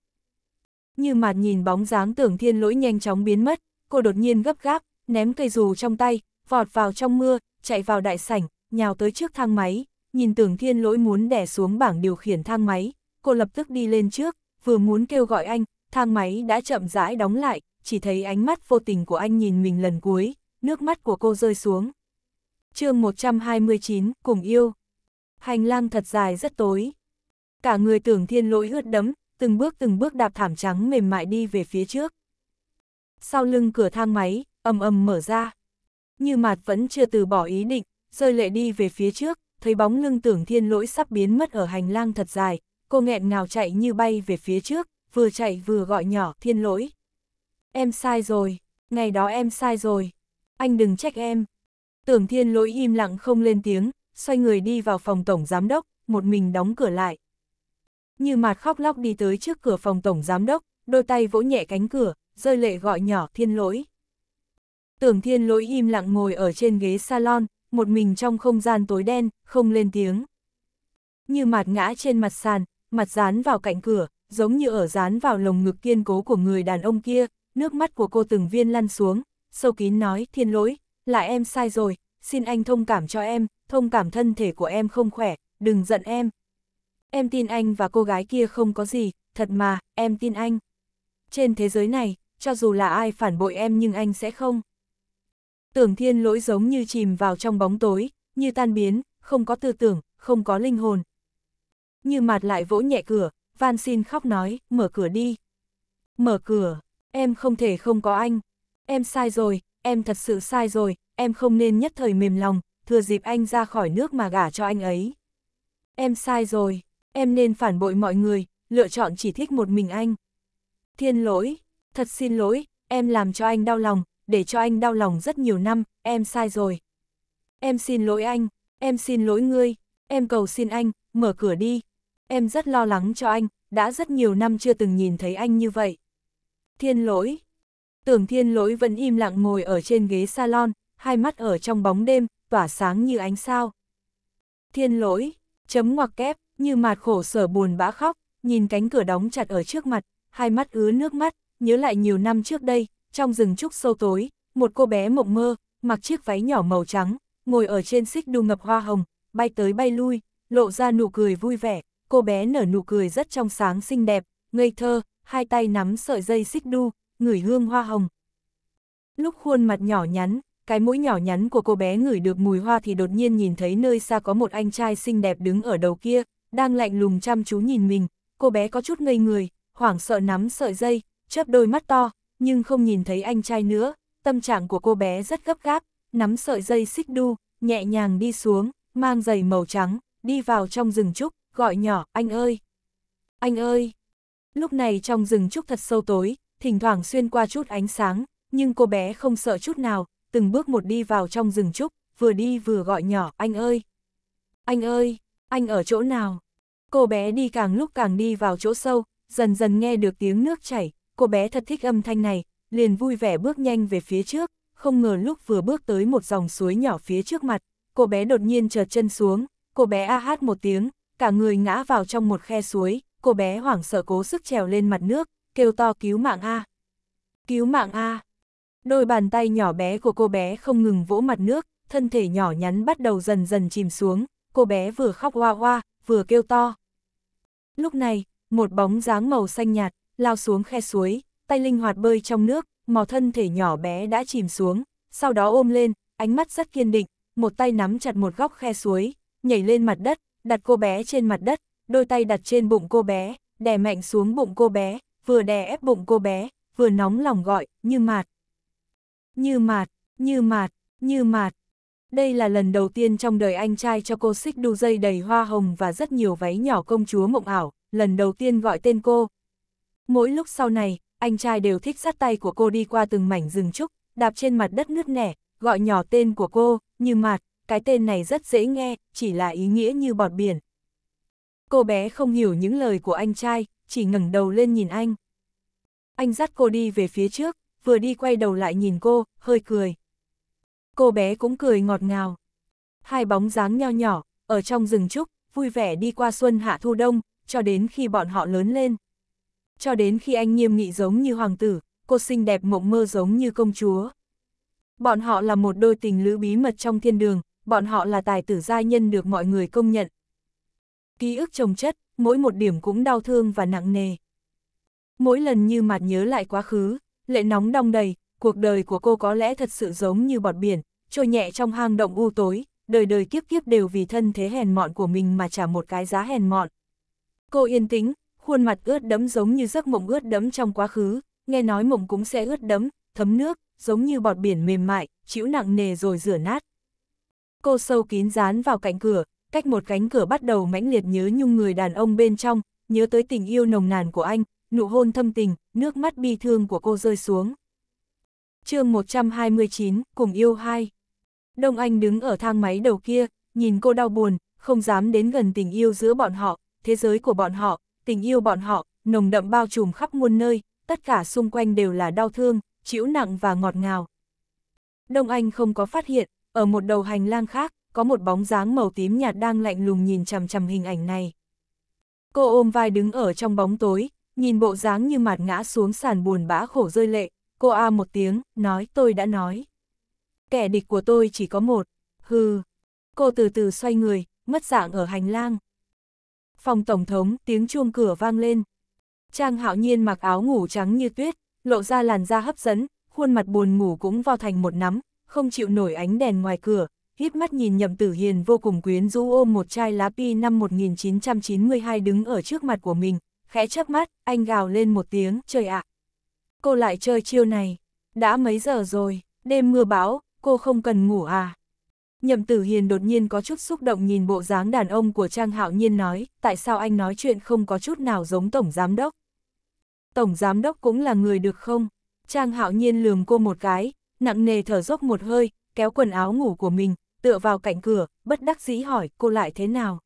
Như mặt nhìn bóng dáng tưởng thiên lỗi nhanh chóng biến mất, cô đột nhiên gấp gáp, ném cây dù trong tay, vọt vào trong mưa, chạy vào đại sảnh, nhào tới trước thang máy, nhìn tưởng thiên lỗi muốn đè xuống bảng điều khiển thang máy, cô lập tức đi lên trước, vừa muốn kêu gọi anh, thang máy đã chậm rãi đóng lại, chỉ thấy ánh mắt vô tình của anh nhìn mình lần cuối, nước mắt của cô rơi xuống. chương 129, cùng yêu. Hành lang thật dài rất tối. Cả người tưởng thiên lỗi ướt đấm, từng bước từng bước đạp thảm trắng mềm mại đi về phía trước. Sau lưng cửa thang máy, ầm ầm mở ra. Như mạt vẫn chưa từ bỏ ý định, rơi lệ đi về phía trước, thấy bóng lưng tưởng thiên lỗi sắp biến mất ở hành lang thật dài, cô nghẹn ngào chạy như bay về phía trước, vừa chạy vừa gọi nhỏ thiên lỗi. Em sai rồi, ngày đó em sai rồi. Anh đừng trách em. Tưởng thiên lỗi im lặng không lên tiếng, xoay người đi vào phòng tổng giám đốc, một mình đóng cửa lại. Như mặt khóc lóc đi tới trước cửa phòng tổng giám đốc, đôi tay vỗ nhẹ cánh cửa, rơi lệ gọi nhỏ thiên lỗi. Tưởng thiên lỗi im lặng ngồi ở trên ghế salon, một mình trong không gian tối đen, không lên tiếng. Như mặt ngã trên mặt sàn, mặt dán vào cạnh cửa, giống như ở dán vào lồng ngực kiên cố của người đàn ông kia, nước mắt của cô từng viên lăn xuống, sâu kín nói, thiên lỗi, là em sai rồi, xin anh thông cảm cho em, thông cảm thân thể của em không khỏe, đừng giận em. Em tin anh và cô gái kia không có gì, thật mà, em tin anh. Trên thế giới này, cho dù là ai phản bội em nhưng anh sẽ không. Tưởng thiên lỗi giống như chìm vào trong bóng tối, như tan biến, không có tư tưởng, không có linh hồn. Như mặt lại vỗ nhẹ cửa, van xin khóc nói, mở cửa đi. Mở cửa, Em không thể không có anh. Em sai rồi, em thật sự sai rồi, em không nên nhất thời mềm lòng, thừa dịp anh ra khỏi nước mà gả cho anh ấy. Em sai rồi, em nên phản bội mọi người, lựa chọn chỉ thích một mình anh. Thiên lỗi, thật xin lỗi, em làm cho anh đau lòng, để cho anh đau lòng rất nhiều năm, em sai rồi. Em xin lỗi anh, em xin lỗi ngươi, em cầu xin anh, mở cửa đi. Em rất lo lắng cho anh, đã rất nhiều năm chưa từng nhìn thấy anh như vậy. Thiên lỗi. Tưởng thiên lỗi vẫn im lặng ngồi ở trên ghế salon, hai mắt ở trong bóng đêm, tỏa sáng như ánh sao. Thiên lỗi, chấm ngoặc kép, như mạt khổ sở buồn bã khóc, nhìn cánh cửa đóng chặt ở trước mặt, hai mắt ứa nước mắt, nhớ lại nhiều năm trước đây, trong rừng trúc sâu tối, một cô bé mộng mơ, mặc chiếc váy nhỏ màu trắng, ngồi ở trên xích đu ngập hoa hồng, bay tới bay lui, lộ ra nụ cười vui vẻ, cô bé nở nụ cười rất trong sáng xinh đẹp, ngây thơ, hai tay nắm sợi dây xích đu, ngửi hương hoa hồng. Lúc khuôn mặt nhỏ nhắn, cái mũi nhỏ nhắn của cô bé ngửi được mùi hoa thì đột nhiên nhìn thấy nơi xa có một anh trai xinh đẹp đứng ở đầu kia, đang lạnh lùng chăm chú nhìn mình, cô bé có chút ngây người, hoảng sợ nắm sợi dây, chớp đôi mắt to, nhưng không nhìn thấy anh trai nữa, tâm trạng của cô bé rất gấp gáp, nắm sợi dây xích đu, nhẹ nhàng đi xuống, mang giày màu trắng, đi vào trong rừng trúc, gọi nhỏ, anh ơi! Anh ơi! Lúc này trong rừng trúc thật sâu tối, thỉnh thoảng xuyên qua chút ánh sáng, nhưng cô bé không sợ chút nào, từng bước một đi vào trong rừng trúc, vừa đi vừa gọi nhỏ, anh ơi! Anh ơi! Anh ở chỗ nào? Cô bé đi càng lúc càng đi vào chỗ sâu, dần dần nghe được tiếng nước chảy, cô bé thật thích âm thanh này, liền vui vẻ bước nhanh về phía trước, không ngờ lúc vừa bước tới một dòng suối nhỏ phía trước mặt, cô bé đột nhiên trượt chân xuống, cô bé a hát một tiếng, cả người ngã vào trong một khe suối, cô bé hoảng sợ cố sức trèo lên mặt nước, kêu to cứu mạng A. Cứu mạng A. Đôi bàn tay nhỏ bé của cô bé không ngừng vỗ mặt nước, thân thể nhỏ nhắn bắt đầu dần dần chìm xuống, cô bé vừa khóc hoa hoa, vừa kêu to. Lúc này, một bóng dáng màu xanh nhạt, lao xuống khe suối, tay linh hoạt bơi trong nước, mò thân thể nhỏ bé đã chìm xuống, sau đó ôm lên, ánh mắt rất kiên định, một tay nắm chặt một góc khe suối, nhảy lên mặt đất, đặt cô bé trên mặt đất, đôi tay đặt trên bụng cô bé, đè mạnh xuống bụng cô bé, vừa đè ép bụng cô bé, vừa nóng lòng gọi, như mạt. Như mạt, như mạt, như mạt. Đây là lần đầu tiên trong đời anh trai cho cô xích đu dây đầy hoa hồng và rất nhiều váy nhỏ công chúa mộng ảo, lần đầu tiên gọi tên cô. Mỗi lúc sau này, anh trai đều thích sát tay của cô đi qua từng mảnh rừng trúc, đạp trên mặt đất nứt nẻ, gọi nhỏ tên của cô, như mạt, cái tên này rất dễ nghe, chỉ là ý nghĩa như bọt biển, cô bé không hiểu những lời của anh trai, chỉ ngẩng đầu lên nhìn anh. Anh dắt cô đi về phía trước, vừa đi quay đầu lại nhìn cô, hơi cười. Cô bé cũng cười ngọt ngào. Hai bóng dáng nho nhỏ, ở trong rừng trúc, vui vẻ đi qua xuân hạ thu đông, cho đến khi bọn họ lớn lên. Cho đến khi anh nghiêm nghị giống như hoàng tử, cô xinh đẹp mộng mơ giống như công chúa. Bọn họ là một đôi tình lữ bí mật trong thiên đường, bọn họ là tài tử gia nhân được mọi người công nhận, ký ức trồng chất, mỗi một điểm cũng đau thương và nặng nề. Mỗi lần như mặt nhớ lại quá khứ, lệ nóng đong đầy, cuộc đời của cô có lẽ thật sự giống như bọt biển, trôi nhẹ trong hang động u tối, đời đời kiếp kiếp đều vì thân thế hèn mọn của mình mà trả một cái giá hèn mọn. Cô yên tĩnh, khuôn mặt ướt đẫm giống như giấc mộng ướt đẫm trong quá khứ, nghe nói mộng cũng sẽ ướt đẫm, thấm nước, giống như bọt biển mềm mại, chịu nặng nề rồi rửa nát. Cô sâu kín dán vào cạnh cửa, cách một cánh cửa bắt đầu mãnh liệt nhớ nhung người đàn ông bên trong, nhớ tới tình yêu nồng nàn của anh, nụ hôn thâm tình, nước mắt bi thương của cô rơi xuống. chương 129, cùng yêu hai. Đông Anh đứng ở thang máy đầu kia, nhìn cô đau buồn, không dám đến gần tình yêu giữa bọn họ, thế giới của bọn họ, tình yêu bọn họ, nồng đậm bao trùm khắp muôn nơi, tất cả xung quanh đều là đau thương, chịu nặng và ngọt ngào. Đông Anh không có phát hiện, ở một đầu hành lang khác, có một bóng dáng màu tím nhạt đang lạnh lùng nhìn chằm chằm hình ảnh này. Cô ôm vai đứng ở trong bóng tối, nhìn bộ dáng như mạt ngã xuống sàn buồn bã khổ rơi lệ, cô a một tiếng, nói tôi đã nói. Kẻ địch của tôi chỉ có một, hừ. Cô từ từ xoay người, mất dạng ở hành lang. Phòng Tổng thống, tiếng chuông cửa vang lên. Trang hạo nhiên mặc áo ngủ trắng như tuyết, lộ ra làn da hấp dẫn, khuôn mặt buồn ngủ cũng vo thành một nắm, không chịu nổi ánh đèn ngoài cửa, hít mắt nhìn Nhậm Tử Hiền vô cùng quyến rũ ôm một chai lá pi năm 1992 đứng ở trước mặt của mình, khẽ chớp mắt, anh gào lên một tiếng, trời ạ. cô lại chơi chiêu này, đã mấy giờ rồi, đêm mưa bão, cô không cần ngủ à. Nhậm Tử Hiền đột nhiên có chút xúc động nhìn bộ dáng đàn ông của Trang Hạo Nhiên nói, tại sao anh nói chuyện không có chút nào giống Tổng Giám Đốc. Tổng Giám Đốc cũng là người được không? Trang Hạo Nhiên lườm cô một cái, nặng nề thở dốc một hơi, kéo quần áo ngủ của mình, tựa vào cạnh cửa, bất đắc dĩ hỏi cô lại thế nào.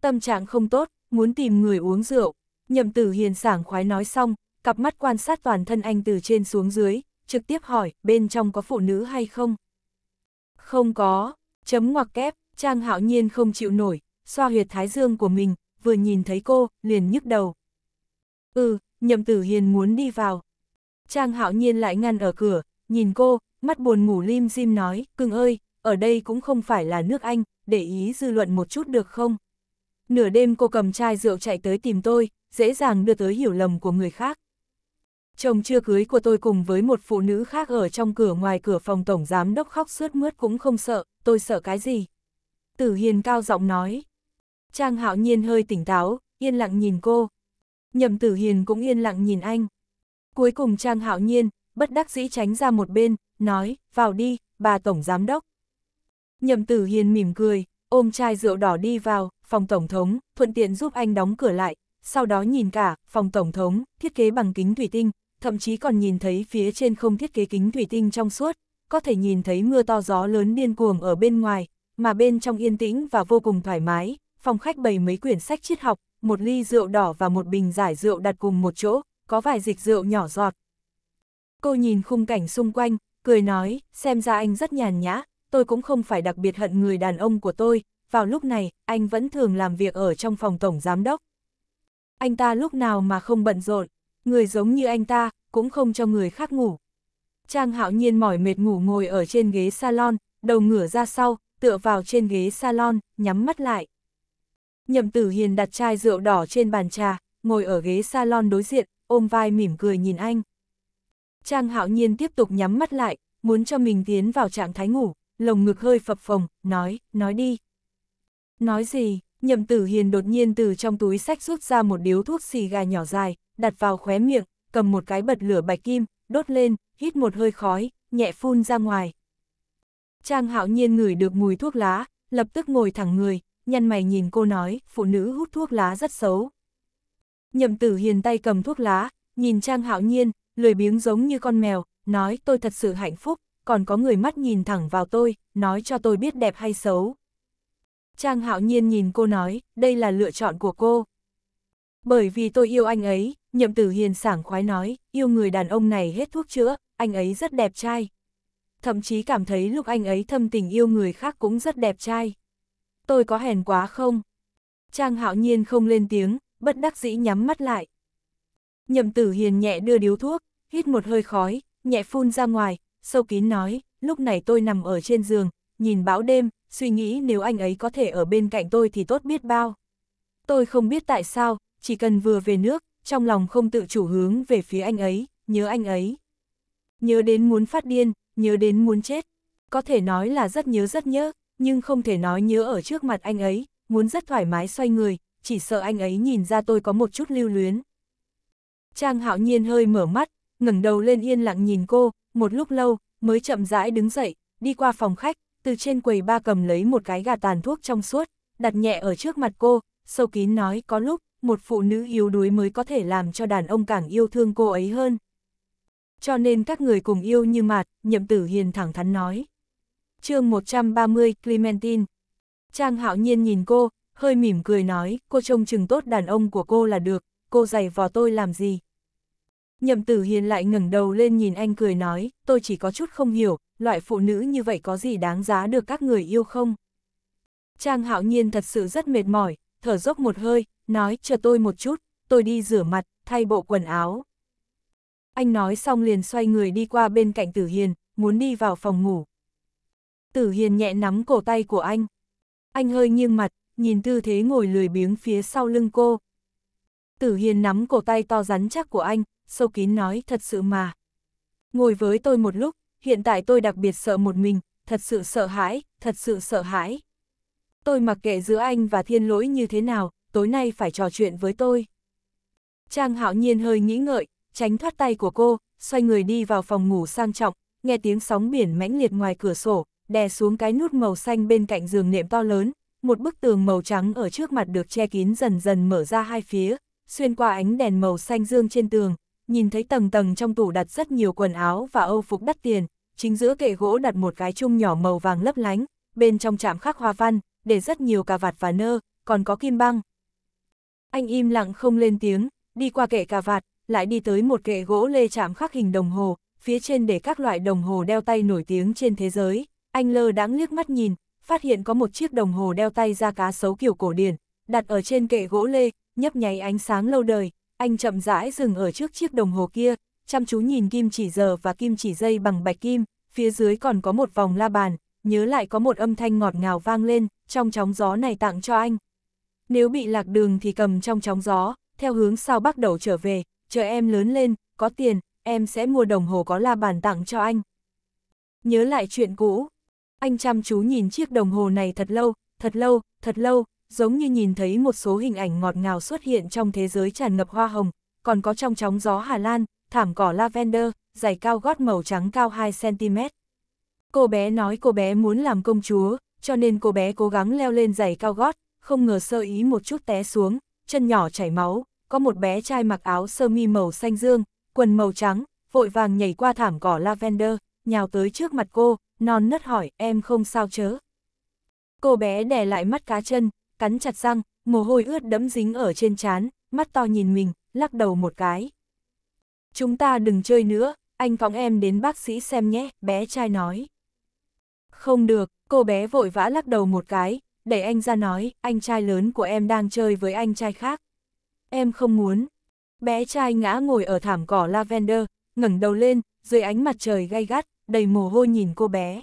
Tâm trạng không tốt, muốn tìm người uống rượu. Nhậm tử hiền sảng khoái nói xong, cặp mắt quan sát toàn thân anh từ trên xuống dưới, trực tiếp hỏi bên trong có phụ nữ hay không. Không có, chấm ngoặc kép, Trang hạo nhiên không chịu nổi, xoa huyệt thái dương của mình, vừa nhìn thấy cô, liền nhức đầu. Ừ, nhậm tử hiền muốn đi vào. Trang hạo nhiên lại ngăn ở cửa, nhìn cô, mắt buồn ngủ lim dim nói, cưng ơi, ở đây cũng không phải là nước Anh, để ý dư luận một chút được không? Nửa đêm cô cầm chai rượu chạy tới tìm tôi, dễ dàng đưa tới hiểu lầm của người khác. Chồng chưa cưới của tôi cùng với một phụ nữ khác ở trong cửa ngoài cửa phòng tổng giám đốc khóc suốt mướt cũng không sợ, tôi sợ cái gì? Tử Hiền cao giọng nói. Trang hạo nhiên hơi tỉnh táo, yên lặng nhìn cô. Nhậm Tử Hiền cũng yên lặng nhìn anh. Cuối cùng Trang hạo nhiên, bất đắc dĩ tránh ra một bên, nói, vào đi, bà tổng giám đốc. Nhậm Tử Hiền mỉm cười, ôm chai rượu đỏ đi vào, phòng Tổng thống, thuận tiện giúp anh đóng cửa lại, sau đó nhìn cả, phòng Tổng thống, thiết kế bằng kính thủy tinh, thậm chí còn nhìn thấy phía trên không thiết kế kính thủy tinh trong suốt, có thể nhìn thấy mưa to gió lớn điên cuồng ở bên ngoài, mà bên trong yên tĩnh và vô cùng thoải mái, phòng khách bày mấy quyển sách triết học, một ly rượu đỏ và một bình giải rượu đặt cùng một chỗ, có vài dịch rượu nhỏ giọt. Cô nhìn khung cảnh xung quanh, cười nói, xem ra anh rất nhàn nhã, tôi cũng không phải đặc biệt hận người đàn ông của tôi, vào lúc này, anh vẫn thường làm việc ở trong phòng tổng giám đốc. Anh ta lúc nào mà không bận rộn, người giống như anh ta, cũng không cho người khác ngủ. Trang hạo nhiên mỏi mệt ngủ ngồi ở trên ghế salon, đầu ngửa ra sau, tựa vào trên ghế salon, nhắm mắt lại. Nhậm tử hiền đặt chai rượu đỏ trên bàn trà, ngồi ở ghế salon đối diện, ôm vai mỉm cười nhìn anh. Trang hạo nhiên tiếp tục nhắm mắt lại, muốn cho mình tiến vào trạng thái ngủ lồng ngực hơi phập phồng, nói, nói đi. Nói gì, nhậm tử hiền đột nhiên từ trong túi sách rút ra một điếu thuốc xì gà nhỏ dài, đặt vào khóe miệng, cầm một cái bật lửa bạch kim, đốt lên, hít một hơi khói, nhẹ phun ra ngoài. Trang hạo nhiên ngửi được mùi thuốc lá, lập tức ngồi thẳng người, nhăn mày nhìn cô nói, phụ nữ hút thuốc lá rất xấu. Nhậm tử hiền tay cầm thuốc lá, nhìn Trang hạo nhiên, lười biếng giống như con mèo, nói tôi thật sự hạnh phúc, còn có người mắt nhìn thẳng vào tôi, nói cho tôi biết đẹp hay xấu. Trang hạo nhiên nhìn cô nói, đây là lựa chọn của cô. Bởi vì tôi yêu anh ấy, nhậm tử hiền sảng khoái nói, yêu người đàn ông này hết thuốc chữa, anh ấy rất đẹp trai. Thậm chí cảm thấy lúc anh ấy thâm tình yêu người khác cũng rất đẹp trai. Tôi có hèn quá không? Trang hạo nhiên không lên tiếng, bất đắc dĩ nhắm mắt lại. Nhậm tử hiền nhẹ đưa điếu thuốc, hít một hơi khói, nhẹ phun ra ngoài, sâu kín nói, lúc này tôi nằm ở trên giường, nhìn bão đêm, suy nghĩ nếu anh ấy có thể ở bên cạnh tôi thì tốt biết bao. Tôi không biết tại sao, chỉ cần vừa về nước, trong lòng không tự chủ hướng về phía anh ấy, nhớ anh ấy. Nhớ đến muốn phát điên, nhớ đến muốn chết. Có thể nói là rất nhớ rất nhớ, nhưng không thể nói nhớ ở trước mặt anh ấy, muốn rất thoải mái xoay người, chỉ sợ anh ấy nhìn ra tôi có một chút lưu luyến. Trang hạo nhiên hơi mở mắt, ngẩng đầu lên yên lặng nhìn cô, một lúc lâu, mới chậm rãi đứng dậy, đi qua phòng khách, từ trên quầy ba cầm lấy một cái gà tàn thuốc trong suốt, đặt nhẹ ở trước mặt cô, sâu kín nói có lúc, một phụ nữ yếu đuối mới có thể làm cho đàn ông càng yêu thương cô ấy hơn. Cho nên các người cùng yêu như mạt, nhậm tử hiền thẳng thắn nói. chương 130 Clementine Trang hạo nhiên nhìn cô, hơi mỉm cười nói, cô trông chừng tốt đàn ông của cô là được, cô giày vò tôi làm gì. Nhậm tử hiền lại ngẩng đầu lên nhìn anh cười nói, tôi chỉ có chút không hiểu, loại phụ nữ như vậy có gì đáng giá được các người yêu không? Trang hạo nhiên thật sự rất mệt mỏi, thở dốc một hơi, nói chờ tôi một chút, tôi đi rửa mặt, thay bộ quần áo. Anh nói xong liền xoay người đi qua bên cạnh tử hiền, muốn đi vào phòng ngủ. Tử hiền nhẹ nắm cổ tay của anh. Anh hơi nghiêng mặt, nhìn tư thế ngồi lười biếng phía sau lưng cô. Tử hiền nắm cổ tay to rắn chắc của anh, sâu kín nói thật sự mà. Ngồi với tôi một lúc, hiện tại tôi đặc biệt sợ một mình, thật sự sợ hãi, thật sự sợ hãi. Tôi mặc kệ giữa anh và thiên lỗi như thế nào, tối nay phải trò chuyện với tôi. Trang hạo nhiên hơi nghĩ ngợi, tránh thoát tay của cô, xoay người đi vào phòng ngủ sang trọng, nghe tiếng sóng biển mãnh liệt ngoài cửa sổ, đè xuống cái nút màu xanh bên cạnh giường nệm to lớn, một bức tường màu trắng ở trước mặt được che kín dần dần mở ra hai phía, xuyên qua ánh đèn màu xanh dương trên tường, nhìn thấy tầng tầng trong tủ đặt rất nhiều quần áo và âu phục đắt tiền, chính giữa kệ gỗ đặt một cái chung nhỏ màu vàng lấp lánh, bên trong chạm khắc hoa văn, để rất nhiều cà vạt và nơ, còn có kim băng. Anh im lặng không lên tiếng, đi qua kệ cà vạt, lại đi tới một kệ gỗ lê chạm khắc hình đồng hồ, phía trên để các loại đồng hồ đeo tay nổi tiếng trên thế giới. Anh lơ đáng liếc mắt nhìn, phát hiện có một chiếc đồng hồ đeo tay da cá sấu kiểu cổ điển, đặt ở trên kệ gỗ lê, nhấp nháy ánh sáng lâu đời, anh chậm rãi dừng ở trước chiếc đồng hồ kia, chăm chú nhìn kim chỉ giờ và kim chỉ dây bằng bạch kim, phía dưới còn có một vòng la bàn, nhớ lại có một âm thanh ngọt ngào vang lên, trong chóng gió này tặng cho anh. Nếu bị lạc đường thì cầm trong chóng gió, theo hướng sao bắc đầu trở về, chờ em lớn lên, có tiền, em sẽ mua đồng hồ có la bàn tặng cho anh. Nhớ lại chuyện cũ, anh chăm chú nhìn chiếc đồng hồ này thật lâu, thật lâu, thật lâu, giống như nhìn thấy một số hình ảnh ngọt ngào xuất hiện trong thế giới tràn ngập hoa hồng, còn có trong chóng gió Hà Lan, thảm cỏ lavender, giày cao gót màu trắng cao 2cm. Cô bé nói cô bé muốn làm công chúa, cho nên cô bé cố gắng leo lên giày cao gót, không ngờ sơ ý một chút té xuống, chân nhỏ chảy máu, có một bé trai mặc áo sơ mi màu xanh dương, quần màu trắng, vội vàng nhảy qua thảm cỏ lavender, nhào tới trước mặt cô, non nớt hỏi em không sao chớ. Cô bé đè lại mắt cá chân, cắn chặt răng, mồ hôi ướt đẫm dính ở trên trán, mắt to nhìn mình, lắc đầu một cái. Chúng ta đừng chơi nữa, anh phóng em đến bác sĩ xem nhé, bé trai nói. Không được, cô bé vội vã lắc đầu một cái, đẩy anh ra nói, anh trai lớn của em đang chơi với anh trai khác. Em không muốn. Bé trai ngã ngồi ở thảm cỏ lavender, ngẩng đầu lên, dưới ánh mặt trời gay gắt, đầy mồ hôi nhìn cô bé.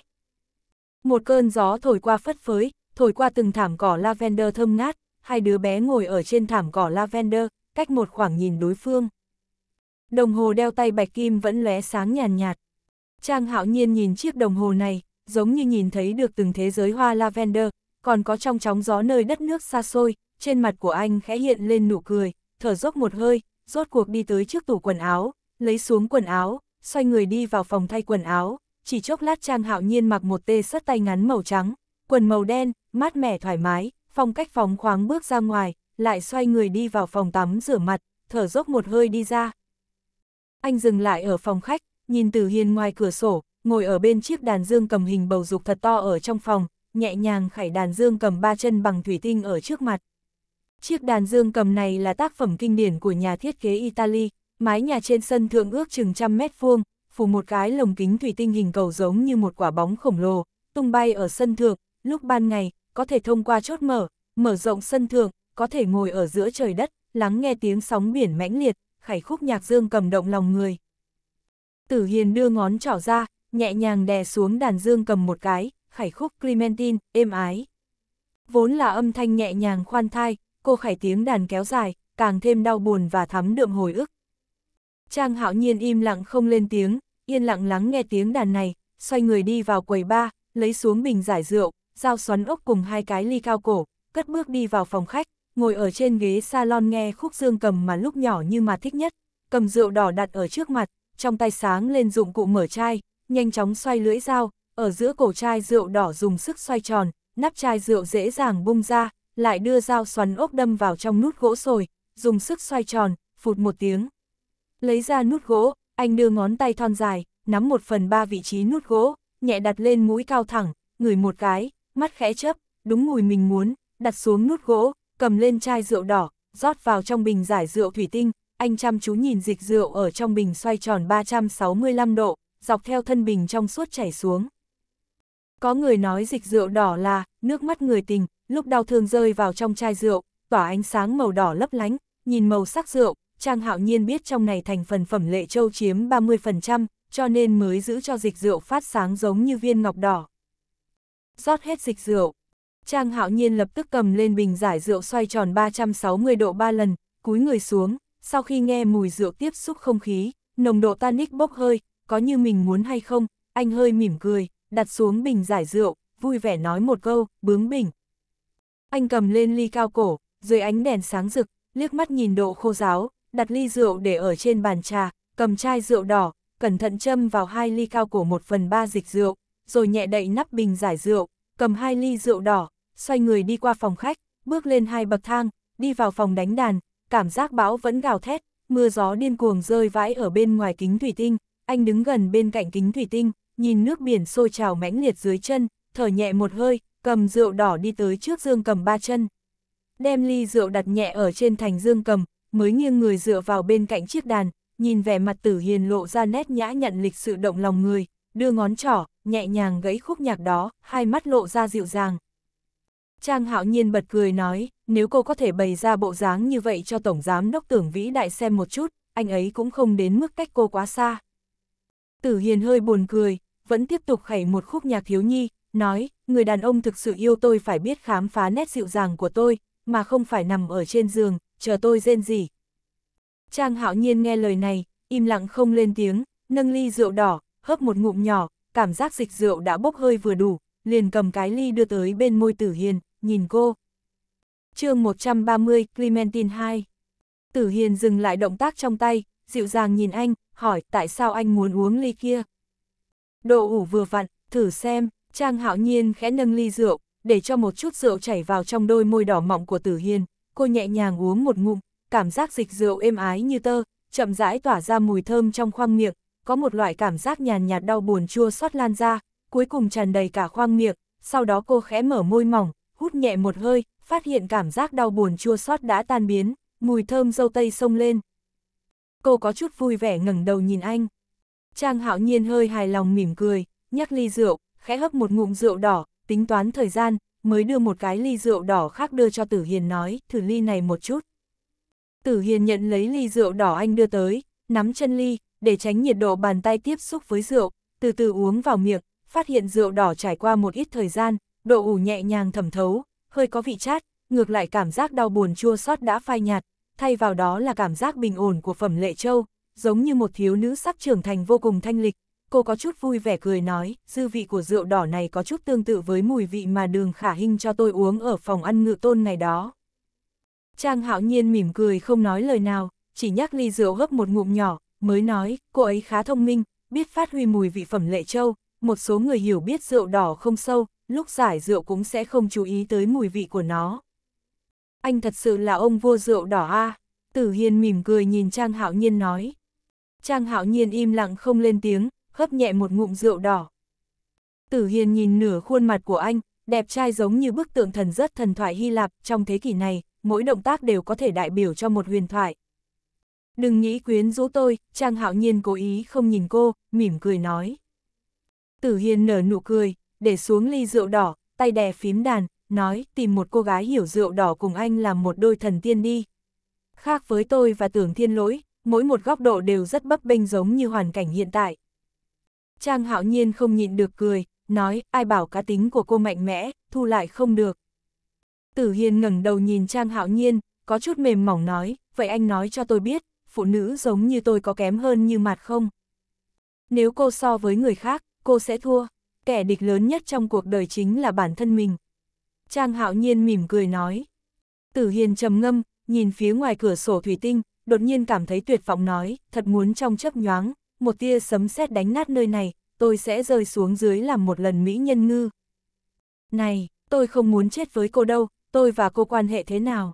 Một cơn gió thổi qua phất phới, thổi qua từng thảm cỏ lavender thơm ngát, hai đứa bé ngồi ở trên thảm cỏ lavender, cách một khoảng nhìn đối phương. Đồng hồ đeo tay bạch kim vẫn lóe sáng nhàn nhạt, Trang hạo nhiên nhìn chiếc đồng hồ này, giống như nhìn thấy được từng thế giới hoa lavender, còn có trong chóng gió nơi đất nước xa xôi, trên mặt của anh khẽ hiện lên nụ cười, thở dốc một hơi, rốt cuộc đi tới trước tủ quần áo, lấy xuống quần áo, xoay người đi vào phòng thay quần áo, chỉ chốc lát Trang Hạo Nhiên mặc một tê sắt tay ngắn màu trắng, quần màu đen, mát mẻ thoải mái, phong cách phóng khoáng bước ra ngoài, lại xoay người đi vào phòng tắm rửa mặt, thở dốc một hơi đi ra. Anh dừng lại ở phòng khách, nhìn Từ Hiên ngoài cửa sổ, ngồi ở bên chiếc đàn dương cầm hình bầu dục thật to ở trong phòng, nhẹ nhàng khải đàn dương cầm ba chân bằng thủy tinh ở trước mặt. Chiếc đàn dương cầm này là tác phẩm kinh điển của nhà thiết kế Italy, mái nhà trên sân thượng ước chừng trăm mét vuông, phủ một cái lồng kính thủy tinh hình cầu giống như một quả bóng khổng lồ, tung bay ở sân thượng, lúc ban ngày, có thể thông qua chốt mở, mở rộng sân thượng, có thể ngồi ở giữa trời đất, lắng nghe tiếng sóng biển mãnh liệt, khải khúc nhạc dương cầm động lòng người. Tử Hiền đưa ngón trỏ ra, nhẹ nhàng đè xuống đàn dương cầm một cái, khải khúc Clementine, êm ái. Vốn là âm thanh nhẹ nhàng khoan thai, cô khải tiếng đàn kéo dài, càng thêm đau buồn và thắm đượm hồi ức. Trang hạo nhiên im lặng không lên tiếng, yên lặng lắng nghe tiếng đàn này, xoay người đi vào quầy ba, lấy xuống bình giải rượu, dao xoắn ốc cùng hai cái ly cao cổ, cất bước đi vào phòng khách, ngồi ở trên ghế salon nghe khúc dương cầm mà lúc nhỏ như mà thích nhất, cầm rượu đỏ đặt ở trước mặt, trong tay sáng lên dụng cụ mở chai, nhanh chóng xoay lưỡi dao, ở giữa cổ chai rượu đỏ dùng sức xoay tròn, nắp chai rượu dễ dàng bung ra, lại đưa dao xoắn ốc đâm vào trong nút gỗ sồi, dùng sức xoay tròn, phụt một tiếng. Lấy ra nút gỗ, anh đưa ngón tay thon dài, nắm một phần ba vị trí nút gỗ, nhẹ đặt lên mũi cao thẳng, ngửi một cái, mắt khẽ chấp, đúng mùi mình muốn, đặt xuống nút gỗ, cầm lên chai rượu đỏ, rót vào trong bình giải rượu thủy tinh, anh chăm chú nhìn dịch rượu ở trong bình xoay tròn 365 độ, dọc theo thân bình trong suốt chảy xuống. Có người nói dịch rượu đỏ là nước mắt người tình, lúc đau thương rơi vào trong chai rượu, tỏa ánh sáng màu đỏ lấp lánh, nhìn màu sắc rượu, Trang Hạo Nhiên biết trong này thành phần phẩm lệ châu chiếm 30%, cho nên mới giữ cho dịch rượu phát sáng giống như viên ngọc đỏ rót hết dịch rượu. Trang hạo nhiên lập tức cầm lên bình giải rượu xoay tròn 360 độ 3 lần, cúi người xuống, sau khi nghe mùi rượu tiếp xúc không khí, nồng độ tannic bốc hơi, có như mình muốn hay không, anh hơi mỉm cười, đặt xuống bình giải rượu, vui vẻ nói một câu, bướng bỉnh. Anh cầm lên ly cao cổ, dưới ánh đèn sáng rực, liếc mắt nhìn độ khô giáo, đặt ly rượu để ở trên bàn trà, cầm chai rượu đỏ, cẩn thận châm vào hai ly cao cổ một phần ba dịch rượu, rồi nhẹ đậy nắp bình giải rượu, cầm hai ly rượu đỏ, xoay người đi qua phòng khách, bước lên hai bậc thang, đi vào phòng đánh đàn, cảm giác bão vẫn gào thét, mưa gió điên cuồng rơi vãi ở bên ngoài kính thủy tinh, anh đứng gần bên cạnh kính thủy tinh, nhìn nước biển sôi trào mãnh liệt dưới chân, thở nhẹ một hơi, cầm rượu đỏ đi tới trước dương cầm ba chân. Đem ly rượu đặt nhẹ ở trên thành dương cầm, mới nghiêng người dựa vào bên cạnh chiếc đàn, nhìn vẻ mặt tử hiền lộ ra nét nhã nhận lịch sự động lòng người, đưa ngón trỏ, nhẹ nhàng gãy khúc nhạc đó, hai mắt lộ ra dịu dàng. Trang hạo nhiên bật cười nói, nếu cô có thể bày ra bộ dáng như vậy cho Tổng Giám Đốc Tưởng Vĩ Đại xem một chút, anh ấy cũng không đến mức cách cô quá xa. Tử Hiền hơi buồn cười, vẫn tiếp tục khẩy một khúc nhạc thiếu nhi, nói, người đàn ông thực sự yêu tôi phải biết khám phá nét dịu dàng của tôi, mà không phải nằm ở trên giường, chờ tôi rên gì. Trang hạo nhiên nghe lời này, im lặng không lên tiếng, nâng ly rượu đỏ, hớp một ngụm nhỏ, cảm giác dịch rượu đã bốc hơi vừa đủ, liền cầm cái ly đưa tới bên môi Tử Hiền, nhìn cô. chương 130 Clementine 2 Tử Hiền dừng lại động tác trong tay, dịu dàng nhìn anh, hỏi tại sao anh muốn uống ly kia. Độ ủ vừa vặn, thử xem, Trang hạo nhiên khẽ nâng ly rượu, để cho một chút rượu chảy vào trong đôi môi đỏ mọng của Tử Hiền, cô nhẹ nhàng uống một ngụm, cảm giác dịch rượu êm ái như tơ, chậm rãi tỏa ra mùi thơm trong khoang miệng, có một loại cảm giác nhàn nhạt đau buồn chua xót lan ra, cuối cùng tràn đầy cả khoang miệng, sau đó cô khẽ mở môi mỏng, hút nhẹ một hơi, phát hiện cảm giác đau buồn chua xót đã tan biến, mùi thơm dâu tây sông lên. Cô có chút vui vẻ ngẩng đầu nhìn anh. Trang hạo nhiên hơi hài lòng mỉm cười, nhắc ly rượu, khẽ hấp một ngụm rượu đỏ, tính toán thời gian, mới đưa một cái ly rượu đỏ khác đưa cho Tử Hiền nói, thử ly này một chút. Tử Hiền nhận lấy ly rượu đỏ anh đưa tới, nắm chân ly, để tránh nhiệt độ bàn tay tiếp xúc với rượu, từ từ uống vào miệng, phát hiện rượu đỏ trải qua một ít thời gian, độ ủ nhẹ nhàng thẩm thấu, hơi có vị chát, ngược lại cảm giác đau buồn chua xót đã phai nhạt, thay vào đó là cảm giác bình ổn của Phẩm Lệ Châu, giống như một thiếu nữ sắp trưởng thành vô cùng thanh lịch. Cô có chút vui vẻ cười nói, dư vị của rượu đỏ này có chút tương tự với mùi vị mà đường khả hình cho tôi uống ở phòng ăn ngự tôn ngày đó. Trang hạo nhiên mỉm cười không nói lời nào, chỉ nhắc ly rượu hấp một ngụm nhỏ, mới nói, cô ấy khá thông minh, biết phát huy mùi vị phẩm lệ châu, một số người hiểu biết rượu đỏ không sâu, lúc giải rượu cũng sẽ không chú ý tới mùi vị của nó. Anh thật sự là ông vua rượu đỏ a à? Tử Hiên mỉm cười nhìn Trang Hạo Nhiên nói. Trang Hạo Nhiên im lặng không lên tiếng, hấp nhẹ một ngụm rượu đỏ. Tử Hiên nhìn nửa khuôn mặt của anh, đẹp trai giống như bức tượng thần rất thần thoại Hy Lạp trong thế kỷ này, mỗi động tác đều có thể đại biểu cho một huyền thoại. Đừng nghĩ quyến rũ tôi, Trang Hạo Nhiên cố ý không nhìn cô, mỉm cười nói. Tử Hiền nở nụ cười, để xuống ly rượu đỏ, tay đè phím đàn, nói tìm một cô gái hiểu rượu đỏ cùng anh làm một đôi thần tiên đi. Khác với tôi và tưởng thiên lỗi, mỗi một góc độ đều rất bấp bênh giống như hoàn cảnh hiện tại. Trang hạo nhiên không nhịn được cười, nói ai bảo cá tính của cô mạnh mẽ, thu lại không được. Tử Hiền ngẩng đầu nhìn Trang hạo nhiên, có chút mềm mỏng nói, vậy anh nói cho tôi biết, phụ nữ giống như tôi có kém hơn như mặt không? Nếu cô so với người khác, cô sẽ thua. Kẻ địch lớn nhất trong cuộc đời chính là bản thân mình. Trang hạo nhiên mỉm cười nói. Tử Hiền trầm ngâm, nhìn phía ngoài cửa sổ thủy tinh, đột nhiên cảm thấy tuyệt vọng nói, thật muốn trong chấp nhoáng, một tia sấm sét đánh nát nơi này, tôi sẽ rơi xuống dưới làm một lần mỹ nhân ngư. Này, tôi không muốn chết với cô đâu, tôi và cô quan hệ thế nào?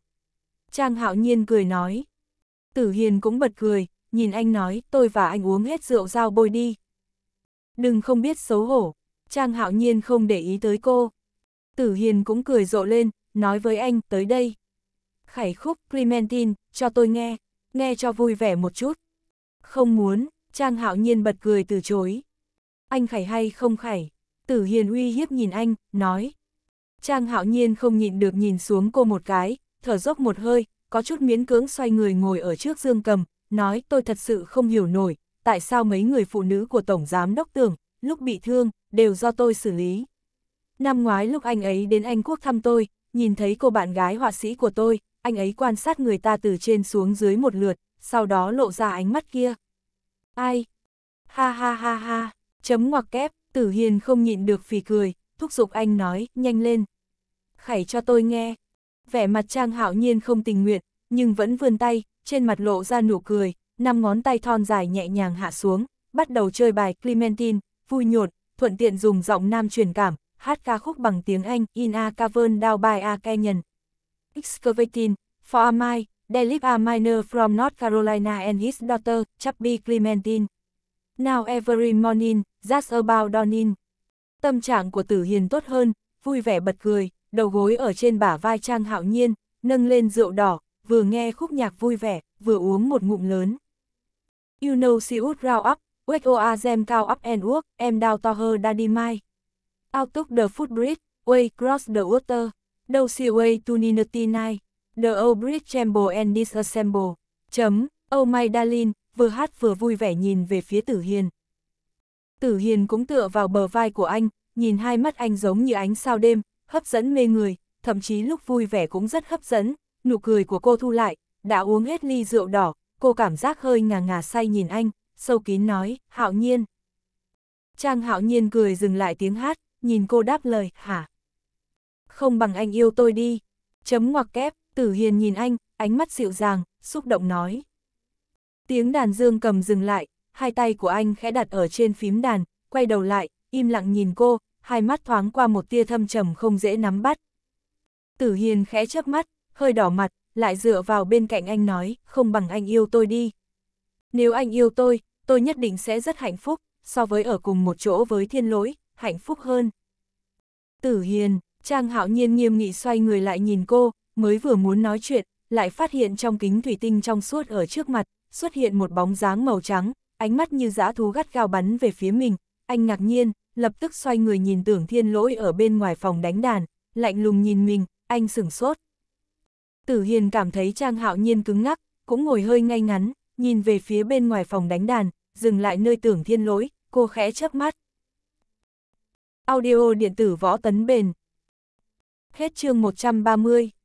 Trang hạo nhiên cười nói. Tử Hiền cũng bật cười, nhìn anh nói, tôi và anh uống hết rượu giao bôi đi. Đừng không biết xấu hổ, Trang Hạo Nhiên không để ý tới cô. Tử Hiền cũng cười rộ lên, nói với anh, tới đây. Khải khúc Clementine, cho tôi nghe, nghe cho vui vẻ một chút. Không muốn, Trang Hạo Nhiên bật cười từ chối. Anh khải hay không khải? Tử Hiền uy hiếp nhìn anh, nói. Trang Hạo Nhiên không nhịn được nhìn xuống cô một cái, thở dốc một hơi, có chút miễn cưỡng xoay người ngồi ở trước dương cầm, nói tôi thật sự không hiểu nổi, tại sao mấy người phụ nữ của Tổng Giám Đốc tường lúc bị thương, đều do tôi xử lý. Năm ngoái lúc anh ấy đến Anh Quốc thăm tôi, nhìn thấy cô bạn gái họa sĩ của tôi, anh ấy quan sát người ta từ trên xuống dưới một lượt, sau đó lộ ra ánh mắt kia. Ai? Ha ha ha ha, chấm ngoặc kép, tử hiền không nhịn được phì cười, thúc giục anh nói, nhanh lên. Khảy cho tôi nghe, vẻ mặt Trang Hạo Nhiên không tình nguyện, nhưng vẫn vươn tay, trên mặt lộ ra nụ cười, năm ngón tay thon dài nhẹ nhàng hạ xuống, bắt đầu chơi bài Clementine, vui nhột, thuận tiện dùng giọng nam truyền cảm, hát ca khúc bằng tiếng Anh In a Cavern Down by a Canyon. Excavating, for a mile, delip a miner from North Carolina and his daughter, Chubby Clementine. Now every morning, just about dawning. Tâm trạng của Tử Hiền tốt hơn, vui vẻ bật cười, đầu gối ở trên bả vai Trang Hạo Nhiên, nâng lên rượu đỏ, vừa nghe khúc nhạc vui vẻ, vừa uống một ngụm lớn. You know si út rao up, wake oazem cao up and work, em down to her daddy mai. Out of the footbridge, way cross the water, no see way to ninety nine, the old bridge tremble and disassemble. Chấm, oh my darling, vừa hát vừa vui vẻ nhìn về phía tử hiền. Tử hiền cũng tựa vào bờ vai của anh, nhìn hai mắt anh giống như ánh sao đêm, hấp dẫn mê người, thậm chí lúc vui vẻ cũng rất hấp dẫn, nụ cười của cô thu lại, đã uống hết ly rượu đỏ, cô cảm giác hơi ngà ngà say nhìn anh, sâu kín nói, hạo nhiên. Trang hạo nhiên cười dừng lại tiếng hát, nhìn cô đáp lời, hả? Không bằng anh yêu tôi đi. Chấm ngoặc kép, tử hiền nhìn anh, ánh mắt dịu dàng, xúc động nói. Tiếng đàn dương cầm dừng lại, hai tay của anh khẽ đặt ở trên phím đàn, quay đầu lại, im lặng nhìn cô, hai mắt thoáng qua một tia thâm trầm không dễ nắm bắt. Tử Hiền khẽ chớp mắt, hơi đỏ mặt, lại dựa vào bên cạnh anh nói, không bằng anh yêu tôi đi. Nếu anh yêu tôi, tôi nhất định sẽ rất hạnh phúc, so với ở cùng một chỗ với thiên lỗi, hạnh phúc hơn. Tử Hiền, Trang Hạo Nhiên nghiêm nghị xoay người lại nhìn cô, mới vừa muốn nói chuyện, lại phát hiện trong kính thủy tinh trong suốt ở trước mặt, xuất hiện một bóng dáng màu trắng, ánh mắt như dã thú gắt gao bắn về phía mình, anh ngạc nhiên, lập tức xoay người nhìn tưởng thiên lỗi ở bên ngoài phòng đánh đàn, lạnh lùng nhìn mình, anh sửng sốt. Tử Hiền cảm thấy Trang Hạo Nhiên cứng ngắc, cũng ngồi hơi ngay ngắn, nhìn về phía bên ngoài phòng đánh đàn, dừng lại nơi tưởng thiên lỗi, cô khẽ chớp mắt. Audio điện tử võ tấn bền. Hết chương 130.